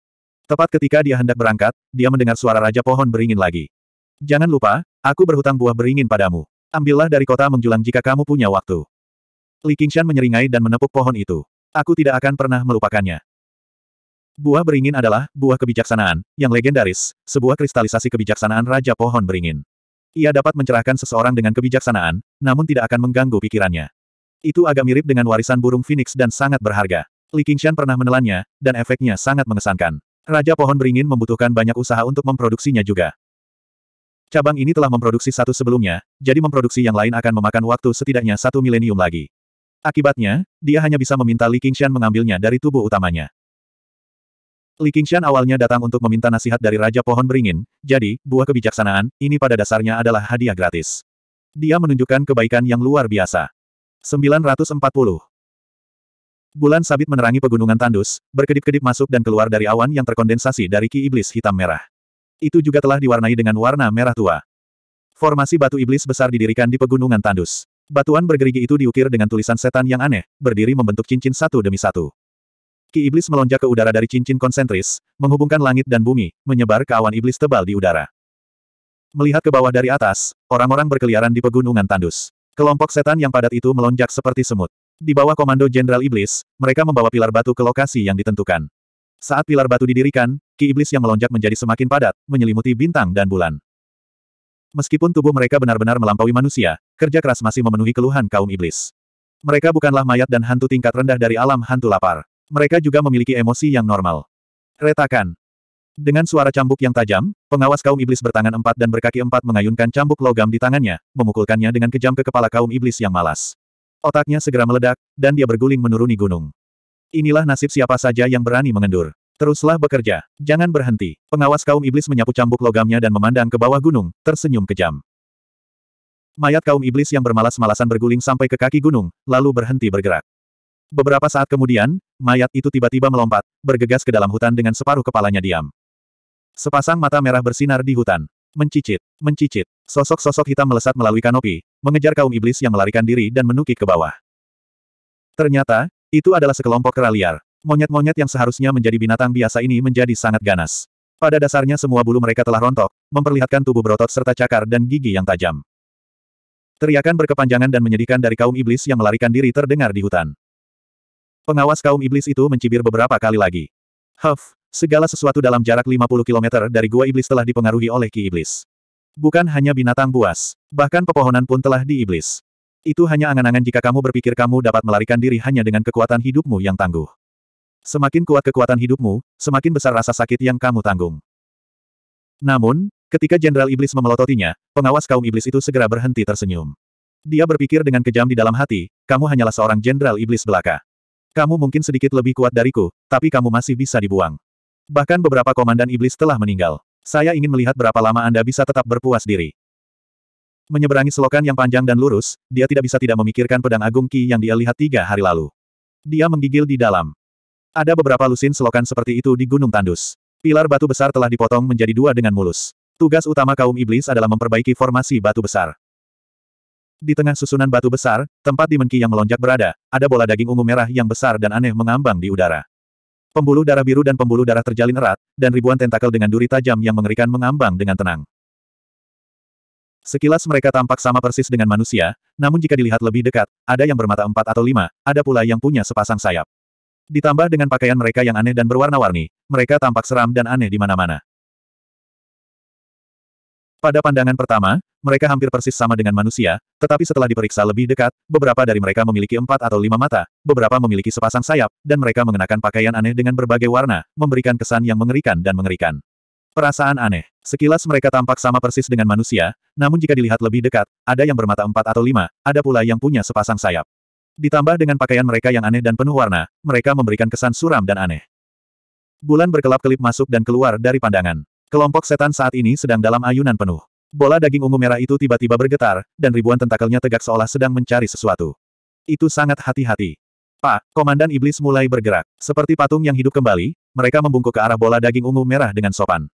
Tepat ketika dia hendak berangkat, dia mendengar suara Raja Pohon beringin lagi. Jangan lupa, aku berhutang buah beringin padamu. Ambillah dari kota menjulang jika kamu punya waktu. Li Qingshan menyeringai dan menepuk pohon itu. Aku tidak akan pernah melupakannya. Buah beringin adalah buah kebijaksanaan yang legendaris, sebuah kristalisasi kebijaksanaan Raja Pohon Beringin. Ia dapat mencerahkan seseorang dengan kebijaksanaan, namun tidak akan mengganggu pikirannya. Itu agak mirip dengan warisan burung phoenix dan sangat berharga. Li Qingshan pernah menelannya, dan efeknya sangat mengesankan. Raja Pohon Beringin membutuhkan banyak usaha untuk memproduksinya juga. Cabang ini telah memproduksi satu sebelumnya, jadi memproduksi yang lain akan memakan waktu setidaknya satu milenium lagi. Akibatnya, dia hanya bisa meminta Li Qingshan mengambilnya dari tubuh utamanya. Li Qingshan awalnya datang untuk meminta nasihat dari Raja Pohon Beringin, jadi, buah kebijaksanaan, ini pada dasarnya adalah hadiah gratis. Dia menunjukkan kebaikan yang luar biasa. 940. Bulan sabit menerangi pegunungan tandus, berkedip-kedip masuk dan keluar dari awan yang terkondensasi dari ki iblis hitam merah. Itu juga telah diwarnai dengan warna merah tua. Formasi batu iblis besar didirikan di pegunungan tandus. Batuan bergerigi itu diukir dengan tulisan setan yang aneh, berdiri membentuk cincin satu demi satu. Ki iblis melonjak ke udara dari cincin konsentris, menghubungkan langit dan bumi, menyebar ke awan iblis tebal di udara. Melihat ke bawah dari atas, orang-orang berkeliaran di pegunungan tandus. Kelompok setan yang padat itu melonjak seperti semut. Di bawah komando Jenderal Iblis, mereka membawa pilar batu ke lokasi yang ditentukan. Saat pilar batu didirikan, ki iblis yang melonjak menjadi semakin padat, menyelimuti bintang dan bulan. Meskipun tubuh mereka benar-benar melampaui manusia, kerja keras masih memenuhi keluhan kaum iblis. Mereka bukanlah mayat dan hantu tingkat rendah dari alam hantu lapar. Mereka juga memiliki emosi yang normal. Retakan. Dengan suara cambuk yang tajam, pengawas kaum iblis bertangan empat dan berkaki empat mengayunkan cambuk logam di tangannya, memukulkannya dengan kejam ke kepala kaum iblis yang malas. Otaknya segera meledak, dan dia berguling menuruni gunung. Inilah nasib siapa saja yang berani mengendur. Teruslah bekerja. Jangan berhenti. Pengawas kaum iblis menyapu cambuk logamnya dan memandang ke bawah gunung, tersenyum kejam. Mayat kaum iblis yang bermalas-malasan berguling sampai ke kaki gunung, lalu berhenti bergerak. Beberapa saat kemudian, mayat itu tiba-tiba melompat, bergegas ke dalam hutan dengan separuh kepalanya diam. Sepasang mata merah bersinar di hutan. Mencicit, mencicit, sosok-sosok hitam melesat melalui kanopi, mengejar kaum iblis yang melarikan diri dan menukik ke bawah. Ternyata, itu adalah sekelompok kera liar. Monyet-monyet yang seharusnya menjadi binatang biasa ini menjadi sangat ganas. Pada dasarnya semua bulu mereka telah rontok, memperlihatkan tubuh berotot serta cakar dan gigi yang tajam. Teriakan berkepanjangan dan menyedihkan dari kaum iblis yang melarikan diri terdengar di hutan. Pengawas kaum iblis itu mencibir beberapa kali lagi. Huff, segala sesuatu dalam jarak 50 km dari gua iblis telah dipengaruhi oleh ki iblis. Bukan hanya binatang buas, bahkan pepohonan pun telah diiblis. Itu hanya angan-angan jika kamu berpikir kamu dapat melarikan diri hanya dengan kekuatan hidupmu yang tangguh. Semakin kuat kekuatan hidupmu, semakin besar rasa sakit yang kamu tanggung. Namun, ketika Jenderal Iblis memelototinya, pengawas kaum iblis itu segera berhenti tersenyum. Dia berpikir dengan kejam di dalam hati, kamu hanyalah seorang Jenderal Iblis belaka. Kamu mungkin sedikit lebih kuat dariku, tapi kamu masih bisa dibuang. Bahkan beberapa komandan iblis telah meninggal. Saya ingin melihat berapa lama Anda bisa tetap berpuas diri. Menyeberangi selokan yang panjang dan lurus, dia tidak bisa tidak memikirkan pedang agung Ki yang dia lihat tiga hari lalu. Dia menggigil di dalam. Ada beberapa lusin selokan seperti itu di Gunung Tandus. Pilar batu besar telah dipotong menjadi dua dengan mulus. Tugas utama kaum iblis adalah memperbaiki formasi batu besar. Di tengah susunan batu besar, tempat Dimenki yang melonjak berada, ada bola daging ungu merah yang besar dan aneh mengambang di udara. Pembuluh darah biru dan pembuluh darah terjalin erat, dan ribuan tentakel dengan duri tajam yang mengerikan mengambang dengan tenang. Sekilas mereka tampak sama persis dengan manusia, namun jika dilihat lebih dekat, ada yang bermata empat atau lima, ada pula yang punya sepasang sayap. Ditambah dengan pakaian mereka yang aneh dan berwarna-warni, mereka tampak seram dan aneh di mana-mana. Pada pandangan pertama, mereka hampir persis sama dengan manusia, tetapi setelah diperiksa lebih dekat, beberapa dari mereka memiliki empat atau lima mata, beberapa memiliki sepasang sayap, dan mereka mengenakan pakaian aneh dengan berbagai warna, memberikan kesan yang mengerikan dan mengerikan. Perasaan aneh. Sekilas mereka tampak sama persis dengan manusia, namun jika dilihat lebih dekat, ada yang bermata empat atau lima, ada pula yang punya sepasang sayap. Ditambah dengan pakaian mereka yang aneh dan penuh warna, mereka memberikan kesan suram dan aneh. Bulan berkelap-kelip masuk dan keluar dari pandangan. Kelompok setan saat ini sedang dalam ayunan penuh. Bola daging ungu merah itu tiba-tiba bergetar, dan ribuan tentakelnya tegak seolah sedang mencari sesuatu. Itu sangat hati-hati. Pak, Komandan Iblis mulai bergerak. Seperti patung yang hidup kembali, mereka membungkuk ke arah bola daging ungu merah dengan sopan.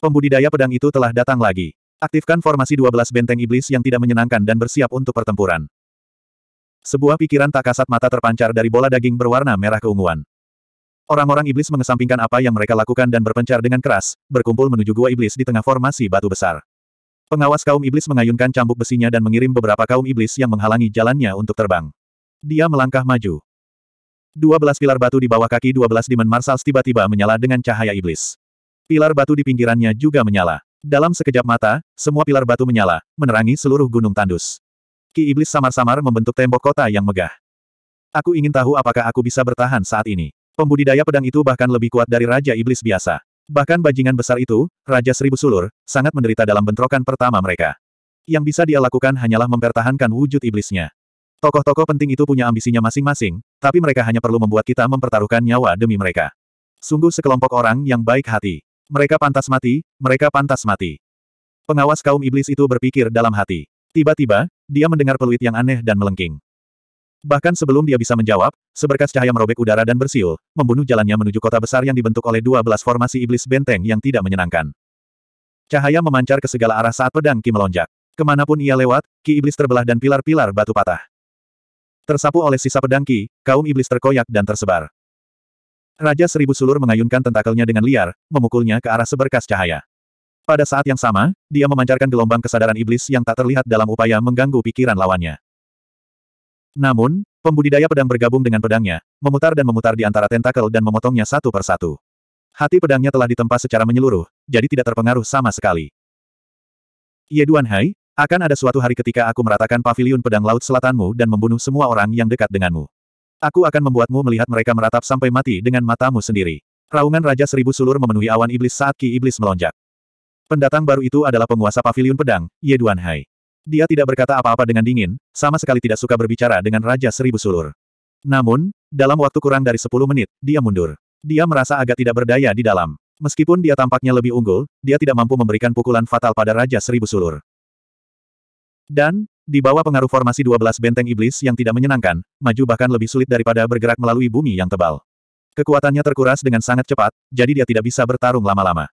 Pembudidaya pedang itu telah datang lagi. Aktifkan formasi 12 benteng iblis yang tidak menyenangkan dan bersiap untuk pertempuran. Sebuah pikiran tak kasat mata terpancar dari bola daging berwarna merah keunguan. Orang-orang iblis mengesampingkan apa yang mereka lakukan dan berpencar dengan keras, berkumpul menuju gua iblis di tengah formasi batu besar. Pengawas kaum iblis mengayunkan cambuk besinya dan mengirim beberapa kaum iblis yang menghalangi jalannya untuk terbang. Dia melangkah maju. Dua belas pilar batu di bawah kaki dua belas Demon Marsals tiba-tiba menyala dengan cahaya iblis. Pilar batu di pinggirannya juga menyala. Dalam sekejap mata, semua pilar batu menyala, menerangi seluruh gunung tandus. Ki Iblis samar-samar membentuk tembok kota yang megah. Aku ingin tahu apakah aku bisa bertahan saat ini. Pembudidaya pedang itu bahkan lebih kuat dari Raja Iblis biasa. Bahkan bajingan besar itu, Raja Seribu Sulur, sangat menderita dalam bentrokan pertama mereka. Yang bisa dia lakukan hanyalah mempertahankan wujud iblisnya. Tokoh-tokoh penting itu punya ambisinya masing-masing, tapi mereka hanya perlu membuat kita mempertaruhkan nyawa demi mereka. Sungguh sekelompok orang yang baik hati. Mereka pantas mati, mereka pantas mati. Pengawas kaum iblis itu berpikir dalam hati. Tiba-tiba, dia mendengar peluit yang aneh dan melengking. Bahkan sebelum dia bisa menjawab, seberkas cahaya merobek udara dan bersiul, membunuh jalannya menuju kota besar yang dibentuk oleh 12 formasi iblis benteng yang tidak menyenangkan. Cahaya memancar ke segala arah saat pedang Ki melonjak. Kemanapun ia lewat, Ki iblis terbelah dan pilar-pilar batu patah. Tersapu oleh sisa pedang Ki, kaum iblis terkoyak dan tersebar. Raja Seribu Sulur mengayunkan tentakelnya dengan liar, memukulnya ke arah seberkas cahaya. Pada saat yang sama, dia memancarkan gelombang kesadaran iblis yang tak terlihat dalam upaya mengganggu pikiran lawannya. Namun, pembudidaya pedang bergabung dengan pedangnya, memutar dan memutar di antara tentakel dan memotongnya satu persatu. Hati pedangnya telah ditempa secara menyeluruh, jadi tidak terpengaruh sama sekali. Ye Duan Hai, akan ada suatu hari ketika aku meratakan paviliun pedang laut selatanmu dan membunuh semua orang yang dekat denganmu. Aku akan membuatmu melihat mereka meratap sampai mati dengan matamu sendiri. Raungan Raja Seribu Sulur memenuhi awan iblis saat Ki Iblis melonjak. Pendatang baru itu adalah penguasa paviliun pedang, Ye Duan Hai. Dia tidak berkata apa-apa dengan dingin, sama sekali tidak suka berbicara dengan Raja Seribu Sulur. Namun, dalam waktu kurang dari 10 menit, dia mundur. Dia merasa agak tidak berdaya di dalam. Meskipun dia tampaknya lebih unggul, dia tidak mampu memberikan pukulan fatal pada Raja Seribu Sulur. Dan, di bawah pengaruh formasi 12 benteng iblis yang tidak menyenangkan, maju bahkan lebih sulit daripada bergerak melalui bumi yang tebal. Kekuatannya terkuras dengan sangat cepat, jadi dia tidak bisa bertarung lama-lama.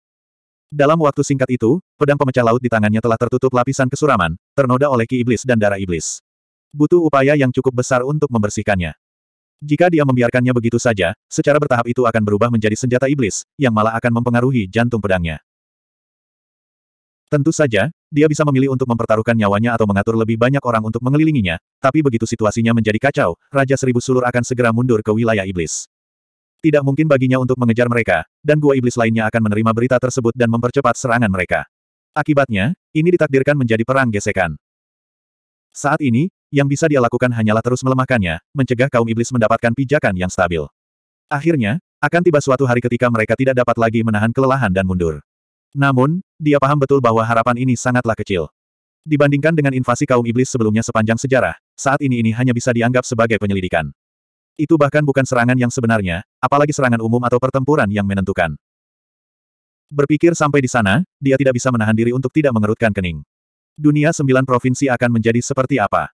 Dalam waktu singkat itu, pedang pemecah laut di tangannya telah tertutup lapisan kesuraman, ternoda oleh ki iblis dan darah iblis. Butuh upaya yang cukup besar untuk membersihkannya. Jika dia membiarkannya begitu saja, secara bertahap itu akan berubah menjadi senjata iblis, yang malah akan mempengaruhi jantung pedangnya. Tentu saja, dia bisa memilih untuk mempertaruhkan nyawanya atau mengatur lebih banyak orang untuk mengelilinginya, tapi begitu situasinya menjadi kacau, Raja Seribu Sulur akan segera mundur ke wilayah iblis. Tidak mungkin baginya untuk mengejar mereka, dan gua iblis lainnya akan menerima berita tersebut dan mempercepat serangan mereka. Akibatnya, ini ditakdirkan menjadi perang gesekan. Saat ini, yang bisa dia lakukan hanyalah terus melemahkannya, mencegah kaum iblis mendapatkan pijakan yang stabil. Akhirnya, akan tiba suatu hari ketika mereka tidak dapat lagi menahan kelelahan dan mundur. Namun, dia paham betul bahwa harapan ini sangatlah kecil. Dibandingkan dengan invasi kaum iblis sebelumnya sepanjang sejarah, saat ini ini hanya bisa dianggap sebagai penyelidikan. Itu bahkan bukan serangan yang sebenarnya, apalagi serangan umum atau pertempuran yang menentukan. Berpikir sampai di sana, dia tidak bisa menahan diri untuk tidak mengerutkan kening. Dunia sembilan provinsi akan menjadi seperti apa?